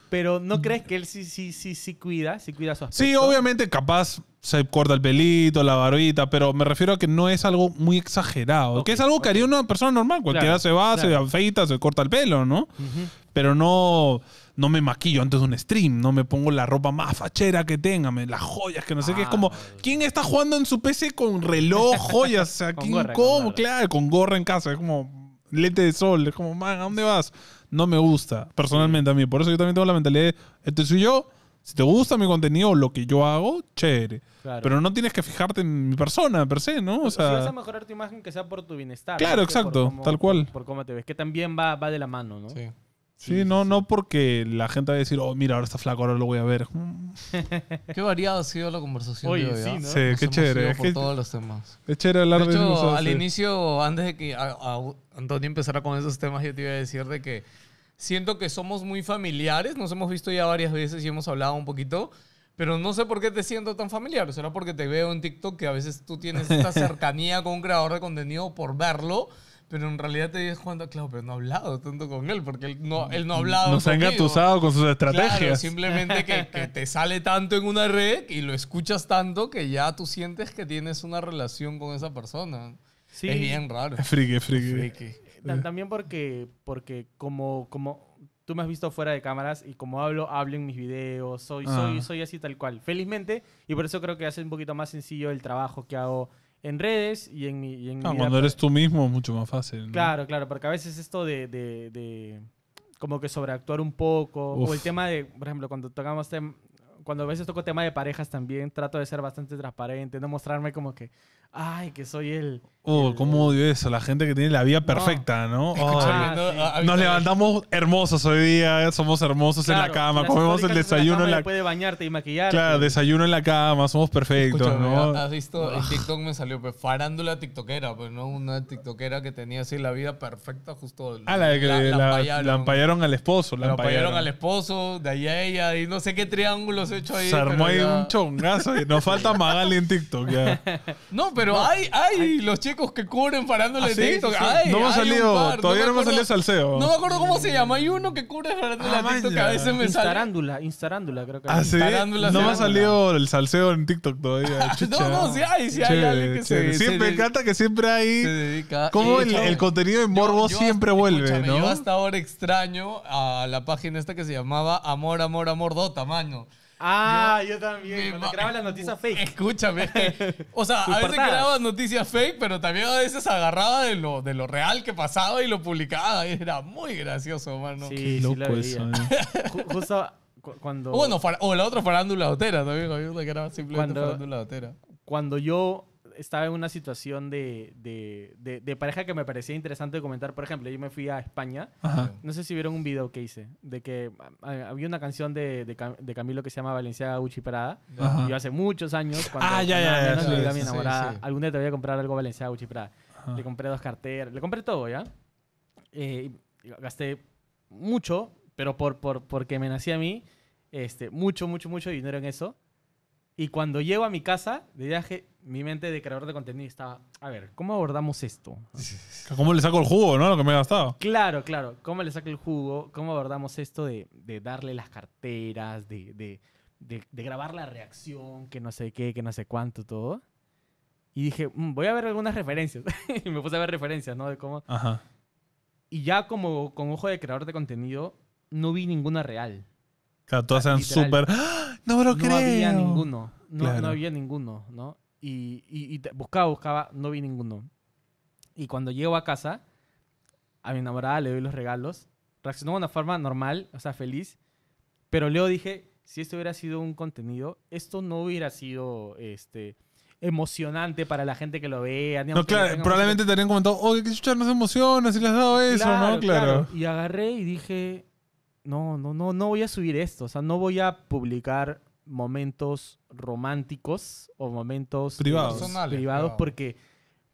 S1: pero ¿no crees que él sí, sí, sí, sí cuida? Sí cuida su Sí,
S2: obviamente, capaz se corta el pelito, la barbita, pero me refiero a que no es algo muy exagerado. que es algo que haría una persona normal. Cualquiera se va, se afeita, se corta el pelo, ¿no? Pero no no me maquillo antes de un stream, no me pongo la ropa más fachera que tenga, las joyas, que no sé qué. Es como, ah. ¿quién está jugando en su PC con reloj, joyas? O sea, ¿quién, claro, con gorra en casa. Es como, lete de sol. Es como, man, ¿a dónde vas? No me gusta, personalmente a mí. Por eso yo también tengo la mentalidad de, este soy yo. Si te gusta mi contenido, lo que yo hago, chévere. Pero no tienes que fijarte en mi persona, per se, ¿no? O sea, si vas a
S1: mejorar tu imagen, que sea por tu bienestar. Claro, exacto, tal cual. Por, cómo te ves, que también va, va de la mano, ¿no? Sí.
S2: Sí, no, no porque la gente va a decir, oh, mira, ahora está flaco, ahora lo voy a ver. Mm.
S3: qué variado ha sido la conversación de hoy. Sí, sí qué chévere. Por todos los temas.
S2: Es chévere hablar de, hecho, de Al
S3: inicio, antes de que Antonio empezara con esos temas, yo te iba a decir de que siento que somos muy familiares. Nos hemos visto ya varias veces y hemos hablado un poquito. Pero no sé por qué te siento tan familiar. ¿Será porque te veo en TikTok que a veces tú tienes esta cercanía con un creador de contenido por verlo? Pero en realidad te dices cuando, claro, pero no he hablado tanto con él, porque él no, él no ha hablado. No se ha engatusado con sus estrategias. simplemente que, te sale tanto en una red y lo escuchas tanto que ya tú sientes que tienes una relación con esa persona. Sí. Es bien raro. Friki, friki. friki.
S1: Eh, también porque, porque como, como tú me has visto fuera de cámaras y como hablo, hablo en mis videos, soy, soy, ah. soy así tal cual. Felizmente, y por eso creo que hace un poquito más sencillo el trabajo que hago en redes y en mi... Ah, cuando eres tú
S2: mismo es mucho más fácil. Claro,
S1: claro, porque a veces esto de, como que sobreactuar un poco, o el tema de, por ejemplo, cuando tocamos, cuando a veces toco tema de parejas también, trato de ser bastante transparente, no mostrarme como que ay, que soy el...
S2: Oh, cómo odio eso, la gente que tiene la vida perfecta, ¿no? Oh, ah, ah, nos ah, levantamos hermosos hoy día, somos hermosos en la cama, comemos el desayuno en la cama.
S3: Puede bañarte y maquillarte. Claro,
S2: desayuno en la cama, somos perfectos, ¿no?
S3: Has visto, en TikTok me salió, pues, farándula tiktokera, pues, ¿no? Una tiktokera que tenía así la vida perfecta justo. Ah, la que la, al esposo. La,
S2: ampallaron. al
S3: esposo, de ahí a ella, y no sé qué triángulos he hecho ahí. Se armó ahí un
S2: chongazo y nos falta Magali en TikTok ya.
S3: No, pero hay, hay los chicos que cubren parándole en TikTok. no me ha salido, todavía no me, ha salido el salseo. No me acuerdo cómo se llama. Hay uno que cubre parándole ah, en TikTok. A veces me
S1: instarándula, Instarándula, creo que. Ah, sí. Instarándula, no me ha salido
S2: el salseo en TikTok todavía. no, no, sí hay, sí hay alguien que se. Siempre, me encanta que siempre hay. Se dedica.
S3: Como el,
S2: contenido de Morbo siempre vuelve, ¿no? Yo hasta
S3: ahora extraño a la página esta que se llamaba Amor, Amor, Amor, Dota, tamaño Ah, yo, también. Me las noticias fake. Escúchame. O sea, a veces grababa noticias fake, pero también a veces agarraba de lo, de lo real que pasaba y lo publicaba. Y era muy gracioso, hermano. Sí, Qué loco sí eso.
S4: ¿eh?
S3: Justo cuando. Bueno, o la otra farándula dotera también. Había que era simplemente farándula
S1: Cuando yo estaba en una situación de, de, de, pareja que me parecía interesante comentar. Por ejemplo, yo me fui a España. No sé si vieron un video que hice de que ah, ah, había una canción de, Camilo que se llama Valencia Gucci Prada. yo hace muchos años, cuando ah, ya, ya, ya, algún día te voy a comprar algo Valencia Gucci Prada. Le compré dos carteras, le compré todo, ¿ya? Eh, gasté mucho, pero por, por, porque me nací a mí, este, mucho, mucho, mucho dinero en eso. Y cuando llego a mi casa de viaje, mi mente de creador de contenido estaba, a ver, ¿cómo abordamos esto? ¿Cómo le saco el jugo, no? Lo que me he gastado. Claro, claro. ¿Cómo le saco el jugo? ¿Cómo abordamos esto de, de darle las carteras, de, de, de, grabar la reacción, que no sé qué, que no sé cuánto, todo? Y dije, mm, voy a ver algunas referencias. y me puse a ver referencias, ¿no? De cómo... Ajá. Y ya como con ojo de creador de contenido, no vi ninguna real.
S2: Claro, todas eran súper. ¡Ah! ¡No No lo no Había ninguno, no, había
S1: ninguno. No, Y, y, buscaba, buscaba, no vi ninguno. Y cuando llego a casa, a mi enamorada le doy los regalos. Reaccionó de una forma normal, o sea, feliz. Pero luego dije, si esto hubiera sido un contenido, esto no hubiera sido este, emocionante para la gente que lo vea. No, claro, probablemente te
S2: habrían comentado, oye, qué chucha, no se emociona si le has dado eso, ¿no? claro.
S1: Y agarré y dije, no, no, no, no voy a subir esto, o sea, no voy a publicar momentos románticos o momentos privados, privados porque,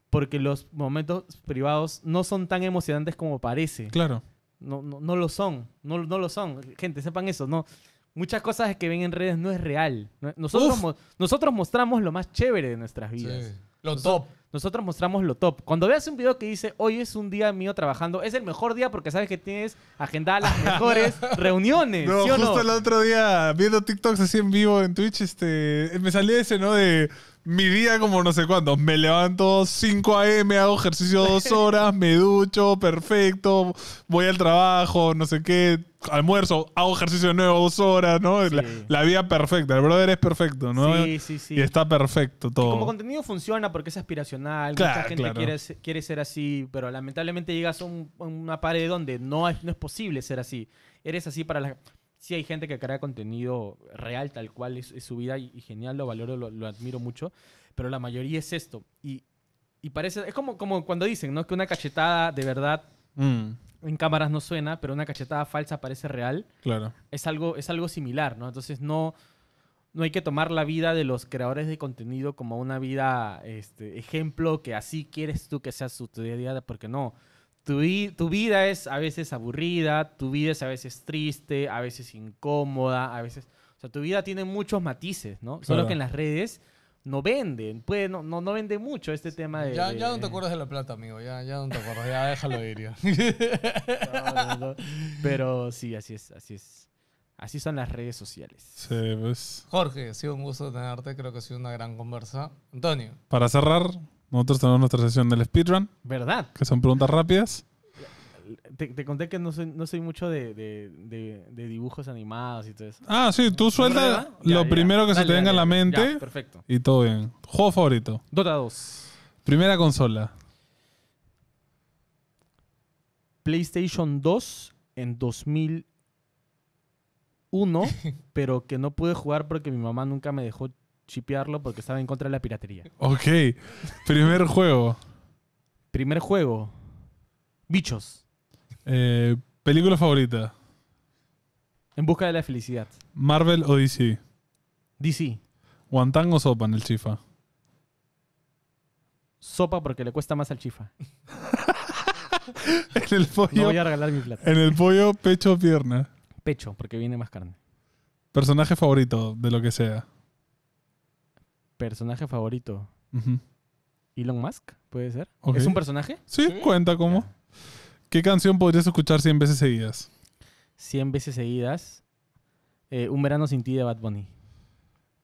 S1: porque los momentos privados no son tan emocionantes como parece. Claro. No, no, no lo son, no, no lo son. Gente, sepan eso, no. Muchas cosas que ven en redes no es real. Nosotros, nosotros mostramos lo más chévere de nuestras vidas. Sí. Lo top nosotros mostramos lo top. Cuando veas un video que dice, hoy es un día mío trabajando, es el mejor día porque sabes que tienes agendadas las mejores reuniones. No, ¿sí justo el
S2: otro día, viendo TikToks así en vivo en Twitch, este, me salió ese, ¿no? De mi día como no sé cuándo. Me levanto 5 a.m., hago ejercicio dos horas, me ducho, perfecto, voy al trabajo, no sé qué, almuerzo, hago ejercicio nuevo dos horas, ¿no? La, vida perfecta, el brother es perfecto, ¿no? Sí, sí, sí. Y está perfecto todo. como
S1: contenido funciona porque es aspiracional mucha gente quiere, ser, así, pero lamentablemente llegas a, una pared donde no es, no es posible ser así. Eres así para la... Sí hay gente que crea contenido real, tal cual es, su vida y, genial, lo valoro, lo, admiro mucho, pero la mayoría es esto. Y, y parece, es como, como cuando dicen, ¿no? Que una cachetada de verdad mm. en cámaras no suena, pero una cachetada falsa parece real. Claro. Es algo, es algo similar, ¿no? Entonces no, no hay que tomar la vida de los creadores de contenido como una vida, este, ejemplo, que así quieres tú que sea su día a día, porque no. Tu, tu, vida es a veces aburrida, tu vida es a veces triste, a veces incómoda, a veces... O sea, tu vida tiene muchos matices, ¿no? Solo que en las redes no venden, no, no, vende mucho este tema de... Ya, no te acuerdas
S3: de la plata, amigo, ya, no te acuerdas, ya déjalo ir. Ya.
S1: Pero sí, así es, así es. Así son
S3: las redes sociales. Sí, pues. Jorge, ha sido un gusto tenerte. Creo que ha sido una gran conversa. Antonio.
S2: Para cerrar, nosotros tenemos nuestra sesión del speedrun. ¿Verdad? Que son preguntas rápidas.
S1: Te, conté que no soy, mucho de, dibujos animados y todo eso. Ah, sí, tú suelta lo primero que se te venga a la mente. perfecto.
S2: Y todo bien. Juego
S1: favorito. Dota 2. Primera consola. PlayStation 2 en 2000 uno, pero que no pude jugar porque mi mamá nunca me dejó chipearlo porque estaba en contra de la piratería.
S2: Ok. Primer juego. Primer juego. Bichos. Eh, película favorita. En busca de la felicidad. Marvel o DC. DC. Guantánamo o sopa en el chifa?
S1: Sopa porque le cuesta más al chifa. en el pollo. voy a mi plata. En el pollo, pecho o pierna. Pecho, porque viene más carne.
S2: Personaje favorito de lo que sea.
S1: Personaje favorito. Elon Musk, puede ser. ¿Es un personaje? Sí, cuenta cómo.
S2: ¿Qué canción podrías escuchar 100 veces seguidas?
S1: 100 veces seguidas. Eh, un verano sin ti de Bad Bunny.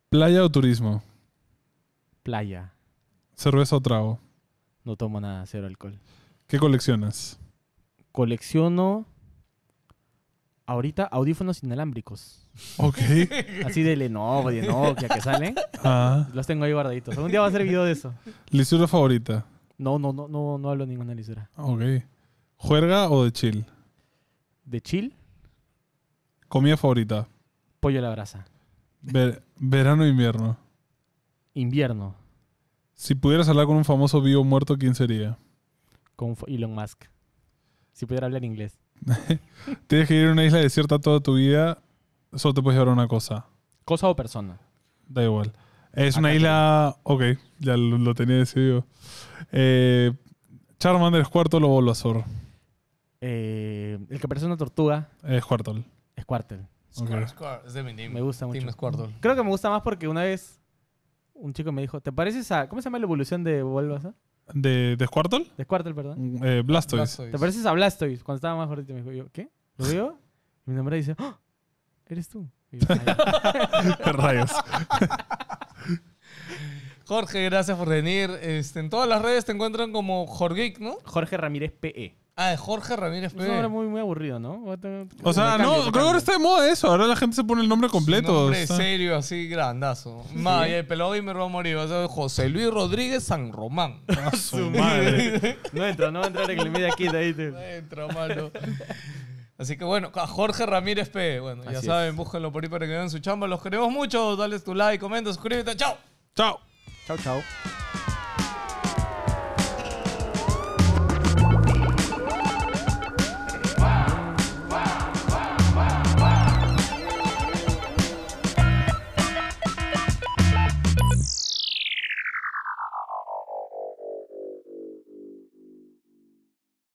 S2: ¿Playa o turismo?
S1: Playa. ¿Cerveza o trago? No tomo nada, cero alcohol. ¿Qué coleccionas? Colecciono ahorita audífonos inalámbricos. Ok. Así de Lenovo, pues, de Nokia que sale ah. Los tengo ahí guardaditos. Algún día va a ser video de eso.
S2: ¿Lisura favorita?
S1: No, no, no, no, no hablo ninguna lisura.
S2: Ok. ¿Juerga o de chill? ¿De chill? ¿Comida favorita?
S1: Pollo a la brasa.
S2: ¿Verano o invierno?
S1: Invierno.
S2: Si pudieras hablar con un famoso vivo muerto, ¿quién sería? Con Elon Musk.
S1: Si pudiera hablar inglés.
S2: Tienes que ir a una isla desierta toda tu vida, solo te puedes llevar una cosa.
S1: ¿Cosa o persona? Da igual.
S2: Es una isla. Ok, ya lo, tenía decidido. Eh, Charmander Squirtle o Bulbasaur.
S1: Eh, el que parece una tortuga. Es Squirtle. Squirtle. Es de mi Me gusta mucho. Creo que me gusta más porque una vez un chico me dijo: ¿Te pareces a. ¿Cómo se llama la evolución de Bulbasaur? ¿De, de De Squartle, perdón. Mm, eh, Blastoise. ¿Te pareces a Blastoise? Cuando estaba más gordito me dijo, yo, ¿qué? ¿Lo veo? mi nombre dice, ¡Oh! ¿Eres tú?
S3: Y Rayos. Jorge, gracias por venir. Este, en todas las redes te encuentran como Jorgeek, ¿no? Jorge Ramírez PE. Ah, Jorge Ramírez Es un muy, muy aburrido, ¿no? O sea, no, creo que ahora
S2: está de moda eso. Ahora la gente se pone el nombre completo. Nombre
S3: serio, así, grandazo. Ma, el pelado y me va a morir. Va José Luis Rodríguez San Román. su madre. No entra, no va a entrar en el medio de ahí. No Entra, mano. Así que bueno, a Jorge Ramírez P. Bueno, ya saben, búsquenlo por ahí para que vean su chamba. Los queremos mucho. Dale tu like, comenta, suscríbete. ¡Chao! Chao. Chao,
S1: chao.